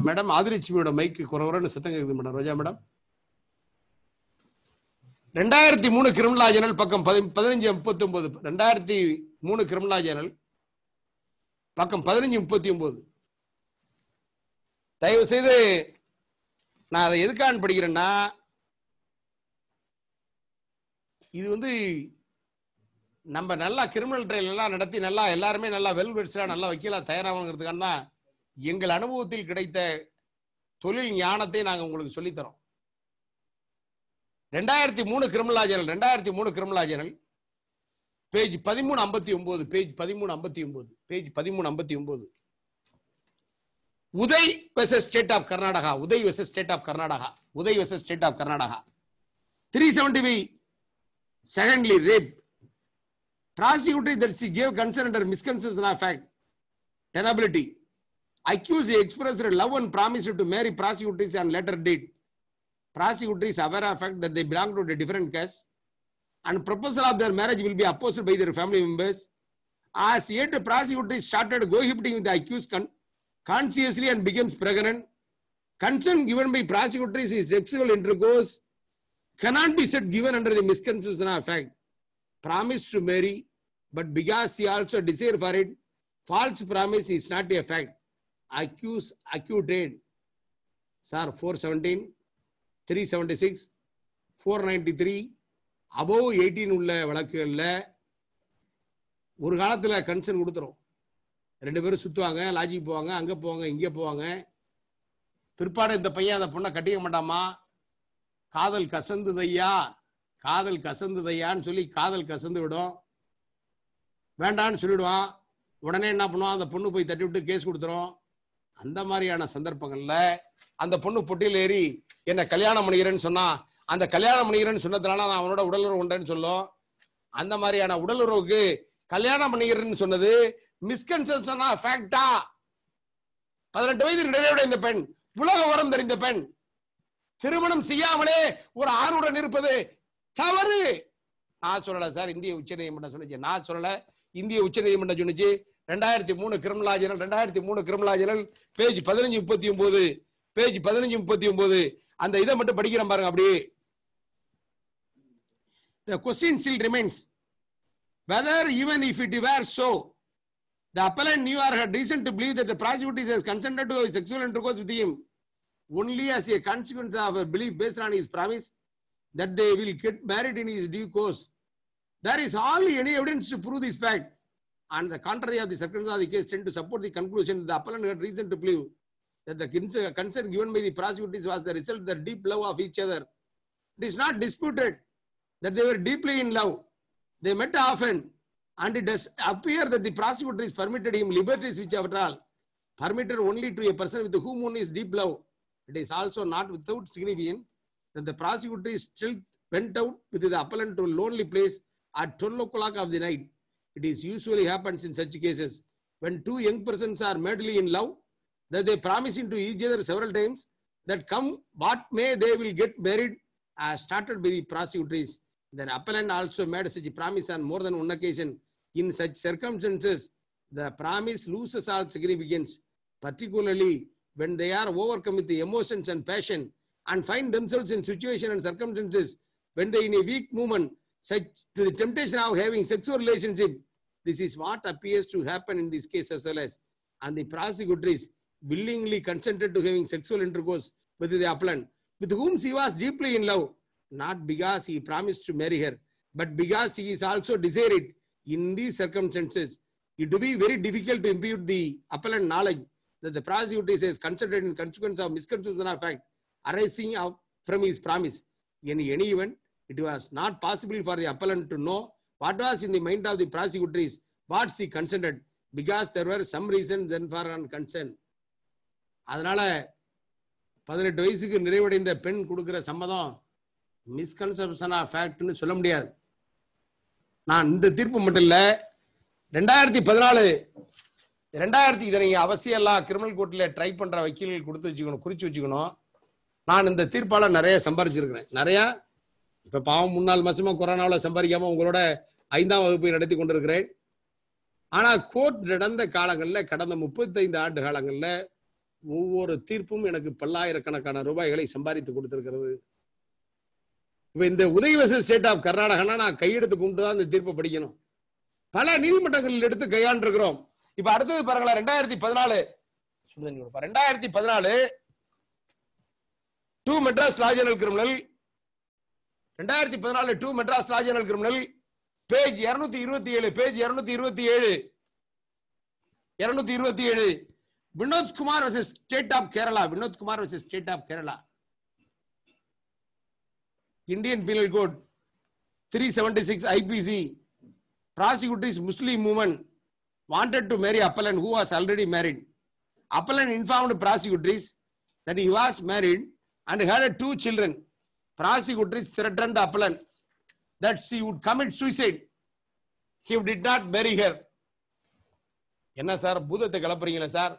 Speaker 1: மேடம் ஆதிரிச்சி மைக்கு குறவுறன்னு சத்தம் இருக்குது மேடம் ரோஜா மேடம் ரெண்டாயிரத்தி மூணு கிரிமினலா ஜெனல் பக்கம் பதி பதினஞ்சு முப்பத்தி ஒன்பது ரெண்டாயிரத்தி மூணு கிரிமினலா ஜெனல் பக்கம் பதினஞ்சு முப்பத்தி ஒன்பது தயவு செய்து நான் அதை எதுக்கான படிக்கிறேன்னா இது வந்து நம்ம நல்லா கிரிமினல் ட்ரையல் எல்லாம் நடத்தி நல்லா எல்லாருமே நல்லா வெல் வெல்வெட்ஸாக நல்லா வக்கீலாக தயாராகிறதுக்கான எங்கள் அனுபவத்தில் கிடைத்த தொழில் ஞானத்தை நாங்கள் உங்களுக்கு சொல்லித்தரோம் ரெண்டாயிரத்தி மூணு கிரிமினலா ஜேனல் ரெண்டாயிரத்தி மூணு கிரிமினலா ஜேனல் பேஜ் பதிமூணு ஐம்பத்தி ஒன்பது பேஜ் பதிமூணு ஐம்பத்தி ஒன்பது பேஜ் பதிமூணு ஐம்பத்தி ஒன்பது Uday versus state of Karnataka Uday versus state of Karnataka Uday versus state of Karnataka three seventy five secondly rape prosecutor that she gave consent under misconception of fact tenability accused expressed love and promised to marry prosecutors on later date prosecutor is aware of fact that they belong to a different caste and proposal of their marriage will be opposed by their family members. As yet, the prosecutor started cohabiting with the accused con consciously and becomes pregnant. Consent given by prosecutors is sexual intercourse cannot be said given under the misconception of fact. Promise to marry, but because she also desire for it, false promise is not a fact. Accused, acquitted. Sir, 417. Three seventy six four ninety three above eighteen உள்ள வழக்குகளில் ஒரு காலத்தில் concern கொடுத்துரும் ரெண்டு பேரும் சுற்றுவாங்க logic போவாங்க அங்கே போவாங்க இங்கே போவாங்க பிற்பாடு இந்த பையன் அந்த பொண்ணை கட்டிக்க மாட்டாமா காதல் கசந்துதையா காதல் கசந்துதையான்னு சொல்லி காதல் கசந்து விடும் வேண்டான்னு சொல்லிவிடுவான் உடனே என்ன பண்ணுவான் அந்த பொண்ணு போய் தட்டி விட்டு கேஸ் கொடுத்துரும் அந்த மாதிரியான சந்தர்ப்பங்களில் அந்த பொண்ணு பொட்டியில் ஏறி என்ன கல்யாணம் பண்ணிக்கிறேன்னு சொன்னா அந்த கல்யாணம் பண்ணிக்கிறேன்னு சொன்னதுனால நான் அவனோட உடலுறவு உண்டேன்னு சொல்லும் அந்த மாதிரியான உடலுறவுக்கு கல்யாணம் பண்ணிக்கிறேன்னு சொன்னது மிஸ்கன்செப்ஷனா ஃபேக்டா பதினெட்டு வயது நிறைவடைய இந்த பெண் உலக உரம் தெரிந்த பெண் திருமணம் செய்யாமலே ஒரு ஆணுடன் இருப்பது தவறு நான் சொல்லல சார் இந்திய உச்ச நீதிமன்றம் சொன்னிச்சு நான் சொல்லல இந்திய உச்ச நீதிமன்றம் சொன்னிச்சு ரெண்டாயிரத்தி மூணு கிரிமினலாஜினல் ரெண்டாயிரத்தி மூணு கிரிமினலாஜினல் பேஜ் பதினஞ்சு முப்பத்தி ஒன்பது பேஜ் பதினஞ்சு முப்பத்தி ஒன்பது அந்த இதை மட்டும் படிக்கிறேன் பாருங்க அப்படி the question still remains whether even if it were so the appellant new or had reason to believe that the prostitute has consented to sexual intercourse with him only as a consequence of a belief based on his promise that they will get married in his due course there is hardly any evidence to prove this fact and the contrary of the circumstances of the case tend to support the conclusion that the appellant had reason to believe that the concern given by the prosecutors was the result of the deep love of each other. It is not disputed that they were deeply in love. They met often and it does appear that the prosecutor is permitted him liberties which after all permitted only to a person with whom one is deep love. It is also not without significance that the prosecutor still went out with the appellant to a lonely place at 12 o'clock of the night. It is usually happens in such cases. When two young persons are madly in love, that they promising to each other several times that come what may they will get married uh, started by the prosecutors. Then appellant also made such a promise on more than one occasion. In such circumstances, the promise loses all significance, particularly when they are overcome with the emotions and passion and find themselves in situation and circumstances when they in a weak moment such to the temptation of having sexual relationship. This is what appears to happen in this case as well as. And the prosecutors willingly consented to having sexual intercourse with the appellant, with whom she was deeply in love, not because he promised to marry her, but because he is also desired in these circumstances. It would be very difficult to impute the appellant knowledge that the prosecutor says considered in consequence of misconception of fact arising out from his promise. In any event, it was not possible for the appellant to know what was in the mind of the prosecutors, what she consented, because there were some reasons then for consent. அதனால பதினெட்டு வயசுக்கு நிறைவடைந்த பெண் கொடுக்குற சம்மதம் misconception of ஃபேக்ட்னு சொல்ல முடியாது நான் இந்த தீர்ப்பு மட்டும் இல்லை ரெண்டாயிரத்தி பதினாலு ரெண்டாயிரத்தி இதனை அவசியம் எல்லாம் கிரிமினல் கோர்ட்டில் ட்ரை பண்ணுற வக்கீல்கள் கொடுத்து வச்சுக்கணும் குறித்து வச்சுக்கணும் நான் இந்த தீர்ப்பால் நிறைய சம்பாரிச்சிருக்கிறேன் நிறையா இப்போ பாவம் முன்னாள் மாசமாக கொரோனாவில் சம்பாதிக்காமல் உங்களோட ஐந்தாம் வகுப்பை நடத்தி கொண்டிருக்கிறேன் ஆனால் கோர்ட் நடந்த காலங்களில் கடந்த முப்பத்தைந்து ஆண்டு காலங்களில் ஒவ்வொரு தீர்ப்பும் எனக்கு பல்லாயிரக்கணக்கான ரூபாய்களை சம்பாதித்து கொடுத்திருக்கிறது இப்ப இந்த உதயவச ஸ்டேட் ஆஃப் கர்நாடகனா நான் கையெடுத்து கும்பிட்டு தான் இந்த தீர்ப்பை படிக்கணும் பல நீதிமன்றங்களில் எடுத்து கையாண்டிருக்கிறோம் இப்ப அடுத்தது பாருங்களேன் ரெண்டாயிரத்தி பதினாலு ரெண்டாயிரத்தி பதினாலு two Madras law journal criminal ரெண்டாயிரத்தி பதினாலு two Madras law journal criminal page இருநூத்தி இருபத்தி ஏழு பேஜ் இருநூத்தி இருபத்தி ஏழு இருநூத்தி இருபத்தி ஏழு Vinod Kumar was a state of Kerala. Vinod Kumar was a state of Kerala. Indian Penal Code 376 IPC. Prosecutors Muslim woman wanted to marry appellant who was already married. Appellant informed prosecutors that he was married and had two children. Prosecutors threatened appellant that she would commit suicide. He did not marry her. என்ன sir பூதத்தை கிளப்புறீங்களா sir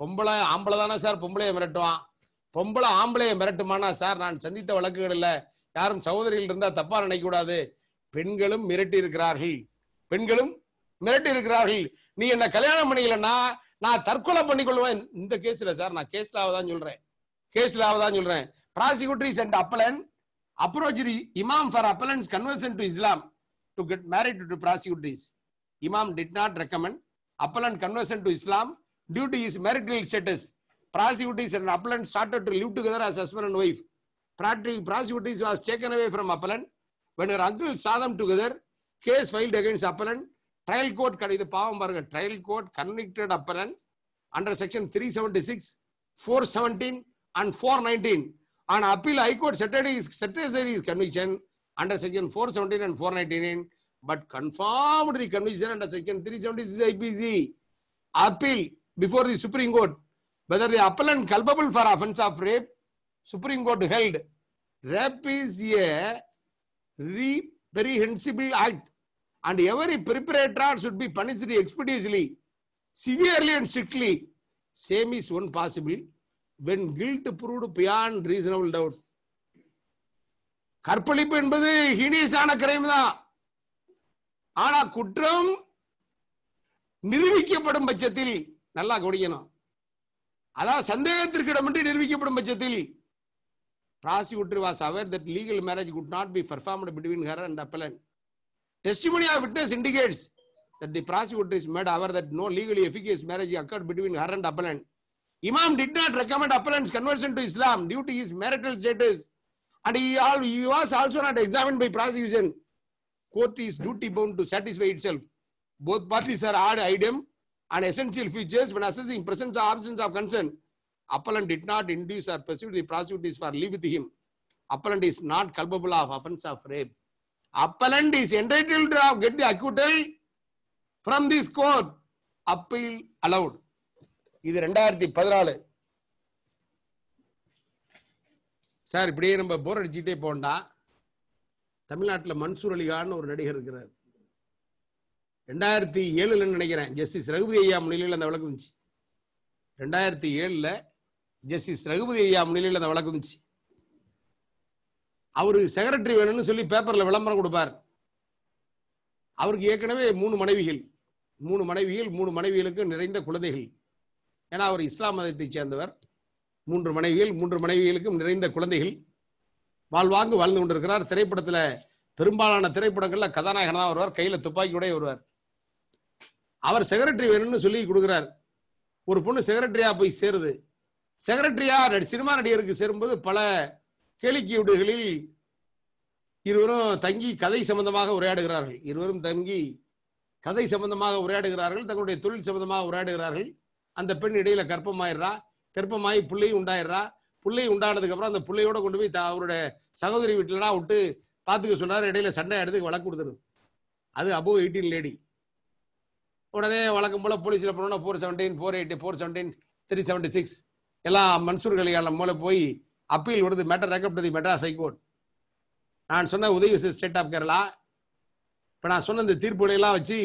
Speaker 1: பொம்பளை ஆம்பளை தானே sir பொம்பளையை மிரட்டுவான் பொம்பளை ஆம்பளையை மிரட்டுமானா sir நான் சந்தித்த வழக்குகள் இல்லை யாரும் சகோதரிகள் இருந்தால் தப்பாக நினைக்கக்கூடாது பெண்களும் மிரட்டி இருக்கிறார்கள் பெண்களும் மிரட்டி இருக்கிறார்கள் நீ என்ன கல்யாணம் பண்ணிக்கலன்னா நான் தற்கொலை பண்ணிக்கொள்வேன் இந்த கேஸில் சார் நான் கேஸில் ஆவதான் சொல்கிறேன் கேஸில் ஆவதான் சொல்கிறேன் ப்ராசிக்யூட்டரிஸ் and appellant approached imam for appellant's conversion to Islam to get married to prosecutrix imam did not recommend appellant conversion to Islam due to his marital status. Prosecutors and appellant started to live together as husband and wife. Prosecutors was taken away from appellant. When her uncle saw them together, case filed against appellant. Trial court கிடையாது பாவம் பாருங்க trial court convicted appellant under section 376, 417 and 419 and appeal high court settled his, settled his conviction under section 417 and 419 but confirmed the conviction under section 376 IPC. Appeal before the Supreme Court whether the appellant culpable for offense of rape, Supreme Court held rape is a reprehensible act and every perpetrator should be punished expeditiously, severely and strictly. Same is one possible when guilt proved beyond reasonable doubt. கற்பழிப்பு என்பது ஹீனியஸான crime தான் ஆனா குற்றம் நிரூபிக்கப்படும் பட்சத்தில் நல்லா குடிக்கணும் அதான் சந்தேகத்திற்கு இடமின்றி நிரூபிக்கப்படும் பட்சத்தில் prosecutor was aware that legal marriage could not be performed between her and appellant. Testimony of witness indicates that the prosecutor is made aware that no legally efficacious marriage occurred between her and appellant. Imam did not recommend appellant's conversion to Islam due to his marital status and he, all, he was also not examined by prosecution. Court is duty bound to satisfy itself. Both parties are ad idem and essential features when assessing presence or absence of concern. Appellant did not induce or pursue the prosecutors for leave with him. Appellant is not culpable of offense of rape. Appellant is entitled to get the acquittal from this court. Appeal allowed. இது ரெண்டாயிரத்தி பதினாலு sir இப்படியே நம்ம போர் அடிச்சுட்டே போண்டா தமிழ்நாட்டில் மன்சூர் அலிகான்னு ஒரு நடிகர் இருக்கிறார் ரெண்டாயிரத்தி ஏழுல நினைக்கிறேன் ஜஸ்டிஸ் ரகுபதி ஐயா முன்னிலையில் அந்த வழக்கு இருந்துச்சு ரெண்டாயிரத்தி ஏழுல ஜஸ்டிஸ் ரகுபதி ஐயா முன்னிலையில் அந்த வழக்கு இருந்துச்சு அவரு செக்ரட்டரி வேணும்னு சொல்லி பேப்பர்ல விளம்பரம் கொடுப்பார் அவருக்கு ஏற்கனவே மூணு மனைவிகள் மூணு மனைவிகள் மூணு மனைவிகளுக்கு நிறைந்த குழந்தைகள் ஏன்னா அவர் இஸ்லாம் மதத்தைச் சேர்ந்தவர் மூன்று மனைவிகள் மூன்று மனைவிகளுக்கும் நிறைந்த குழந்தைகள் வாழ்வாங்கு வாழ்ந்து கொண்டிருக்கிறார் திரைப்படத்தில் பெரும்பாலான திரைப்படங்களில் கதாநாயகனாக வருவார் கையில் துப்பாக்கியோடய வருவார் அவர் செக்ரட்டரி வேணும்னு சொல்லி கொடுக்குறாரு ஒரு பொண்ணு செக்ரட்டரியா போய் சேருது செக்ரட்டரியா சினிமா நடிகருக்கு சேரும்போது பல வீடுகளில் இருவரும் தங்கி கதை சம்பந்தமாக உரையாடுகிறார்கள் இருவரும் தங்கி கதை சம்பந்தமாக உரையாடுகிறார்கள் தங்களுடைய தொழில் சம்பந்தமாக உரையாடுகிறார்கள் அந்த பெண் இடையில கற்பமாயிடுறா கற்பமாயி பிள்ளையும் உண்டாயிடுறா பிள்ளை உண்டானதுக்கு அப்புறம் அந்த பிள்ளையோட கொண்டு போய் அவருடைய சகோதரி வீட்டிலலாம் விட்டு பார்த்துக்க சொன்னார் இடையில சண்டை எடுத்து வழக்கு கொடுத்துருது அது அபோவ் எயிட்டீன் லேடி உடனே வழக்கம் போல போலீஸில் போனோம்னா four seventeen four eighty four seventeen three seventy six எல்லாம் மன்சூர் கலிகாலம் மூலம் போய் அப்பீல் விடுது matter ரெக்கப் to the Madras high court நான் சொன்ன உதவி ஸ்டேட் ஆஃப் கேரளா இப்போ நான் சொன்ன இந்த தீர்ப்புகளையெல்லாம் வச்சு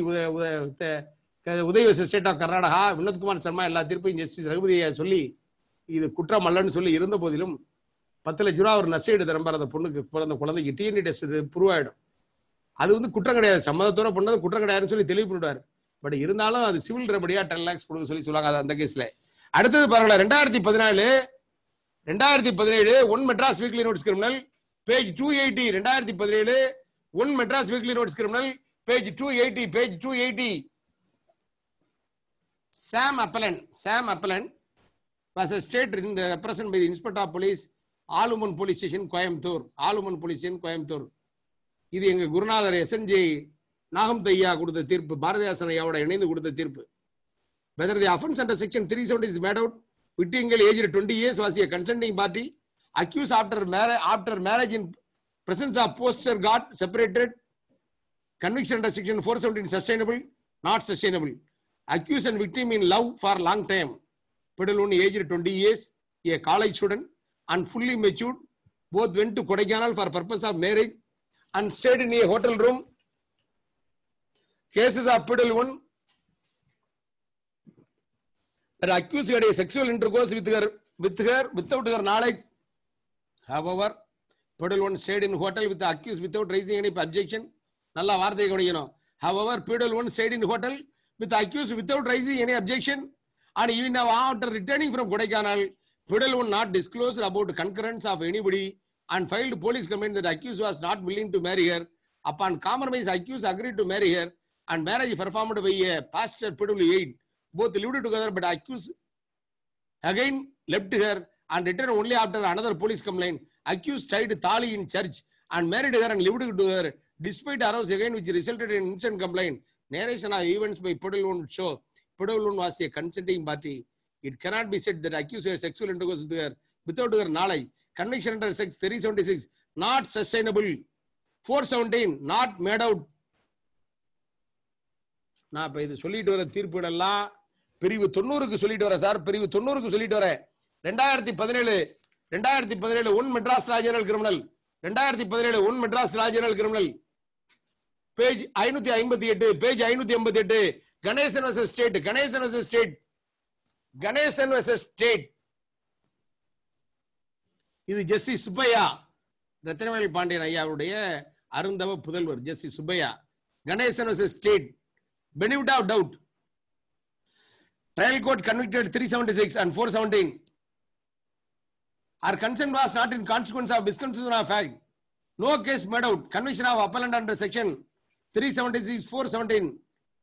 Speaker 1: உதவி ஸ்டேட் ஆஃப் கர்நாடகா வினோத்குமார் சர்மா எல்லா தீர்ப்பையும் ஜஸ்டிஸ் ரகுபதியை சொல்லி இது குற்றம் அல்லன்னு சொல்லி இருந்த போதிலும் பத்து லட்ச ரூபா ஒரு நஷ்டீடு திரும்ப அந்த பொண்ணுக்கு பிறந்த குழந்தைக்கு டிஎன்டி டெஸ்ட் ப்ரூவ் ஆகிடும் அது வந்து குற்றம் கிடையாது சம்மதத்தோட பண்ணது குற்றம் கிடையாதுன்னு சொல்லி தெளிவு பண்ணிடுவார் பட் இருந்தாலும் அது சிவில் ரெபடியா டென் லேக்ஸ் கொடுக்க சொல்லி சொல்லுவாங்க அது அந்த கேஸ்ல அடுத்தது பரவாயில்ல ரெண்டாயிரத்தி பதினாலு ரெண்டாயிரத்தி பதினேழு one Madras weekly notes criminal page two eighty ரெண்டாயிரத்தி பதினேழு one Madras weekly notes criminal page two eighty page two eighty Sam appellant Sam appellant was a state represent by inspector of police all women police station Coimbatore all women police station Coimbatore இது எங்க குருநாதர் SNG நாகம் தையா கொடுத்த தீர்ப்பு பாரதிதாசன் ஐயாவோட இணைந்து கொடுத்த தீர்ப்பு whether the offence under section three seventy is made out விட்டியங்கள் age twenty years was a consenting party accused after marriage after marriage in presence of pastor got separated conviction under section four seventeen sustainable not sustainable accused and victim in love for long time பிடல் one age twenty years a college student and fully matured both went to Kodaikanal for purpose of marriage and stayed in A hotel room cases of pedal 1 accused had a sexual intercourse with her with her without her knowledge however pedal one stayed in hotel with the accused without raising any objection நல்ல வார்த்தை கவனிக்கணும் however pedal one stayed in hotel with the accused without raising any objection and even after returning from Kodaikanal pedal one not disclosed about concurrence of anybody and filed police complaint that accused was not willing to marry her upon compromise accused agreed to marry her and marriage performed by a pastor eight Both lived together but accused again left her and returned only after another police complaint. Accused tied Thali in church and married her and lived together despite arouse again which resulted in instant complaint. Narration of events by Podolun show Podolun was a consenting party. It cannot be said that accused her sexual intercourse with her without her knowledge. Conviction under sex 376 not sustainable. 417 not made out நான் இப்போ இது சொல்லிட்டு வர தீர்ப்புகளெல்லாம் பிரிவு தொண்ணூறுக்கு சொல்லிட்டு வரேன் sir பிரிவு தொண்ணூறுக்கு சொல்லிட்டு வரேன் ரெண்டாயிரத்தி பதினேழு ரெண்டாயிரத்தி பதினேழு ஒன் மெட்ராஸ் ராஜனல் கிரிமினல் ரெண்டாயிரத்தி பதினேழு one Madras law journal criminal page ஐநூத்தி ஐம்பத்தி எட்டு பேஜ் ஐநூத்தி ஐம்பத்தி எட்டு Ganesan versus state Ganesan versus state Ganesan versus state இது ஜஸ்டி சுப்பையா ரத்தனவேல் பாண்டியன் ஐயாவுடைய அருந்தவ புதல்வர் justice Subbiah Ganesan versus state Benny doubt. Trial court convicted 376 and 417. Our consent was not in consequence of misconception of fact. No case made out. Conviction of appellant under section 376, 417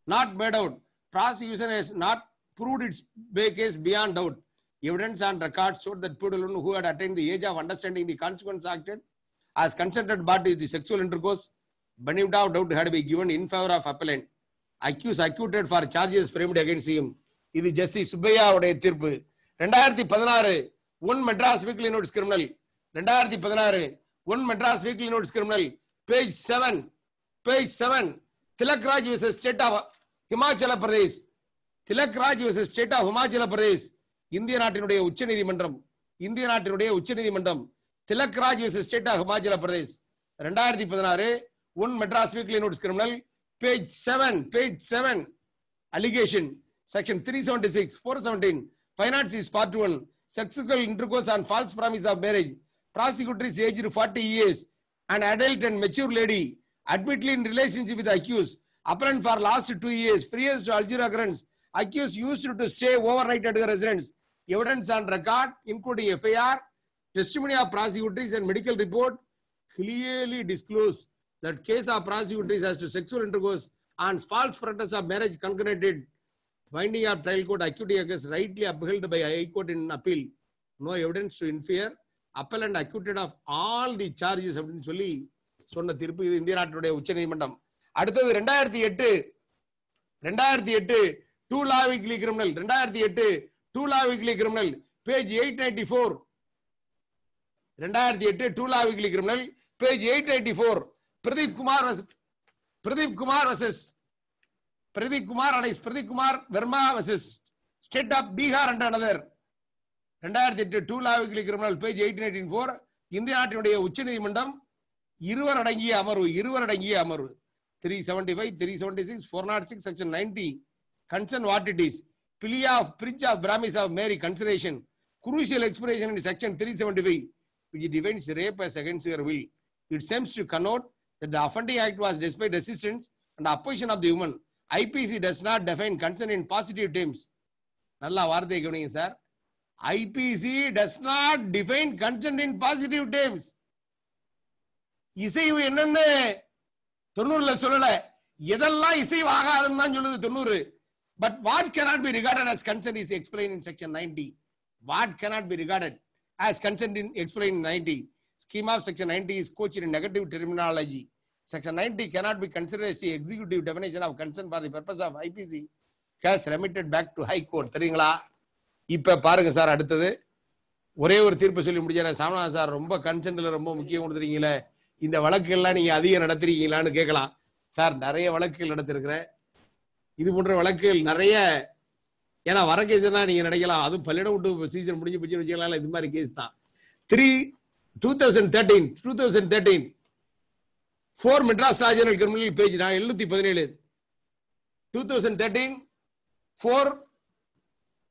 Speaker 1: not made out. Prosecution has not proved its case beyond doubt. Evidence and records showed that people who had attained the age of understanding the consequence acted as consented but the sexual intercourse, benefit of doubt had been given in favor of appellant. Accused acquitted for charges framed against இது justice சுப்பையாவுடைய தீர்ப்பு ரெண்டாயிரத்தி பதினாறு one Madras weekly notes criminal ரெண்டாயிரத்தி பதினாறு one Madras weekly notes criminal page seven page seven Tilakraj versus state of Himachal Pradesh Tilakraj versus state of Himachal Pradesh இந்திய நாட்டினுடைய உச்ச நீதிமன்றம் இந்திய நாட்டினுடைய உச்ச நீதிமன்றம் Tilakraj versus state of Himachal Pradesh ரெண்டாயிரத்தி பதினாறு one Madras weekly notes criminal page 7, page 7, allegation, section 376, 417, finances, part 1, sexual intercourse and false promise of marriage, is aged 40 years, an adult and mature lady, admittedly in relationship with accused, apparent for last two years, frees to Algeria grants, accused used to stay overnight at the residence, evidence on record, including FIR, testimony of prosecutors and medical report, clearly disclosed that case of prosecutors as to sexual intercourse and false pretense of marriage concurrented finding of trial court acuity against rightly upheld by High Court in appeal. No evidence to infer. appeal and acquitted of all the charges அப்படின்னு சொல்லி சொன்ன தீர்ப்பு இது இந்திய நாட்டுடைய உச்ச நீதிமன்றம் அடுத்தது ரெண்டாயிரத்தி எட்டு ரெண்டாயிரத்தி எட்டு டூ லா வீக்லி கிரிமினல் ரெண்டாயிரத்தி எட்டு two law weekly criminal page 894 ninety four ரெண்டாயிரத்தி எட்டு two law weekly criminal page eight ninety four Pradeep Kumar Pradeep Kumar versus Pradeep Kumar அனைஸ் Pradeep Kumar Verma versus state of Bihar and another ரெண்டாயிரத்தி எட்டு two law weekly criminal page eighteen eighteen four இந்திய நாட்டினுடைய உச்ச நீதிமன்றம் இருவர் அடங்கிய அமர்வு இருவர் அடங்கிய அமர்வு three seventy five three seventy six four nought six section ninety concern what it is பிலியா of breach of promise of marry consideration crucial expression in section three seventy five which defines rape a செகண்ட்ஸ் her will it seems to connote that the Affronting Act was despite resistance and opposition of the women. IPC does not define consent in positive terms. நல்லா வார்த்தையை கவனிங்க sir IPC does not define consent in positive terms இசைவு என்னன்னு தொண்ணூறுல சொல்லல எதெல்லாம் இசைவு ஆகாதுன்னு தான் சொல்லுது தொண்ணூறு but what cannot be regarded as consent is explain in section ninety what cannot be regarded as consent in explain ninety scheme of section ninety is couched in negative terminology. Section 90 cannot be considered as the executive definition of concern for the purpose of IPC. Case remitted back to High தெரியுங்களா இப்ப பாருங்க sir அடுத்தது ஒரே ஒரு தீர்ப்பு சொல்லி முடிச்சார் சாமநாதன் sir ரொம்ப கன்சென்ட்ல ரொம்ப முக்கியம் கொடுத்துருக்கீங்களே இந்த வழக்குகள்லாம் நீங்கள் அதிகம் நடத்துறீங்களான்னு கேட்கலாம் சார் நிறைய வழக்குகள் நடத்திருக்கிறேன் இது போன்ற வழக்குகள் நிறைய ஏன்னா வர கேஸ் நீங்க நினைக்கலாம் அதுவும் பள்ளியிடம் விட்டு சீசன் முடிஞ்சு போச்சுன்னு வச்சுக்கலாம் இது மாதிரி கேஸ் தான் three 2013 2013 four Madras law journal criminal page நான் எழுநூத்தி பதினேழு two thousand thirteen four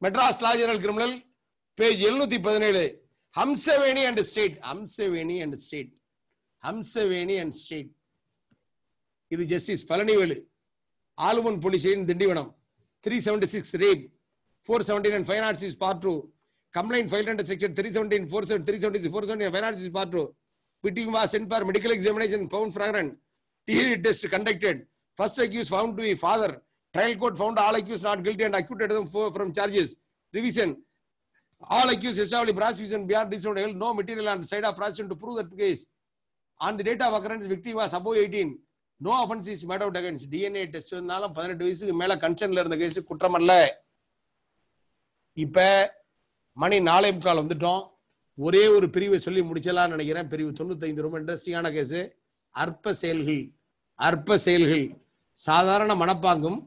Speaker 1: Madras law journal criminal page எழுநூத்தி பதினேழு Hamsaveni and state Hamsaveni and state Hamsaveni and state இது justice Palanivelu all women police Tindivanam three seventy six rape four seventy nine fine arts is part to complaint file under section three seventeen four seven three seventy four seven finances part beating was sent for medical examination பவுன் ஃபிராகரன் டிஹி test conducted first accused found to father trial court found all accused not guilty and acquit acquitted from charges revision all accused எஸ்டாப்லி prosecution பியார் டிசோடல் no material and side of prosecution to prove that case on the date of occurrence victim was above eighteen no offence is made out against DNA test இருந்தாலும் பதினெட்டு வயசுக்கு மேலே கன்சர்னில் இருந்த case குற்றமல்ல இப்போ மணி நாலே முக்கால் வந்துட்டோம் ஒரே ஒரு பிரிவை சொல்லி முடிச்சலாம்னு நினைக்கிறேன் பிரிவு தொண்ணூத்தைந்து ரொம்ப இன்ட்ரெஸ்டிங்கான கேஸு அற்ப செயல்கள் அற்ப செயல்கள் சாதாரண மனப்பாங்கும்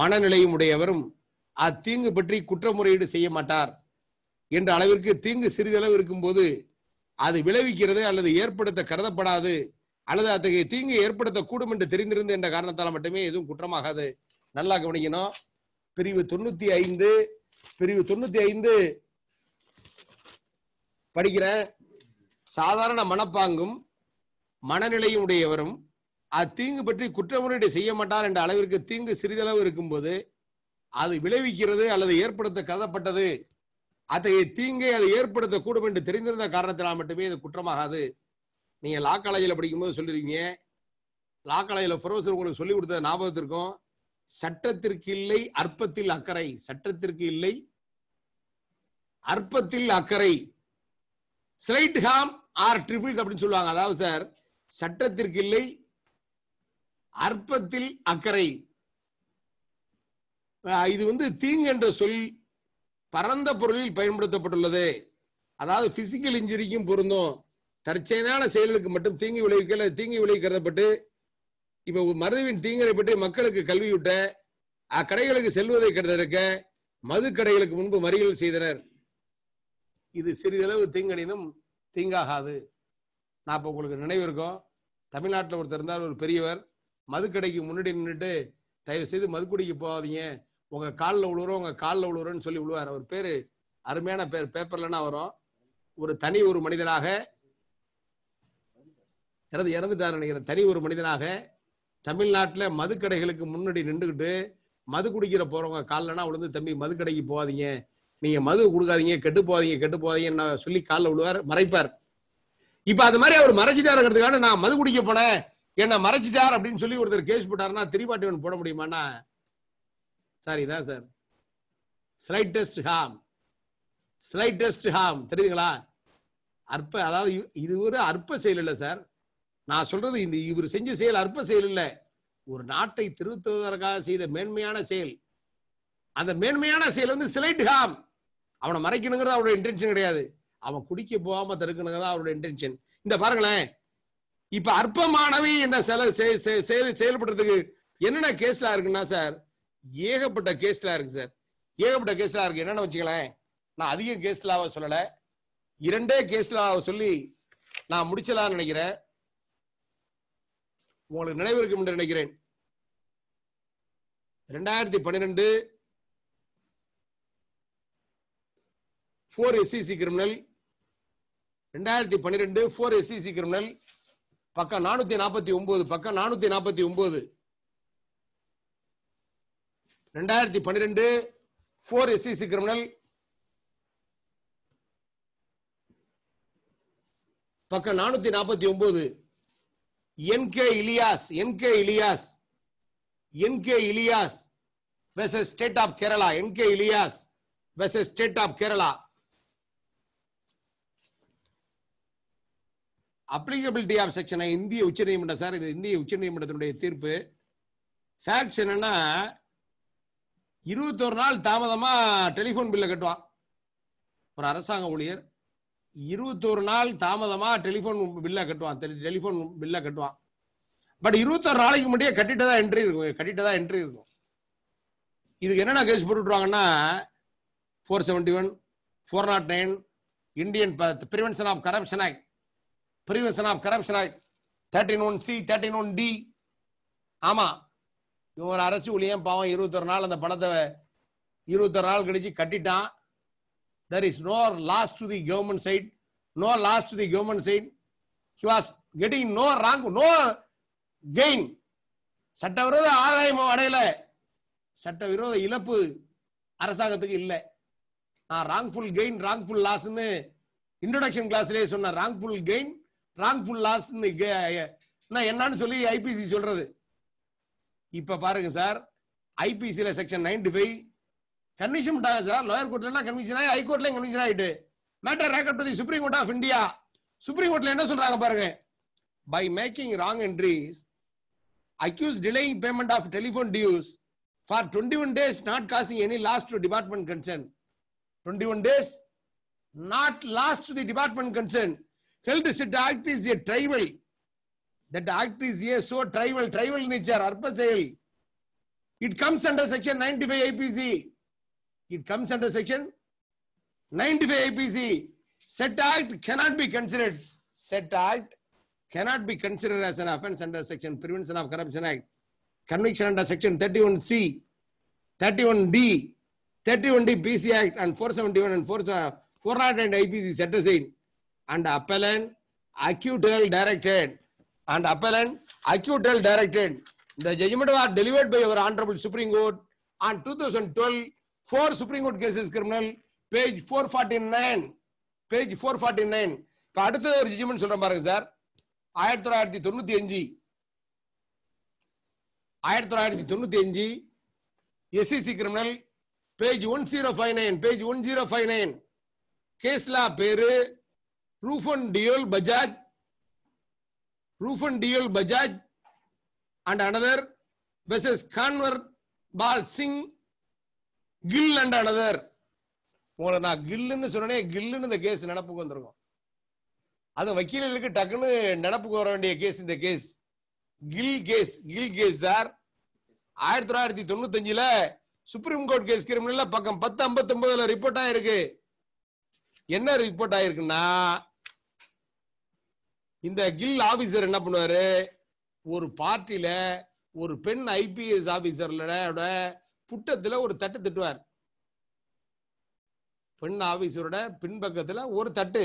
Speaker 1: மனநிலையும் உடையவரும் அத்தீங்கு பற்றி குற்றமுறையீடு செய்ய மாட்டார் என்ற அளவிற்கு தீங்கு சிறிதளவு இருக்கும்போது அது விளைவிக்கிறது அல்லது ஏற்படுத்த கருதப்படாது அல்லது அத்தகைய தீங்கு ஏற்படுத்தக்கூடும் என்று தெரிந்திருந்து என்ற காரணத்தால் மட்டுமே எதுவும் குற்றமாகாது நல்லா கவனிக்கணும் பிரிவு தொண்ணூத்தி ஐந்து பிரிவு தொண்ணூத்தி ஐந்து படிக்கிற சாதாரண மனப்பாங்கும் மனநிலையும் உடையவரும் அத்தீங்கு பற்றி குற்றமுறையீடு செய்ய மாட்டார் என்ற அளவிற்கு தீங்கு சிறிதளவு இருக்கும்போது அது விளைவிக்கிறது அல்லது ஏற்படுத்த கதப்பட்டது அத்தகைய தீங்கை அது ஏற்படுத்தக்கூடும் என்று தெரிந்திருந்த காரணத்தினால் மட்டுமே இது குற்றமாகாது நீங்கள் லா காலேஜில் படிக்கும்போது சொல்லிருக்கீங்க லா காலேஜில் ப்ரொஃபஸர் உங்களுக்கு சொல்லிக் கொடுத்த ஞாபகத்திற்கும் சட்டத்திற்கு இல்லை அற்பத்தில் அக்கறை சட்டத்திற்கு இல்லை அற்பத்தில் அக்கறை ஹாம் ஆர் ட்ரிபிள்ஸ் அப்படின்னு சொல்லுவாங்க அதாவது சார் சட்டத்திற்கு இல்லை அற்பத்தில் அக்கறை இது வந்து தீங்கு என்ற சொல் பரந்த பொருளில் பயன்படுத்தப்பட்டுள்ளது அதாவது பிசிக்கல் இன்ஜுரிக்கும் பொருந்தும் தற்செயலான செயல்களுக்கு மட்டும் தீங்கு விளைவிக்க தீங்கு கருதப்பட்டு இப்போ மருதுவின் தீங்கரை பற்றி மக்களுக்கு கல்வியூட்ட அக்கடைகளுக்கு செல்வதை கருதற்க மது கடைகளுக்கு முன்பு மறியல் செய்தனர் இது சிறிதளவு தீங்கடினும் தீங்காகாது நான் இப்போ உங்களுக்கு நினைவு தமிழ்நாட்டில் ஒருத்தர் இருந்தார் ஒரு பெரியவர் மதுக்கடைக்கு முன்னாடி நின்றுட்டு தயவு செய்து மதுக்குடிக்கு போகாதீங்க உங்கள் காலில் உழுவுறோம் உங்கள் காலில் உழுவுறோன்னு சொல்லி விழுவார் அவர் பேர் அருமையான பேர் பேப்பர்லன்னா வரும் ஒரு தனி ஒரு மனிதனாக இறந்து இறந்துட்டார் நினைக்கிறேன் தனி ஒரு மனிதனாக தமிழ்நாட்டில் மதுக்கடைகளுக்கு முன்னாடி நின்றுக்கிட்டு மது குடிக்கிற போகிறவங்க காலனா விழுந்து தம்பி மதுக்கடைக்கு போகாதீங்க நீங்க மது கொடுக்காதீங்க கெட்டு போகாதீங்க கெட்டு போகாதீங்கன்னு சொல்லி காலில் விழுவார் மறைப்பார் இப்ப அது மாதிரி அவர் மறைச்சிட்டாருங்கிறதுக்காக நான் மது குடிக்க போனேன் என்ன மறைச்சிட்டார் அப்படின்னு சொல்லி ஒருத்தர் கேஸ் போட்டாருன்னா ஒன்று போட முடியுமாண்ணா சாரி தான் sir slightest harm slightest harm தெரியுதுங்களா அற்ப அதாவது இது ஒரு அற்ப செயல் இல்லை சார் நான் சொல்றது இந்த இவர் செஞ்ச செயல் அற்ப செயல் இல்லை ஒரு நாட்டை திருத்துவதற்காக செய்த மேன்மையான செயல் அந்த மேன்மையான செயல் வந்து ஸ்லைட் ஹாம் அவனை மறைக்கணுங்கிறது அவரோட இன்டென்ஷன் கிடையாது அவன் குடிக்க போகாம தடுக்கணுங்க அவரோட இன்டென்ஷன் இந்த பாருங்களேன் இப்ப அற்பமானவை என்ன செயல் செயல்படுறதுக்கு என்னென்ன கேஸ்லாம் இருக்குன்னா சார் ஏகப்பட்ட கேஸ்லாம் இருக்கு சார் ஏகப்பட்ட கேஸ்லாம் இருக்கு என்னென்ன வச்சுக்கலாம் நான் அதிக கேஸ்லாவ சொல்லல இரண்டே கேஸ்லாவ சொல்லி நான் முடிச்சலாம்னு நினைக்கிறேன் உங்களுக்கு நினைவு இருக்கும் என்று நினைக்கிறேன் ரெண்டாயிரத்தி பன்னிரெண்டு ஃபோர் எஸ்சிசி கிரிமினல் ரெண்டாயிரத்தி பன்னிரெண்டு ஃபோர் எஸ்சிசி கிரிமினல் பக்கம் நானூத்தி நாற்பத்தி ஒன்பது பக்கம் நானூத்தி நாற்பத்தி ஒன்பது ரெண்டாயிரத்தி பன்னிரெண்டு ஃபோர் எஸ்சிசி கிரிமினல் பக்கம் நானூத்தி நாற்பத்தி ஒன்பது N K Ilias N K Ilias N K Ilias versus state of Kerala N K Ilias versus state of Kerala applicability of செக்ஷனை இந்திய உச்ச நீதிமன்றம் சார் இது இந்திய உச்ச நீதிமன்றத்தினுடைய தீர்ப்பு ஃபேக்ட்ஸ் என்னன்னா இருபத்தொரு நாள் தாமதமா டெலிஃபோன் பில்லை கட்டுவான் ஒரு அரசாங்க ஊழியர் இருபத்தோரு நாள் தாமதமா டெலிஃபோன் பில்லை கட்டுவான் டெலிஃபோன் பில்ல கட்டுவான் பட் இருபத்தொரு நாளைக்கு முன்னாடியே கட்டிட்டு தான் என்ட்ரி இருக்கும் கட்டிட்டு தான் என்ட்ரி இருக்கும் இதுக்கு என்னென்ன கேஸ் போட்டுவாங்கன்னா four seventy one four nought nine Indian of corruption act prevention of corruption act thirteen one C thirteen one D ஆமாம் இவன் அரசு ஊழியம் பாவம் இருபத்தொரு நாள் அந்த பணத்தை இருபத்தொரு நாள் கழிச்சு கட்டிட்டான் there is no loss to the government side no loss to the government side he was getting no wrong no gain சட்டவிரோத ஆதாயமும் அடையல சட்டவிரோத இழப்பு அரசாங்கத்துக்கு இல்லை நான் ராங்ஃபுல் கெயின் ராங்ஃபுல் லாஸ்ன்னு இன்ட்ரொடக்ஷன் கிளாஸ்லேயே சொன்ன ராங்ஃபுல் கெயின் ராங்ஃபுல் லாஸ்ன்னு என்னன்னு சொல்லி ஐபிசி சொல்றது இப்ப பாருங்க சார் ஐபிசியில் செக்ஷன் நைன்டி ஃபைவ் கன்விஷன் பண்ணிட்டாங்க சார் லோயர் கோர்ட்லன்னா கன்விஷன் ஆகி ஹைகோர்ட்லயும் கன்விஷன் ஆகிட்டு matter ரேக்கப் to Supreme Court of India Supreme கோர்ட்ல என்ன சொல்றாங்க பாருங்க by making wrong entries accuse delaying payment of telephone dues for twenty one days not causing any lost to department concern twenty one days not lost to the department concern Health is act is a tribal. The act is a so tribal, tribal nature, ARPA It comes under section 95 IPC. It comes under section 95 IPC. Set act cannot be considered. Set act cannot be considered as an offense under section Prevention of Corruption Act. Conviction under section 31C, 31D, 31D PC Act and 471 and 400 and IPC set aside. and appellant acquittal directed and appellant acquittal directed. The judgment was delivered by our Honorable Supreme Court on 2012, four Supreme Court cases criminal, page 449. page 449 forty nine இப்போ அடுத்த ஒரு judgement சொல்கிறேன் பாருங்க sir ஆயிரத்தி தொள்ளாயிரத்தி தொண்ணூற்றி அஞ்சு ஆயிரத்தி தொள்ளாயிரத்தி தொண்ணூற்றி அஞ்சு SCC criminal page one zero five nine page one zero five nine கேஸ்லா பேரு roof Deol Bajaj bajaj roof Bajaj and another and another versus conver bal Gill and another உங்களை நான் கில்லுன்னு சொன்னேன் கில்லுன்னு இந்த கேஸ் நினப்புக்கு வந்திருக்கும் அது வக்கீலுக்கு டக்குன்னு நினப்புக்கு வர வேண்டிய கேஸ் இந்த case Gill case Gill case sir ஆயிரத்தி தொள்ளாயிரத்தி தொண்ணூத்தஞ்சில் சுப்ரீம் கோர்ட் கேஸ் கிரிமினல் பக்கம் பத்து ஐம்பத்தி ஒன்பதுல ரிப்போர்ட் ஆயிருக்கு என்ன ரிப்போர்ட் ஆயிருக்குன்னா இந்த கில் ஆபீசர் என்ன பண்ணுவாரு ஒரு பார்ட்டியில ஒரு பெண் ஐபிஎஸ் ஆபீசர்லோட புட்டத்துல ஒரு தட்டு திட்டுவார் பெண் ஆபீசரோட பின்பக்கத்துல ஒரு தட்டு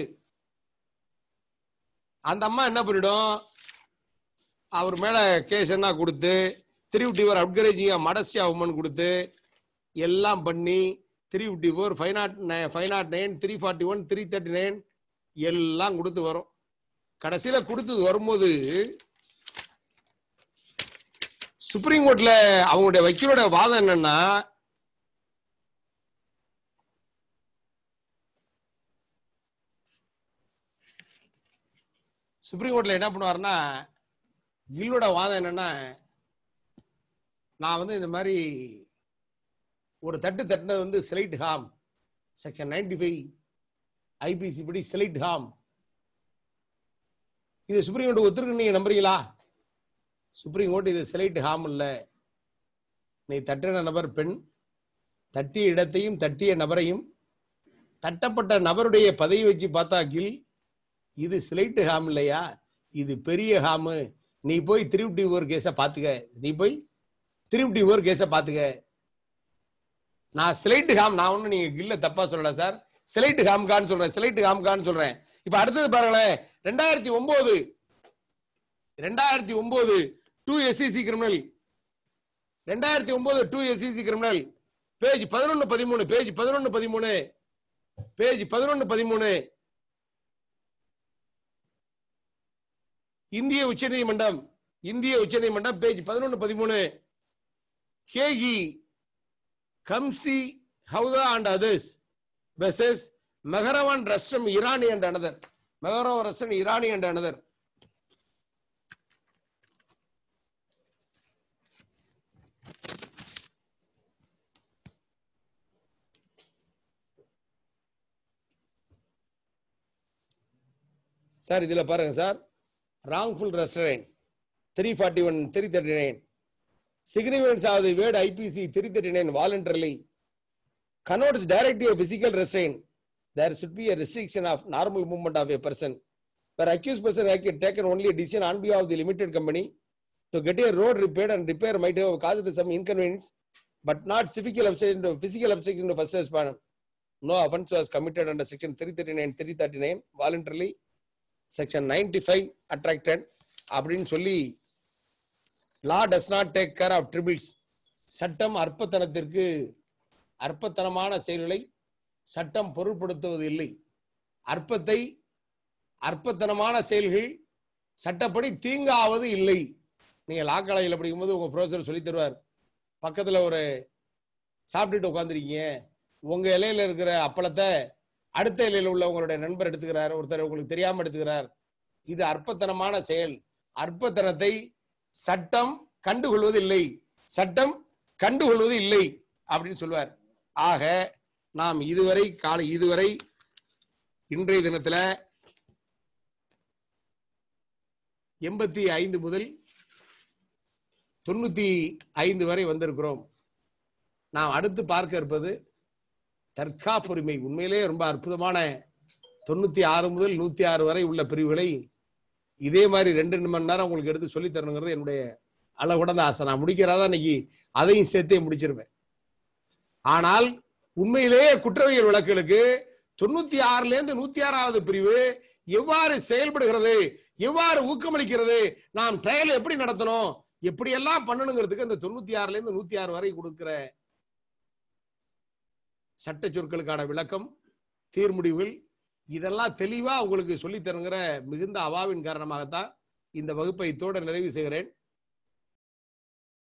Speaker 1: அந்த அம்மா என்ன பண்ணிடும் அவர் மேல கேஸ் என்ன கொடுத்து திரிவுட்டிவர் அப்கிரேஜியா மடசியா உமன் கொடுத்து எல்லாம் பண்ணி three fifty four five nought five nought nine three forty one three thirty nine எல்லாம் கொடுத்து வரும் கடைசியில கொடுத்தது வரும்போது சுப்ரீம் கோர்ட்ல அவங்களுடைய வக்கீலோட வாதம் என்னன்னா சுப்ரீம் கோர்ட்ல என்ன பண்ணுவாருன்னா கில்லோட வாதம் என்னன்னா நான் வந்து இந்த மாதிரி ஒரு தட்டு தட்டினது வந்து slight harm section ninety five IPC படி சிலைட் ஹாம் இது சுப்ரீம் கோர்ட் ஒத்துருக்கு நீங்க நம்புறீங்களா சுப்ரீம் கோர்ட் இது சிலைட்டு ஹாம் இல்லை நீ தட்டின நபர் பெண் தட்டிய இடத்தையும் தட்டிய நபரையும் தட்டப்பட்ட நபருடைய பதவி வச்சு பார்த்தாக்கில் இது சிலைட்டு ஹாம் இல்லையா இது பெரிய ஹாமு நீ போய் திருப்பி ஒரு கேஸை பார்த்துக்க நீ போய் திருப்பி ஓர் கேஸை பார்த்துக்க நான் ஸ்லைட்டு ஹாம் நான் ஒன்றும் நீங்கள் கில்ல தப்பாக சொல்லல சார் சிலைட்டு காம்கான்னு சொல்றேன் சிலைட்டு காம்கான்னு சொல்றேன் இப்ப அடுத்தது பாருங்களேன் ரெண்டாயிரத்தி ஒன்பது ரெண்டாயிரத்தி ஒன்பது டூ எஸ்இசி கிரிமினல் ரெண்டாயிரத்தி ஒன்பது டூ எஸ்இசி கிரிமினல் பேஜ் பதினொன்னு பதிமூணு பேஜ் பதினொன்னு பதிமூணு பேஜ் பதினொன்னு பதிமூணு இந்திய உச்ச நீதிமன்றம் இந்திய உச்ச நீதிமன்றம் பேஜ் பதினொன்னு பதிமூணு ஹேகி கம்சி ஹவுதா and others versus Megharavan Rasham Irani and another. Megharavan Rasham Irani and another. Sir இதில் பாருங்க sir wrongful restraint three forty one three thirty nine significance of the IPC three thirty nine voluntarily connotes directly a physical restraint. There should be a restriction of normal movement of a person. Where accused person had taken only a decision on behalf of the limited company to get a road repaired and repair might have caused some inconvenience, but not physical obstruction, to physical obstruction to first respondent. No offense was committed under section 339, 339 voluntarily, section 95 attracted. அப்படின்னு சொல்லி law does not take care of trifles சட்டம் அற்பத்தனத்திற்கு அற்பத்தனமான செயல்களை சட்டம் பொருட்படுத்துவது இல்லை அற்பத்தை அற்பத்தனமான செயல்கள் சட்டப்படி தீங்காவது இல்லை நீங்கள் லா காலேஜில் போது உங்கள் ப்ரொஃபஸர் சொல்லி தருவார் பக்கத்தில் ஒரு சாப்பிட்டுட்டு உட்காந்துருக்கீங்க உங்கள் இலையில் இருக்கிற அப்பளத்தை அடுத்த இலையில் உள்ள உங்களுடைய நண்பர் எடுத்துக்கிறார் ஒருத்தர் உங்களுக்கு தெரியாமல் எடுத்துக்கிறார் இது அற்பத்தனமான செயல் அற்பத்தனத்தை சட்டம் கண்டுகொள்வது இல்லை சட்டம் கண்டுகொள்வது இல்லை அப்படின்னு சொல்லுவார் ஆக நாம் இதுவரை காலை இதுவரை இன்றைய தினத்தில் எண்பத்தி ஐந்து முதல் தொண்ணூத்தி ஐந்து வரை வந்திருக்கிறோம் நாம் அடுத்து பார்க்க இருப்பது தற்காப்புரிமை உண்மையிலே ரொம்ப அற்புதமான தொண்ணூத்தி ஆறு முதல் நூத்தி ஆறு வரை உள்ள பிரிவுகளை இதே மாதிரி ரெண்டு மணி நேரம் உங்களுக்கு எடுத்து சொல்லித்தரணுங்கிறது என்னுடைய அளவுடந்த ஆசை நான் முடிக்கிறதா இன்னைக்கு அதையும் சேர்த்தே முடிச்சிருவேன் ஆனால் உண்மையிலேயே குற்றவியல் வழக்குகளுக்கு தொண்ணூத்தி ஆறுல இருந்து நூத்தி ஆறாவது பிரிவு எவ்வாறு செயல்படுகிறது எவ்வாறு ஊக்கமளிக்கிறது நாம் ட்ரையல் எப்படி நடத்தணும் எப்படி எல்லாம் பண்ணணுங்கிறதுக்கு இந்த தொண்ணூத்தி ஆறுல இருந்து நூத்தி ஆறு வரை கொடுக்கிற சட்ட சொற்களுக்கான விளக்கம் தீர்முடிவுகள் இதெல்லாம் தெளிவா உங்களுக்கு சொல்லித்தருங்கிற மிகுந்த அவாவின் காரணமாகத்தான் இந்த வகுப்பை தோட நிறைவு செய்கிறேன்